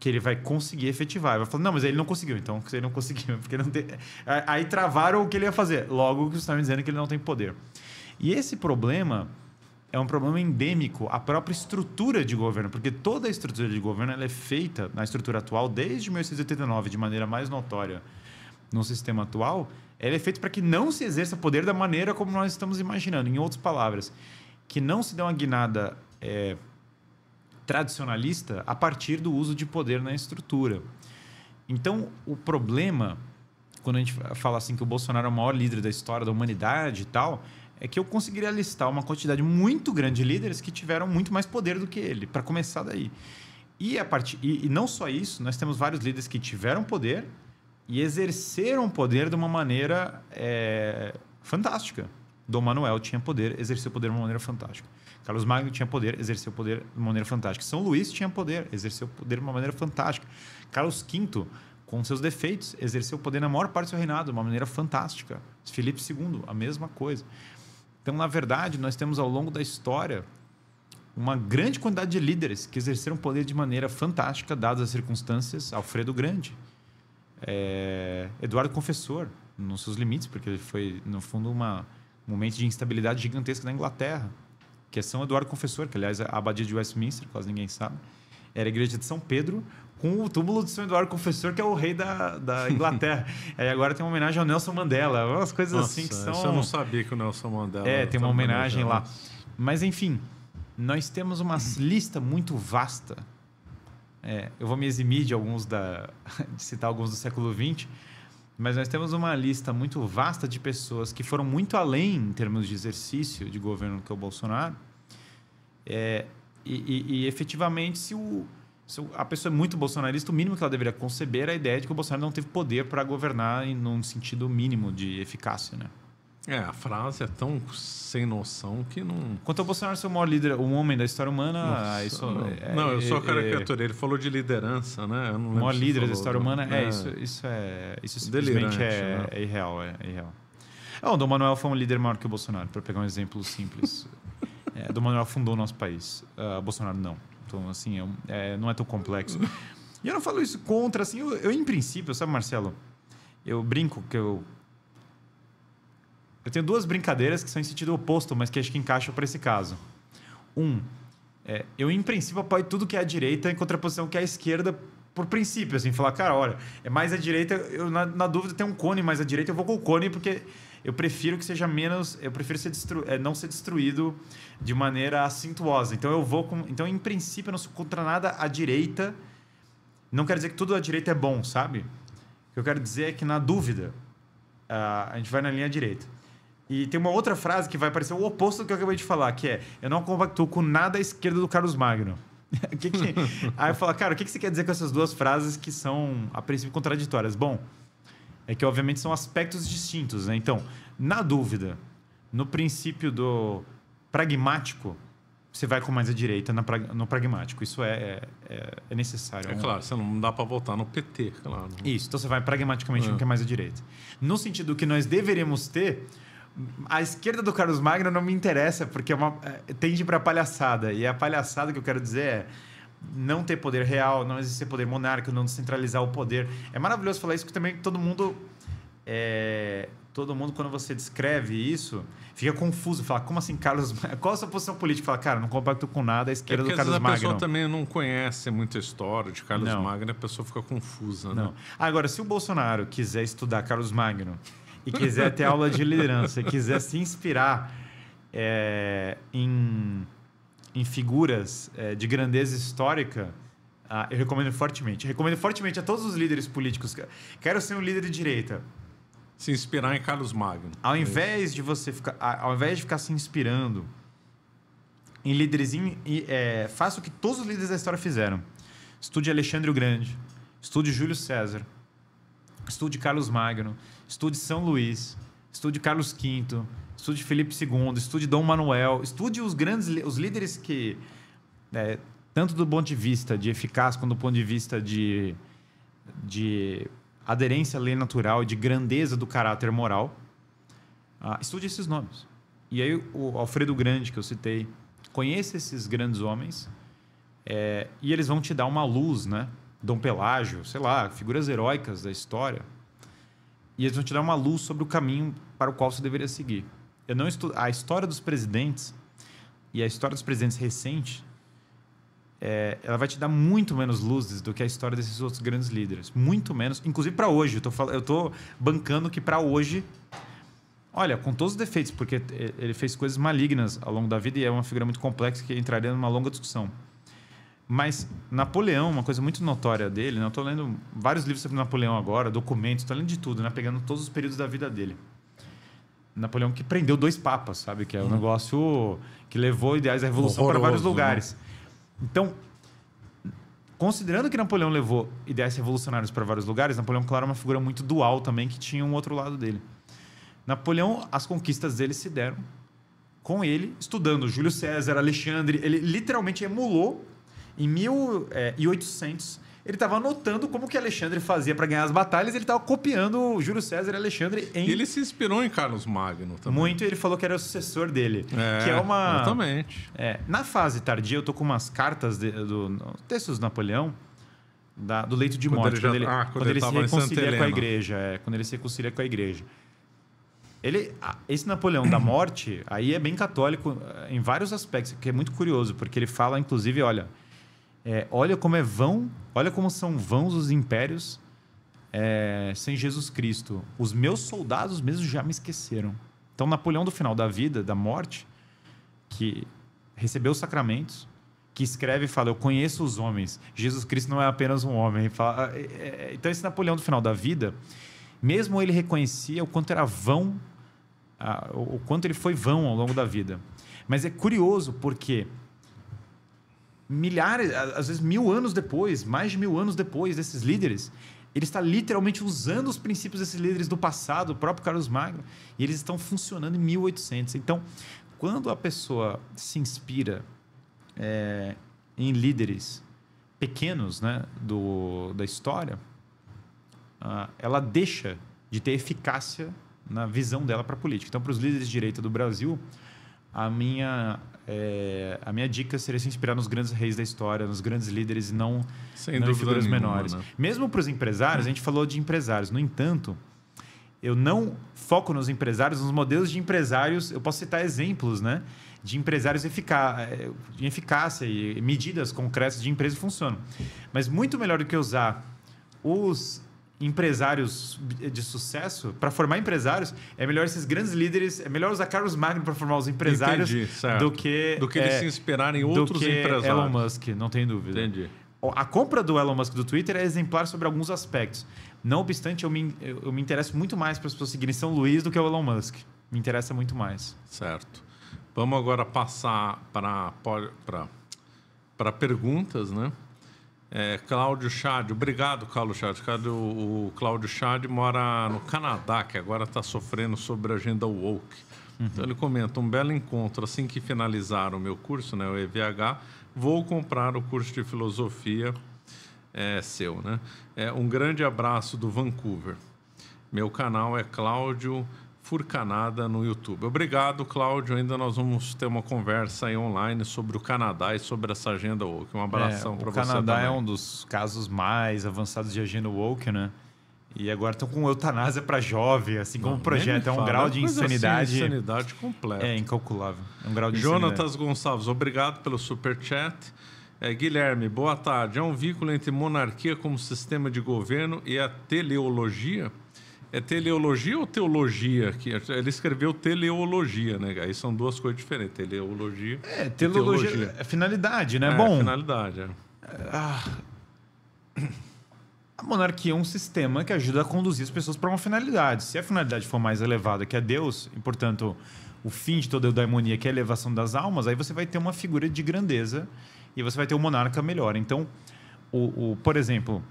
Speaker 2: que ele vai conseguir efetivar. Ele vai falar, não, mas ele não conseguiu, então ele não conseguiu, porque não tem... Aí travaram o que ele ia fazer. Logo, que me dizendo que ele não tem poder. E esse problema é um problema endêmico à própria estrutura de governo, porque toda a estrutura de governo ela é feita na estrutura atual desde 1889, de maneira mais notória no sistema atual, ela é feita para que não se exerça poder da maneira como nós estamos imaginando. Em outras palavras, que não se dê uma guinada é, tradicionalista a partir do uso de poder na estrutura. Então, o problema, quando a gente fala assim que o Bolsonaro é o maior líder da história da humanidade e tal, é que eu conseguiria listar uma quantidade muito grande de líderes que tiveram muito mais poder do que ele, para começar daí. E, a partir e, e não só isso, nós temos vários líderes que tiveram poder e exerceram poder de uma maneira é, fantástica. Dom Manuel tinha poder, exerceu poder de uma maneira fantástica. Carlos Magno tinha poder, exerceu poder de uma maneira fantástica. São Luís tinha poder, exerceu poder de uma maneira fantástica. Carlos V, com seus defeitos, exerceu poder na maior parte do seu reinado de uma maneira fantástica. Felipe II, a mesma coisa. Então, na verdade, nós temos ao longo da história uma grande quantidade de líderes que exerceram poder de maneira fantástica, dadas as circunstâncias. Alfredo Grande, é... Eduardo Confessor, nos seus limites, porque ele foi, no fundo, uma... um momento de instabilidade gigantesca na Inglaterra que é São Eduardo Confessor, que aliás é a abadia de Westminster, quase ninguém sabe. Era a igreja de São Pedro, com o túmulo de São Eduardo Confessor, que é o rei da, da <laughs> Inglaterra. Aí agora tem uma homenagem ao Nelson Mandela, umas coisas Nossa, assim que são. Eu não sabia que o Nelson Mandela. É, tem uma homenagem lá. Mas enfim, nós temos uma lista muito vasta. É, eu vou me eximir de alguns da, <laughs> de citar alguns do século XX, mas nós temos uma lista muito vasta de pessoas que foram muito além em termos de exercício de governo que é o Bolsonaro. É, e, e, e, efetivamente, se, o, se a pessoa é muito bolsonarista, o mínimo que ela deveria conceber é a ideia de que o Bolsonaro não teve poder para governar em um sentido mínimo de eficácia. Né?
Speaker 1: É, a frase
Speaker 2: é tão sem noção que não. Quanto ao Bolsonaro ser o maior líder, um homem da história humana. Nossa, isso, não. É, não, eu é, sou caricatura. É, ele falou
Speaker 1: de liderança, né? Eu não o maior líder da história humana. É, é, isso,
Speaker 2: isso é. Isso simplesmente é né? é, irreal. É irreal. Oh, o Dom Manuel foi um líder maior que o Bolsonaro, para pegar um exemplo simples. <laughs> é, Dom Manuel fundou o nosso país. Uh, Bolsonaro não. Então, assim, não é tão complexo. E eu não falo isso contra, assim. Eu, eu em princípio, sabe, Marcelo? Eu brinco que eu eu tenho duas brincadeiras que são em sentido oposto, mas que acho que encaixam para esse caso. Um, é, eu em princípio apoio tudo que é a direita em contraposição que é a esquerda por princípio, assim, falar, cara, olha, é mais a direita, eu na, na dúvida tem um cone mais à direita, eu vou com o cone porque eu prefiro que seja menos, eu prefiro ser destru, é, não ser destruído de maneira acintuosa. Então eu vou com, então em princípio eu não sou contra nada à direita. Não quer dizer que tudo à direita é bom, sabe? O que eu quero dizer é que na dúvida, ah, a gente vai na linha direita. E tem uma outra frase que vai parecer o oposto do que eu acabei de falar, que é: Eu não compactuo com nada à esquerda do Carlos Magno. <laughs> que que... Aí eu falo, cara, o que, que você quer dizer com essas duas frases que são, a princípio, contraditórias? Bom, é que obviamente são aspectos distintos, né? Então, na dúvida, no princípio do pragmático, você vai com mais a direita no pragmático. Isso é, é, é necessário. É né? claro, você não dá para votar no PT, claro. Isso, então você vai pragmaticamente é. que é mais a direita. No sentido que nós deveríamos ter a esquerda do Carlos Magno não me interessa, porque é uma, é, tende para palhaçada. E a palhaçada que eu quero dizer é não ter poder real, não existir poder monárquico, não descentralizar o poder. É maravilhoso falar isso, porque também todo mundo. É, todo mundo, quando você descreve isso, fica confuso. Fala, como assim, Carlos Magno? <laughs> Qual a sua posição política? Fala, cara, não compacto com nada, a é esquerda é do Carlos Magno. a pessoa
Speaker 1: também não conhece muita história
Speaker 2: de Carlos não. Magno, a pessoa fica confusa, né? não. Né? Agora, se o Bolsonaro quiser estudar Carlos Magno e quiser ter aula de liderança, quiser se inspirar é, em, em figuras é, de grandeza histórica, ah, eu recomendo fortemente. recomendo fortemente a todos os líderes políticos. Quero ser um líder de direita. Se inspirar em Carlos Magno. Ao é invés é de você ficar, ao invés de ficar se inspirando em líderes, é, faça o que todos os líderes da história fizeram. Estude Alexandre o Grande, estude Júlio César, estude Carlos Magno, estude São Luís, estude Carlos V, estude Felipe II, estude Dom Manuel, estude os grandes os líderes que, né, tanto do ponto de vista de eficácia quanto do ponto de vista de, de aderência à lei natural e de grandeza do caráter moral, ah, estude esses nomes. E aí o Alfredo Grande, que eu citei, conheça esses grandes homens é, e eles vão te dar uma luz, né? Dom Pelágio, sei lá, figuras heróicas da história, e eles vão te dar uma luz sobre o caminho para o qual você deveria seguir. Eu não estu... A história dos presidentes e a história dos presidentes recente, é, ela vai te dar muito menos luzes do que a história desses outros grandes líderes. Muito menos. Inclusive para hoje. Eu tô, fal... eu tô bancando que para hoje. Olha, com todos os defeitos, porque é, ele fez coisas malignas ao longo da vida e é uma figura muito complexa que entraria numa longa discussão. Mas Napoleão, uma coisa muito notória dele, né? eu estou lendo vários livros sobre Napoleão agora, documentos, estou lendo de tudo, né? pegando todos os períodos da vida dele. Napoleão que prendeu dois papas, sabe? Que é um hum. negócio que levou ideais da revolução para vários né? lugares. Né? Então, considerando que Napoleão levou ideais revolucionários para vários lugares, Napoleão, claro, é uma figura muito dual também, que tinha um outro lado dele. Napoleão, as conquistas dele se deram com ele estudando Júlio César, Alexandre. Ele literalmente emulou em 1800, é, ele estava anotando como que Alexandre fazia para ganhar as batalhas, ele estava copiando Júlio César e Alexandre em. Ele se inspirou em Carlos Magno também. Muito, ele falou que era o sucessor dele. É, que é uma. Exatamente. É, na fase tardia, eu tô com umas cartas de, do textos de Napoleão. Da, do leito de quando morte, ele já... quando ele, tá, ah, quando quando ele, ele se reconcilia com a igreja. É, quando ele se reconcilia com a igreja. Ele, esse Napoleão da morte, aí é bem católico eh, em vários aspectos, que é muito curioso, porque ele fala, inclusive, olha, é, olha como é vão, olha como são vãos os impérios é, sem Jesus Cristo. Os meus soldados mesmo já me esqueceram. Então Napoleão do final da vida, da morte, que recebeu os sacramentos, que escreve e fala: Eu conheço os homens. Jesus Cristo não é apenas um homem. Fala, é, é, é. então, esse Napoleão do final da vida, mesmo ele reconhecia o quanto era vão, o quanto ele foi vão ao longo da vida. Mas é curioso porque milhares, às vezes mil anos depois, mais de mil anos depois desses líderes, ele está literalmente usando os princípios desses líderes do passado, o próprio Carlos Magno, e eles estão funcionando em 1800. Então, quando a pessoa se inspira é, em líderes pequenos né, do, da história, ela deixa de ter eficácia na visão dela para a política. Então, para os líderes de direita do Brasil, a minha é, a minha dica seria se inspirar nos grandes reis da história, nos grandes líderes e não, Sem não em figuras nenhuma, menores. Né? Mesmo para os empresários, a gente falou de empresários. No entanto, eu não foco nos empresários, nos modelos de empresários. Eu posso citar exemplos, né? De empresários eficá de eh, eficácia e medidas concretas de empresa que funcionam. Mas muito melhor do que usar os empresários de sucesso, para formar empresários, é melhor esses grandes líderes, é melhor usar Carlos Magno para formar os empresários Entendi, do que do que eles é, se inspirarem em outros empresários. Elon Musk, não tem dúvida. Entendi. A compra do Elon Musk do Twitter é exemplar sobre alguns aspectos. Não obstante, eu me, eu me interesso muito mais para as pessoas seguirem São Luís do que o Elon Musk. Me interessa muito mais. Certo. Vamos agora
Speaker 1: passar para, para, para perguntas, né? É, Cláudio Chad, obrigado, Carlos Chad. O, o Cláudio Chad mora no Canadá, que agora está sofrendo sobre a agenda woke. Uhum. Então ele comenta: um belo encontro assim que finalizar o meu curso, né, o EVH, vou comprar o curso de filosofia é, seu, né? É, um grande abraço do Vancouver. Meu canal é Cláudio Furcanada no YouTube. Obrigado, Cláudio. Ainda nós vamos ter uma
Speaker 2: conversa aí online sobre o Canadá e sobre essa agenda woke. Um abração é, para você. O Canadá também. é um dos casos mais avançados de agenda woke, né? E agora estão com eutanásia para jovem, assim como o projeto. É um grau é de assim, insanidade. Assim, insanidade completa. É incalculável. É um grau de Jonatas
Speaker 1: Gonçalves, obrigado pelo super chat. É, Guilherme, boa tarde. É um vínculo entre monarquia como sistema de governo e a teleologia? É teleologia ou teologia? É? Ele escreveu teleologia, né? Aí são duas coisas diferentes, teleologia
Speaker 2: É, teleologia, teologia. é finalidade, né? É, Bom, finalidade. É. Ah, a monarquia é um sistema que ajuda a conduzir as pessoas para uma finalidade. Se a finalidade for mais elevada que a Deus, e portanto o fim de toda a eudaimonia, que é a elevação das almas, aí você vai ter uma figura de grandeza e você vai ter um monarca melhor. Então, o, o por exemplo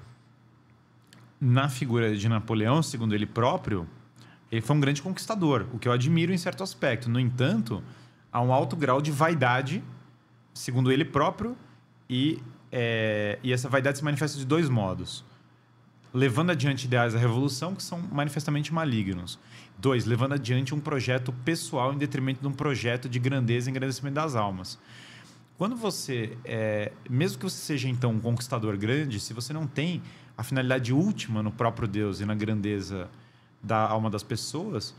Speaker 2: na figura de Napoleão, segundo ele próprio, ele foi um grande conquistador, o que eu admiro em certo aspecto. No entanto, há um alto grau de vaidade, segundo ele próprio, e, é, e essa vaidade se manifesta de dois modos. Levando adiante ideais da revolução, que são manifestamente malignos. Dois, levando adiante um projeto pessoal em detrimento de um projeto de grandeza e engrandecimento das almas. Quando você, é, mesmo que você seja então um conquistador grande, se você não tem a finalidade última no próprio Deus e na grandeza da alma das pessoas,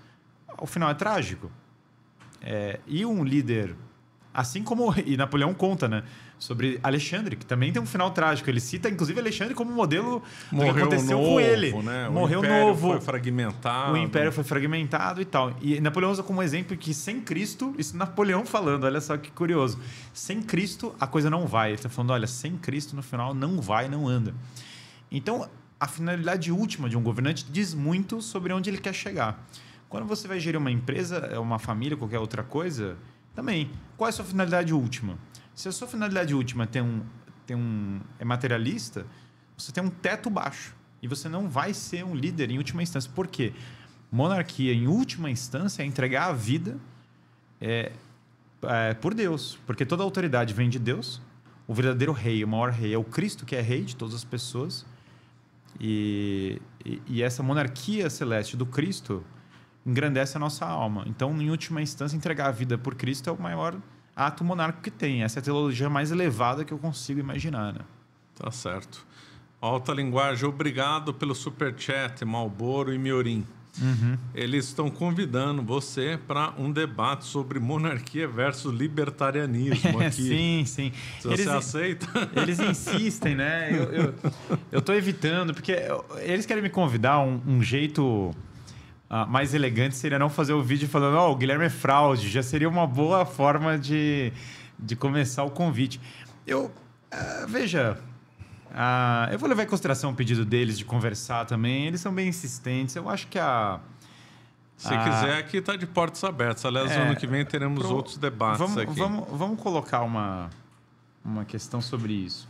Speaker 2: o final é trágico. É, e um líder, assim como e Napoleão conta, né, sobre Alexandre, que também tem um final trágico. Ele cita, inclusive, Alexandre como modelo Morreu do que aconteceu novo, com ele. Né? Morreu o império Foi fragmentado. O império foi fragmentado e tal. E Napoleão usa como exemplo que sem Cristo, isso Napoleão falando, olha só que curioso. Sem Cristo a coisa não vai. Ele está falando, olha, sem Cristo no final não vai, não anda. Então, a finalidade última de um governante diz muito sobre onde ele quer chegar. Quando você vai gerir uma empresa, é uma família, qualquer outra coisa, também. Qual é a sua finalidade última? Se a sua finalidade última tem um, tem um, é materialista, você tem um teto baixo. E você não vai ser um líder em última instância. Por quê? Monarquia, em última instância, é entregar a vida é, é, por Deus. Porque toda autoridade vem de Deus. O verdadeiro rei, o maior rei, é o Cristo que é rei de todas as pessoas. E, e, e essa monarquia celeste do Cristo engrandece a nossa alma. Então, em última instância, entregar a vida por Cristo é o maior ato monárquico que tem. Essa é a teologia mais elevada que eu consigo imaginar. Né? Tá certo.
Speaker 1: Alta linguagem, obrigado pelo super chat, Malboro e Miorim. Uhum. Eles estão convidando você para um debate sobre monarquia versus
Speaker 2: libertarianismo <laughs> aqui. sim, sim. Se eles, você aceita. <laughs> Eles insistem, né? Eu estou evitando, porque eles querem me convidar um, um jeito ah, mais elegante seria não fazer o vídeo falando, ó, oh, o Guilherme é fraude. Já seria uma boa forma de, de começar o convite. Eu, ah, veja, ah, eu vou levar em consideração o pedido deles de conversar também. Eles são bem insistentes. Eu acho que a. Se quiser,
Speaker 1: aqui está de portas abertas. Aliás, é, ano que vem teremos pro... outros debates vamos, aqui. Vamos,
Speaker 2: vamos colocar uma, uma questão sobre isso.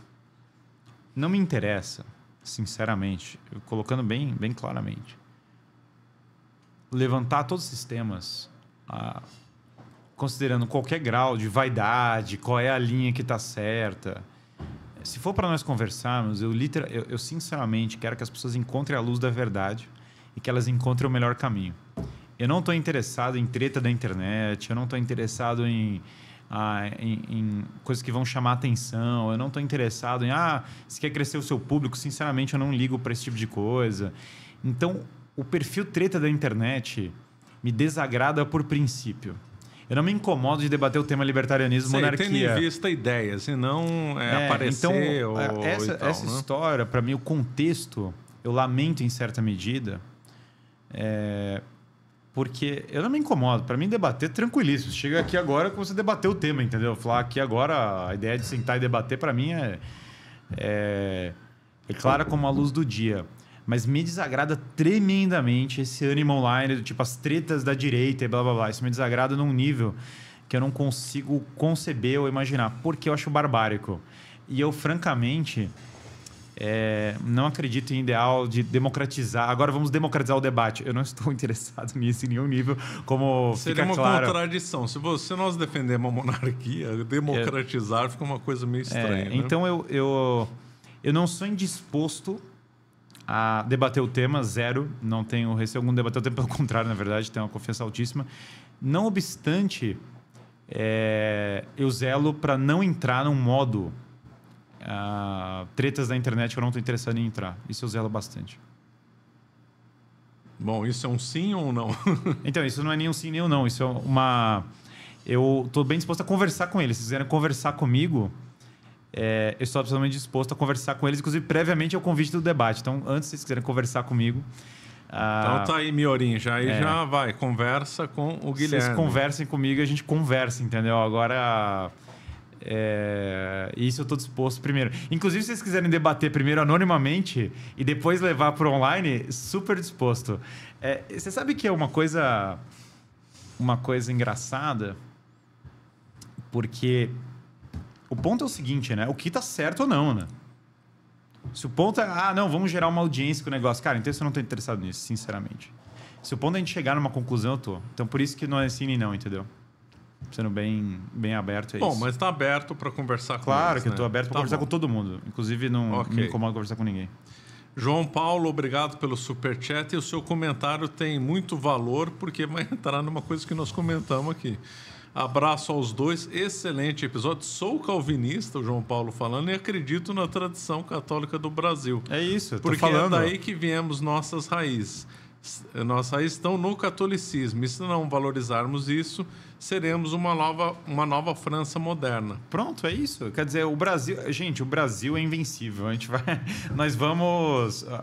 Speaker 2: Não me interessa, sinceramente, colocando bem, bem claramente, levantar todos os sistemas, ah, considerando qualquer grau de vaidade, qual é a linha que está certa se for para nós conversarmos, eu, literal, eu, eu sinceramente quero que as pessoas encontrem a luz da verdade e que elas encontrem o melhor caminho. Eu não estou interessado em treta da internet, eu não estou interessado em, ah, em, em, coisas que vão chamar atenção, eu não estou interessado em, ah, se quer crescer o seu público, sinceramente eu não ligo para esse tipo de coisa. Então, o perfil treta da internet me desagrada por princípio. Eu não me incomodo de debater o tema libertarianismo Sei, monarquia. Tendo em
Speaker 1: vista ideias, ideia, senão é, é, aparecer então, ou, Essa, tal, essa né?
Speaker 2: história, para mim, o contexto, eu lamento em certa medida, é, porque eu não me incomodo. Para mim, debater é tranquilíssimo. Chega aqui agora que você debateu o tema, entendeu? Falar aqui agora, a ideia de sentar e debater, para mim, é, é, é clara como a luz do dia. Mas me desagrada tremendamente esse ânimo online, do tipo as tretas da direita e blá blá blá. Isso me desagrada num nível que eu não consigo conceber ou imaginar, porque eu acho barbárico. E eu, francamente, é, não acredito em ideal de democratizar. Agora vamos democratizar o debate. Eu não estou <laughs> interessado nisso em nenhum nível, como Seria uma claro.
Speaker 1: contradição. Se, você, se nós defendemos a monarquia,
Speaker 2: <laughs> democratizar
Speaker 1: é. fica uma coisa meio é, estranha. É, né? Então
Speaker 2: eu, eu, eu não sou indisposto a debater o tema, zero, não tenho receio algum de debater o tema, pelo <laughs> contrário, na verdade, tenho uma confiança altíssima. Não obstante, é, eu zelo para não entrar num modo ah, tretas da internet que eu não estou interessado em entrar. Isso eu zelo bastante. Bom, isso é um sim ou não? <laughs> então, isso não é nem um sim nem um não. Isso é uma. Eu estou bem disposto a conversar com eles. Se quiserem conversar comigo, é, eu estou absolutamente disposto a conversar com eles, inclusive previamente ao convite do debate. Então, antes, se vocês quiserem conversar comigo. Ah, então ah, tá aí, Miorim, já aí é, já vai, conversa com o Guilherme. Vocês conversem comigo e a gente conversa, entendeu? Agora. É, isso eu estou disposto primeiro. Inclusive, se vocês quiserem debater primeiro anonimamente e depois levar para online, super disposto. É, você sabe que é uma coisa, uma coisa engraçada, porque o ponto é o seguinte, né? O que tá certo ou não, né? Se o ponto é, ah, não, vamos gerar uma audiência com o negócio. Cara, então isso eu não tô tá interessado nisso, sinceramente. Se o ponto é a gente chegar numa conclusão, eu tô. Então por isso que não é assim não, entendeu? Sendo bem, bem aberto, é Bom, isso. mas
Speaker 1: tá aberto para conversar com Claro eles, que né? eu tô né? aberto para tá conversar com todo
Speaker 2: mundo. Inclusive, não me incomodo conversar com ninguém.
Speaker 1: João Paulo, obrigado pelo superchat. E o seu comentário tem muito valor, porque vai <laughs> entrar numa coisa que nós comentamos aqui. Abraço aos dois, excelente episódio. Sou calvinista, o João Paulo falando, e acredito na tradição católica do Brasil. É isso, eu porque é falando. é daí que viemos nossas raízes. Eh, nossas raízes estão no catolicismo. E se não valorizarmos isso, seremos uma nova, uma nova França
Speaker 2: moderna. Pronto, é isso. Quer dizer, o Brasil. Gente, o Brasil é invencível. A gente vai. <laughs> Nós vamos. Ah,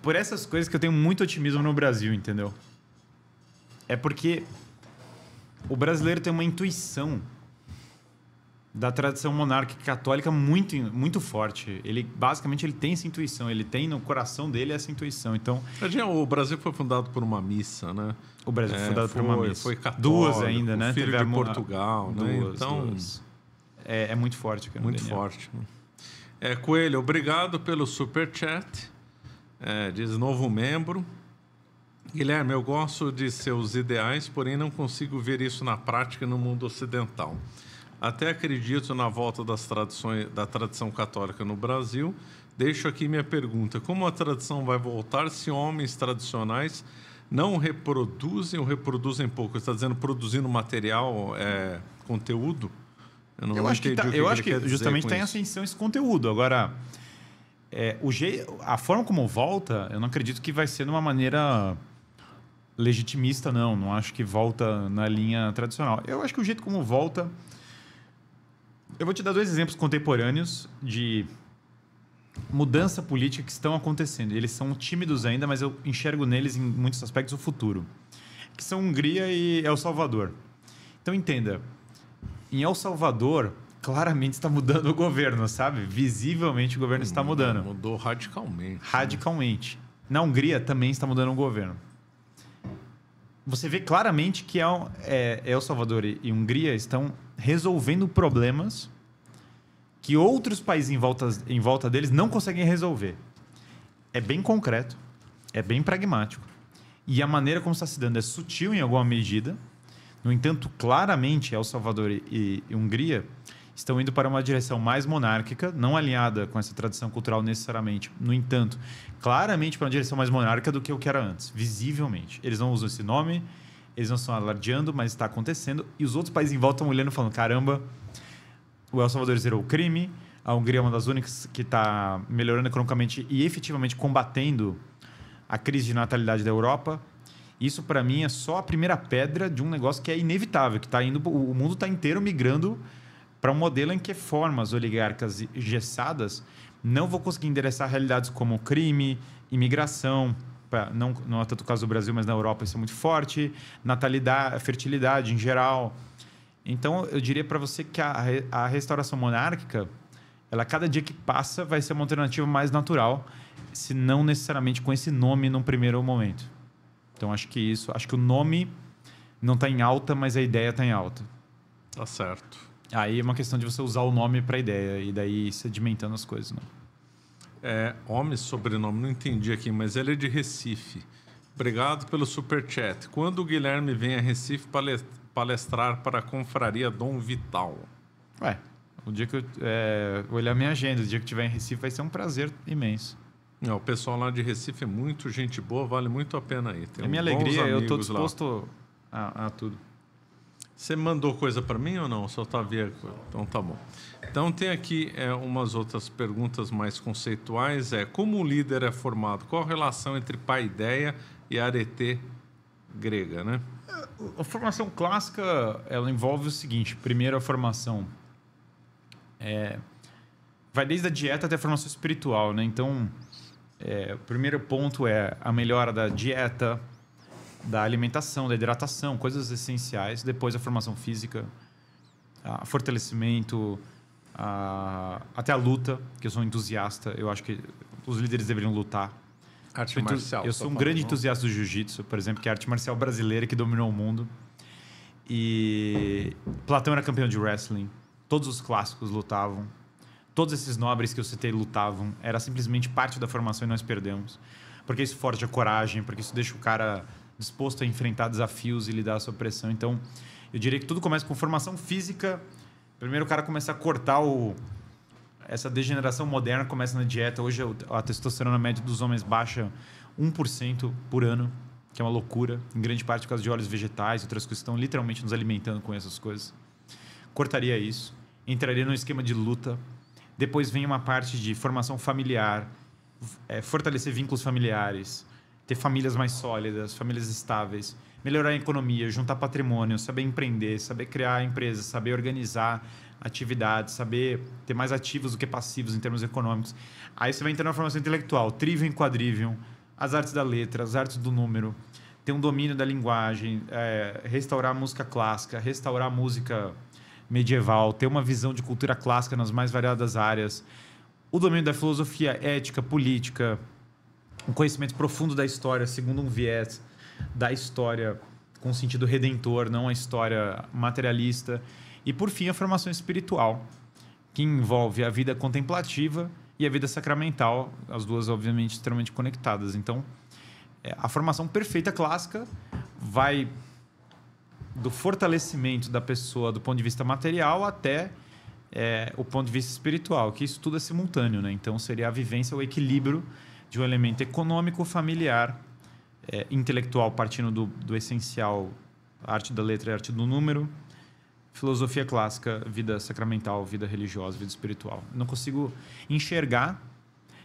Speaker 2: por essas coisas que eu tenho muito otimismo no Brasil, entendeu? É porque o brasileiro tem uma intuição da tradição monárquica católica muito, muito forte. Ele basicamente ele tem essa intuição, ele tem no coração dele essa intuição. Então, o Brasil foi fundado por uma missa, né? O Brasil é, foi fundado por uma missa. Foi católico, duas ainda, né? Filho Teve de a... Portugal, né? duas, né? Então, duas. É, é, muito forte, cara. Muito Daniel. forte. Né?
Speaker 1: É, Coelho, obrigado pelo super chat. É, diz novo membro. Guilherme, eu gosto de seus ideais, porém não consigo ver isso na prática no mundo ocidental. Até acredito na volta das tradições, da tradição católica no Brasil. Deixo aqui minha pergunta: como a tradição vai voltar se homens tradicionais não reproduzem ou reproduzem pouco? Está dizendo produzindo material, é, conteúdo?
Speaker 2: Eu, eu acho que, tá, que eu acho que justamente está em ascensão esse conteúdo. Agora, é, o a forma como volta, eu não acredito que vai ser de uma maneira legitimista, não. Não acho que volta na linha tradicional. Eu acho que o jeito como volta. Eu vou te dar dois exemplos contemporâneos de mudança política que estão acontecendo. Eles são tímidos ainda, mas eu enxergo neles, em muitos aspectos, o futuro. Que são Hungria e El Salvador. Então entenda, em El Salvador, claramente está mudando o governo, sabe? Visivelmente o governo está hum, mudando. Mudou radicalmente. Né? Radicalmente. Né? Na Hungria também está mudando o governo você vê claramente que El, é, é, é, El Salvador e Hungria estão resolvendo problemas que outros países em volta, em volta deles não conseguem resolver. É bem concreto, é bem pragmático. E a maneira como está se dando é sutil em alguma medida. No entanto, claramente, El Salvador e, e Hungria estão indo para uma direção mais monárquica, não alinhada com essa tradição cultural necessariamente. No entanto, claramente para uma direção mais monárquica do que o que era antes, visivelmente. Eles não usam esse nome, eles não estão alardeando, mas está acontecendo. E os outros países em volta estão olhando falando: caramba, o El Salvador zerou o crime, a Hungria é uma das únicas que está melhorando economicamente e efetivamente combatendo a crise de natalidade da Europa. Isso, para mim, é só a primeira pedra de um negócio que é inevitável, que tá indo, o mundo está inteiro migrando para um modelo em que formas oligarcas gessadas não vão conseguir endereçar realidades como crime, imigração, pra, não, não é tanto o caso do Brasil, mas na Europa isso é muito forte, natalidade, fertilidade em geral. Então, eu diria para você que a, a restauração monárquica, ela cada dia que passa vai ser uma alternativa mais natural, se não necessariamente com esse nome num primeiro momento. Então, acho que isso, acho que o nome não está em alta, mas a ideia está em alta. Tá certo. Aí é uma questão de você usar o nome para a ideia e daí sedimentando as coisas, né? É,
Speaker 1: homem, sobrenome, não entendi aqui, mas ele é de Recife. Obrigado pelo super chat. Quando o Guilherme vem a Recife palestrar para a confraria Dom Vital? Ué, o dia que eu é, olhar minha agenda, o dia que estiver em Recife vai ser um prazer imenso. É, o pessoal lá de Recife é muito gente boa, vale muito a pena ir. Tem é minha alegria, eu estou disposto a, a tudo. Você mandou coisa para mim ou não? Só tá vendo, Então tá bom. Então tem aqui é, umas outras perguntas mais conceituais. É como o líder é formado? Qual a relação entre pai ideia e arete grega,
Speaker 2: né? A formação clássica ela envolve o seguinte: primeiro a formação é, vai desde a dieta até a formação espiritual, né? Então é, o primeiro ponto é a melhora da dieta, da alimentação, da hidratação, coisas essenciais. Depois a formação física, a fortalecimento, a, até a luta, que eu sou um entusiasta. Eu acho que os líderes deveriam lutar. Arte eu marcial. Eu sou um grande entusiasta do jiu-jitsu, por exemplo, que é a arte marcial brasileira que dominou o mundo. E Platão era campeão de wrestling. Todos os clássicos lutavam. Todos esses nobres que eu citei lutavam. Era simplesmente parte da formação e nós perdemos. Porque isso forja coragem, porque isso deixa o cara disposto a enfrentar desafios e lidar sua pressão. Então, eu diria que tudo começa com formação física. Primeiro o cara começa a cortar o essa degeneração moderna começa na dieta. Hoje a testosterona média dos homens baixa 1% por ano, que é uma loucura, em grande parte por causa de óleos vegetais e outras coisas que estão literalmente nos alimentando com essas coisas. Cortaria isso, entraria num esquema de luta. Depois vem uma parte de formação familiar, é, fortalecer vínculos familiares, ter famílias mais sólidas, famílias estáveis, melhorar a economia, juntar patrimônio, saber empreender, saber criar empresas, saber organizar atividades, saber ter mais ativos do que passivos em termos econômicos. Aí você vai entrar na formação intelectual, trivium, quadrivium, as artes da letra, as artes do número, ter um domínio da linguagem, é, restaurar a música clássica, restaurar a música medieval, ter uma visão de cultura clássica nas mais variadas áreas, o domínio da filosofia ética, política, um conhecimento profundo da história, segundo um viés da história com sentido redentor, não a história materialista. E por fim, a formação espiritual, que envolve a vida contemplativa e a vida sacramental, as duas obviamente extremamente conectadas. Então, é, a formação perfeita clássica vai do fortalecimento da pessoa do ponto de vista material até é, o ponto de vista espiritual, que isso tudo é simultâneo, né? Então seria a vivência, o equilíbrio de um elemento econômico, familiar, é, intelectual, partindo do, do essencial arte da letra e arte do número, filosofia clássica, vida sacramental, vida religiosa, vida espiritual. Não consigo enxergar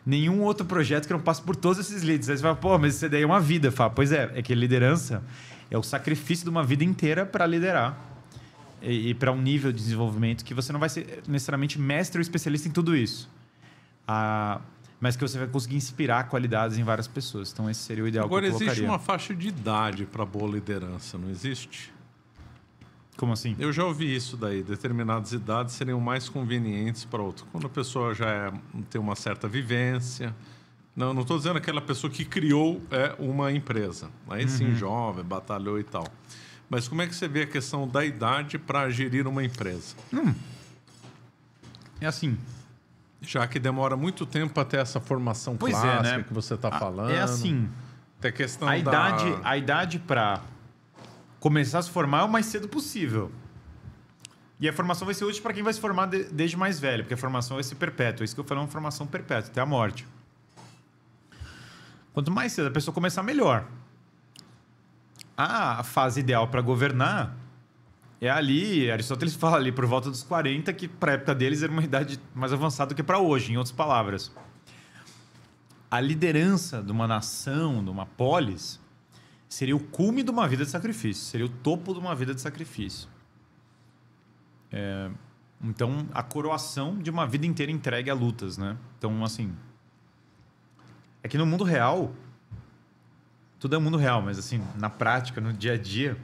Speaker 2: nenhum outro projeto que não passe por todos esses leads. Aí você fala, pô, mas isso daí é uma vida. Fala, pois é, é que liderança é o sacrifício de uma vida inteira para liderar e, e para um nível de desenvolvimento que você não vai ser necessariamente mestre ou especialista em tudo isso mas que você vai conseguir inspirar qualidades em várias pessoas. Então, esse seria o ideal Agora, que eu colocaria. existe uma
Speaker 1: faixa de idade para boa liderança, não existe? Como assim? Eu já ouvi isso daí. Determinadas idades seriam mais convenientes para outro. Quando a pessoa já é, tem uma certa vivência. Não, não estou dizendo aquela pessoa que criou é, uma empresa. Aí uhum. sim, jovem, batalhou e tal. Mas como é que você vê a questão da idade para gerir uma empresa? Hum. É assim. Já que demora muito tempo até essa formação pois clássica é, né? que você está é falando. É assim.
Speaker 2: Até questão a da... idade, a idade para começar a se formar é o mais cedo possível. E a formação vai ser útil para quem vai se formar de, desde mais velho, porque a formação vai é ser perpétua. É isso que eu falei é uma formação perpétua, até a morte. Quanto mais cedo a pessoa começar, melhor. A fase ideal para governar é ali, Aristóteles fala ali por volta dos 40, que para a época deles era uma idade mais avançada do que para hoje, em outras palavras. A liderança de uma nação, de uma polis, seria o cume de uma vida de sacrifício, seria o topo de uma vida de sacrifício. É, então, a coroação de uma vida inteira entregue a lutas, né? Então, assim. É que no mundo real. Tudo é mundo real, mas assim, na prática, no dia a dia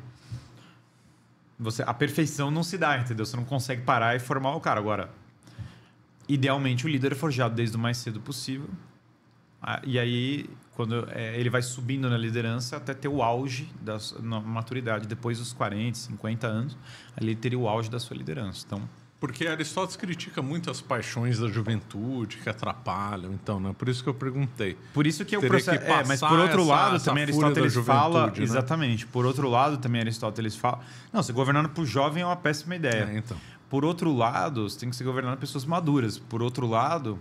Speaker 2: você, a perfeição não se dá, entendeu? Você não consegue parar e formar o cara. Agora, idealmente, o líder é forjado desde o mais cedo possível. Ah, e aí, quando é, ele vai subindo na liderança até ter o auge da maturidade. Depois dos 40, 50 anos, ali teria o auge da sua liderança. Então, porque
Speaker 1: Aristóteles critica muito as paixões da juventude que atrapalham, então, né? Por isso que eu perguntei.
Speaker 2: Por isso que é eu processo. Que é, mas por outro essa, lado, essa também Aristóteles fala. Né? Exatamente. Por outro lado, também Aristóteles fala. Não, se governando por jovem é uma péssima ideia. É, então. Por outro lado, você tem que ser governando pessoas maduras. Por outro lado,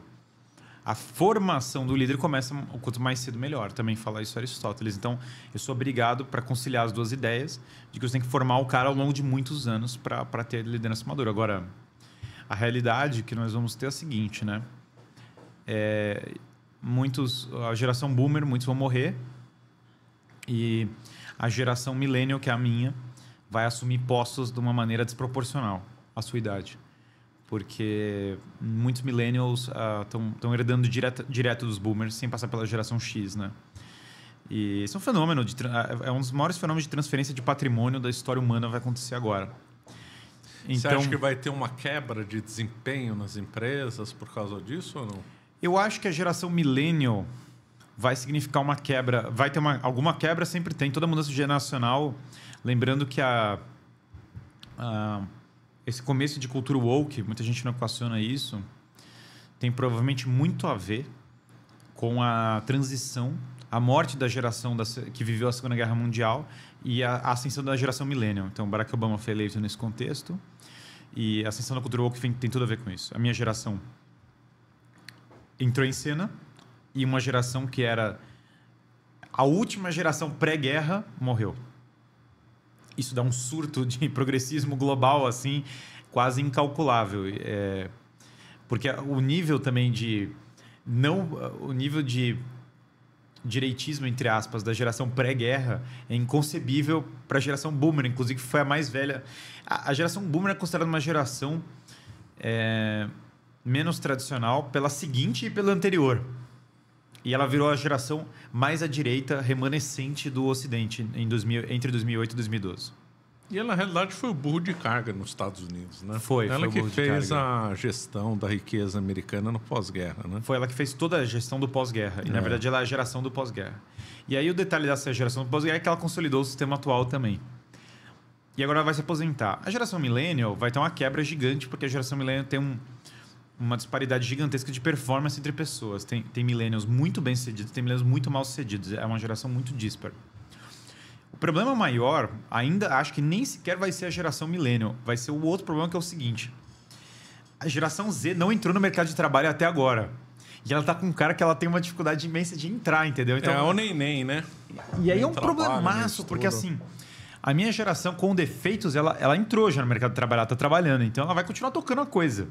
Speaker 2: a formação do líder começa o quanto mais cedo melhor. Também fala isso Aristóteles. Então, eu sou obrigado para conciliar as duas ideias de que você tem que formar o cara ao longo de muitos anos para ter liderança madura. Agora, a realidade que nós vamos ter é a seguinte, né? É, muitos, a geração boomer, muitos vão morrer. E a geração millennial, que é a minha, vai assumir postos de uma maneira desproporcional à sua idade. Porque muitos millennials estão ah, uh, herdando direto, direto dos boomers sem passar pela geração X, né? E isso é um fenômeno, de, é, é um dos maiores fenômenos de transferência de patrimônio da história humana vai acontecer agora. Então, Você acha que
Speaker 1: vai ter uma quebra de desempenho nas empresas por causa disso ou não?
Speaker 2: Eu acho que a geração millennial vai significar uma quebra, vai ter uma, alguma quebra sempre tem, toda mudança geracional, lembrando que a, a esse começo de cultura woke, muita gente não equaciona isso, tem provavelmente muito a ver com a transição, a morte da geração da, que viveu a Segunda Guerra Mundial e a, a ascensão da geração millennial. Então, Barack Obama foi eleito nesse contexto. E a ascensão da cultura woke tem tudo a ver com isso. A minha geração entrou em cena e uma geração que era a última geração pré-guerra morreu. Isso dá um surto de <laughs> progressismo global assim, quase incalculável. É, porque o nível também de não o nível de direitismo, entre aspas, da geração pré-guerra é inconcebível para a geração boomer, inclusive foi a mais velha. A, a geração boomer é considerada uma geração é, menos tradicional pela seguinte e pela anterior. E ela virou a geração mais à direita remanescente do Ocidente em 2000, entre 2008 e 2012.
Speaker 1: E ela, na realidade, foi o burro de carga nos Estados Unidos, né? Foi, ela foi que fez
Speaker 2: a gestão da riqueza americana no pós-guerra, né? Foi ela que fez toda a gestão do pós-guerra. E, é. na verdade, ela é a geração do pós-guerra. E aí, o detalhe dessa geração do pós-guerra é que ela consolidou o sistema atual também. E agora ela vai se aposentar. A geração millennial vai ter uma quebra gigante, porque a geração millennial tem um, uma disparidade gigantesca de performance entre pessoas. Tem, tem millennials muito bem sucedidos, tem millennials muito mal sucedidos. É uma geração muito dispara. O problema maior, ainda acho que nem sequer vai ser a geração millennial. Vai ser o outro problema que é o seguinte. A geração Z não entrou no mercado de trabalho até agora. E ela tá com um cara que ela tem uma dificuldade imensa de entrar, entendeu? Então, é, é o nem nem, né? E aí é um problemaço, porque assim, a minha geração com defeitos, ela, ela entrou já no mercado de trabalho, ela tá trabalhando, então ela vai continuar tocando a coisa.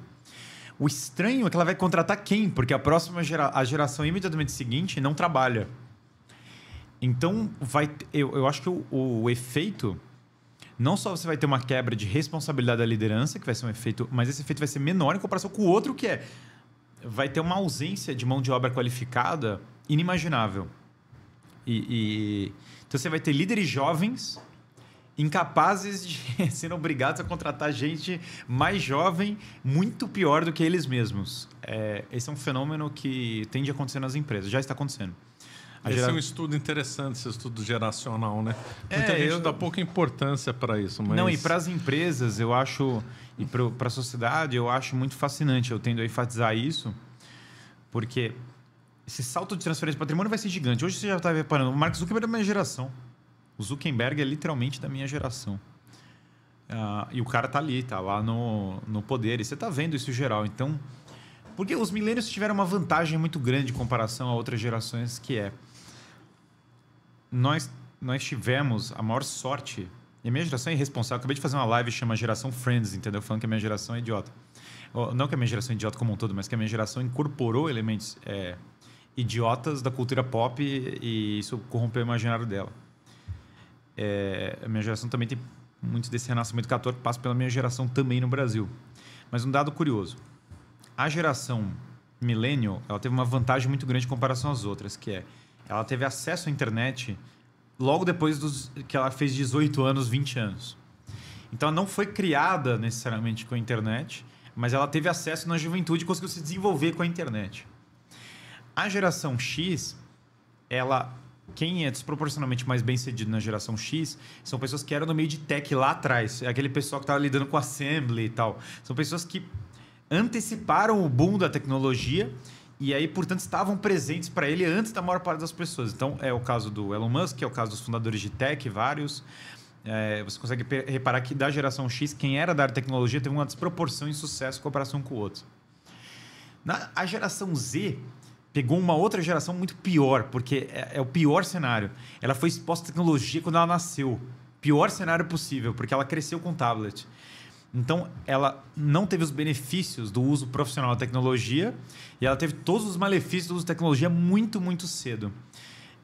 Speaker 2: O estranho é que ela vai contratar quem? Porque a próxima gera, a geração imediatamente seguinte não trabalha. Então, vai, eu, eu acho que o, o efeito não só você vai ter uma quebra de responsabilidade da liderança, que vai ser um efeito, mas esse efeito vai ser menor em comparação com o outro, que é vai ter uma ausência de mão de obra qualificada inimaginável. E, e então você vai ter líderes jovens incapazes de <laughs> sendo obrigados a contratar gente mais jovem, muito pior do que eles mesmos. É, esse é um fenômeno que tende a acontecer nas empresas, já está acontecendo. Esse gera... é um
Speaker 1: estudo interessante, esse estudo geracional, né? É, Muita é, gente eu... dá pouca
Speaker 2: importância para isso. Mas... Não, e para as empresas, eu acho, e para a sociedade, eu acho muito fascinante. Eu tendo a enfatizar isso, porque esse salto de transferência de patrimônio vai ser gigante. Hoje você já está reparando, o Mark Zuckerberg é da minha geração. O Zuckerberg é literalmente da minha geração. Uh, e o cara tá ali, tá lá no, no poder. E você tá vendo isso geral. Então, porque os milênios tiveram uma vantagem muito grande em comparação a outras gerações, que é nós, nós tivemos a maior sorte. E a minha geração é irresponsável. Acabei de fazer uma live chama Geração Friends, entendeu? Falando que a minha geração é idiota. Não que a minha geração é idiota como um todo, mas que a minha geração incorporou elementos é, idiotas da cultura pop e isso corrompeu o imaginário dela. É, a minha geração também tem muito desse renascimento católico que passa pela minha geração também no Brasil. Mas um dado curioso. A geração milênio, ela teve uma vantagem muito grande em comparação às outras, que é ela teve acesso à internet logo depois dos, que ela fez 18 anos, 20 anos. Então ela não foi criada necessariamente com a internet, mas ela teve acesso na juventude e conseguiu se desenvolver com a internet. A geração X, ela quem é desproporcionalmente mais bem sucedido na geração X são pessoas que eram no meio de tech lá atrás, é aquele pessoal que estava lidando com assembly e tal. São pessoas que anteciparam o boom da tecnologia e aí, portanto, estavam presentes para ele antes da maior parte das pessoas. Então, é o caso do Elon Musk, é o caso dos fundadores de tech, vários. É, você consegue reparar que da geração X, quem era da área tecnologia teve uma desproporção em sucesso em comparação com o outro. Na, a geração Z pegou uma outra geração muito pior, porque é, é o pior cenário. Ela foi exposta à tecnologia quando ela nasceu. Pior cenário possível, porque ela cresceu com tablet. Então, ela não teve os benefícios do uso profissional da tecnologia e ela teve todos os malefícios do uso da tecnologia muito, muito cedo.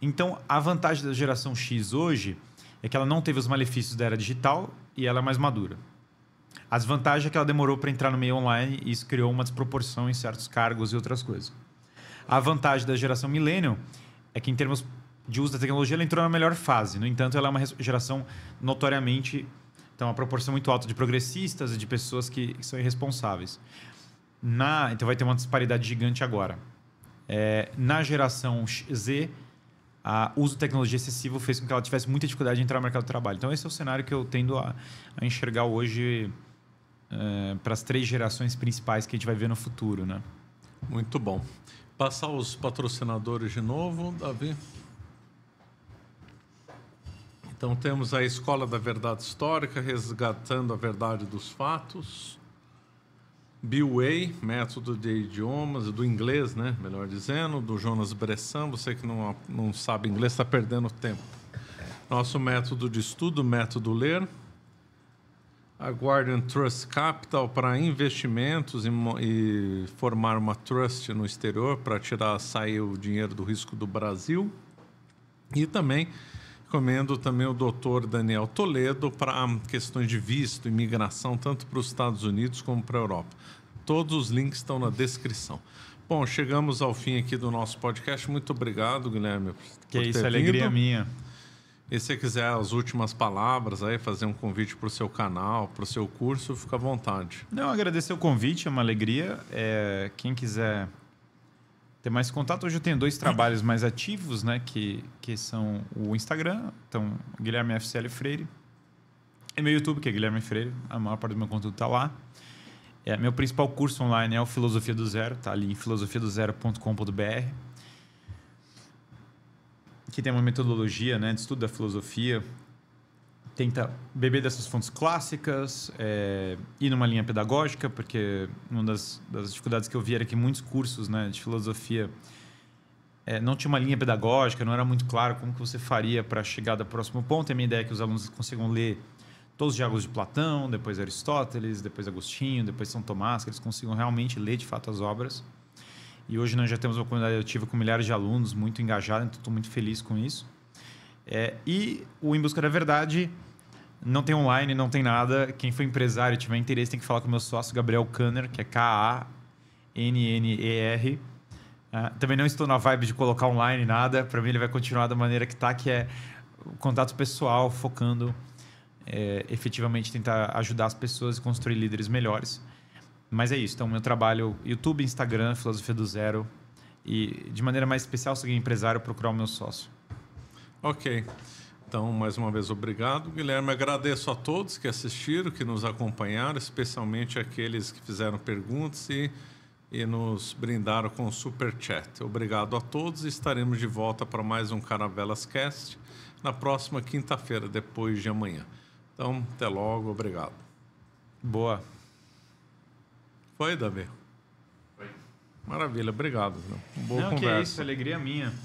Speaker 2: Então, a vantagem da geração X hoje é que ela não teve os malefícios da era digital e ela é mais madura. A desvantagem é que ela demorou para entrar no meio online e isso criou uma desproporção em certos cargos e outras coisas. A vantagem da geração millennial é que, em termos de uso da tecnologia, ela entrou na melhor fase. No entanto, ela é uma geração notoriamente então, uma proporção é muito alta de progressistas e de pessoas que, que são irresponsáveis. Na, então, vai ter uma disparidade gigante agora. É, na geração Z, o uso de tecnologia excessivo fez com que ela tivesse muita dificuldade de entrar no mercado de trabalho. Então, esse é o cenário que eu tendo a, a enxergar hoje é, para as três gerações principais que a gente vai ver no futuro. Né? Muito bom. Passar os patrocinadores de
Speaker 1: novo, Davi. Então temos a Escola da Verdade Histórica, resgatando a verdade dos fatos. Way método de idiomas, do inglês, né? Melhor dizendo, do Jonas Bressan. Você que não, não sabe inglês está perdendo tempo. Nosso método de estudo, método ler. A Guardian Trust Capital para investimentos e, e formar uma trust no exterior para tirar, sair o dinheiro do risco do Brasil. E também Recomendo também o doutor Daniel Toledo para questões de visto, imigração, tanto para os Estados Unidos como para a Europa. Todos os links estão na descrição. Bom, chegamos ao fim aqui do nosso podcast. Muito obrigado, Guilherme. Que é isso, alegria minha. E se quiser as últimas palavras
Speaker 2: aí, fazer um convite para o seu canal, para o seu curso, fica à vontade. Não, agradecer o convite, é uma alegria. É, quem quiser ter mais contato. Hoje eu tenho dois trabalhos mais ativos, né? Que, que são o Instagram, então Guilherme FCL Freire. E meu YouTube, que é Guilherme Freire. A maior parte do meu conteúdo tá lá. É, meu principal curso online é o Filosofia do Zero, tá ali em filosofiadozero.com.br. Que tem uma metodologia né, de estudo da filosofia, tenta beber dessas fontes clássicas, é, ir numa linha pedagógica, porque uma das, das, dificuldades que eu vi era que muitos cursos né, de filosofia é, não tinha uma linha pedagógica, não era muito claro como que você faria para chegar ao próximo ponto. E a minha ideia é que os alunos consigam ler todos os diálogos de Platão, depois Aristóteles, depois Agostinho, depois São Tomás, que eles consigam realmente ler de fato as obras. E hoje nós já temos uma comunidade ativa com milhares de alunos, muito engajados, então estou muito feliz com isso. É, e o Em Busca da Verdade não tem online, não tem nada. Quem for empresário e tiver interesse tem que falar com o meu sócio Gabriel Kanner, que é K-A-N-N-E-R. Uh, ah, também não estou na vibe de colocar online nada. Para mim, ele vai continuar da maneira que está, que é o contato pessoal, focando é, efetivamente tentar ajudar as pessoas e construir líderes melhores. Mas é isso. Então, meu trabalho, YouTube, Instagram, Filosofia do Zero. E, de maneira mais especial, se alguém é empresário, procurar o meu sócio. Ok. Então, mais uma vez, obrigado, Guilherme.
Speaker 1: Agradeço a todos que assistiram, que nos acompanharam, especialmente aqueles que fizeram perguntas e, e nos brindaram com o Super Chat. Obrigado a todos e estaremos de volta para mais um Caravelas Cast na próxima quinta-feira, depois de amanhã. Então, até logo, obrigado. Boa. Foi, Davi? Foi. Maravilha, obrigado. Boa Não, conversa. Que é isso, alegria
Speaker 2: minha.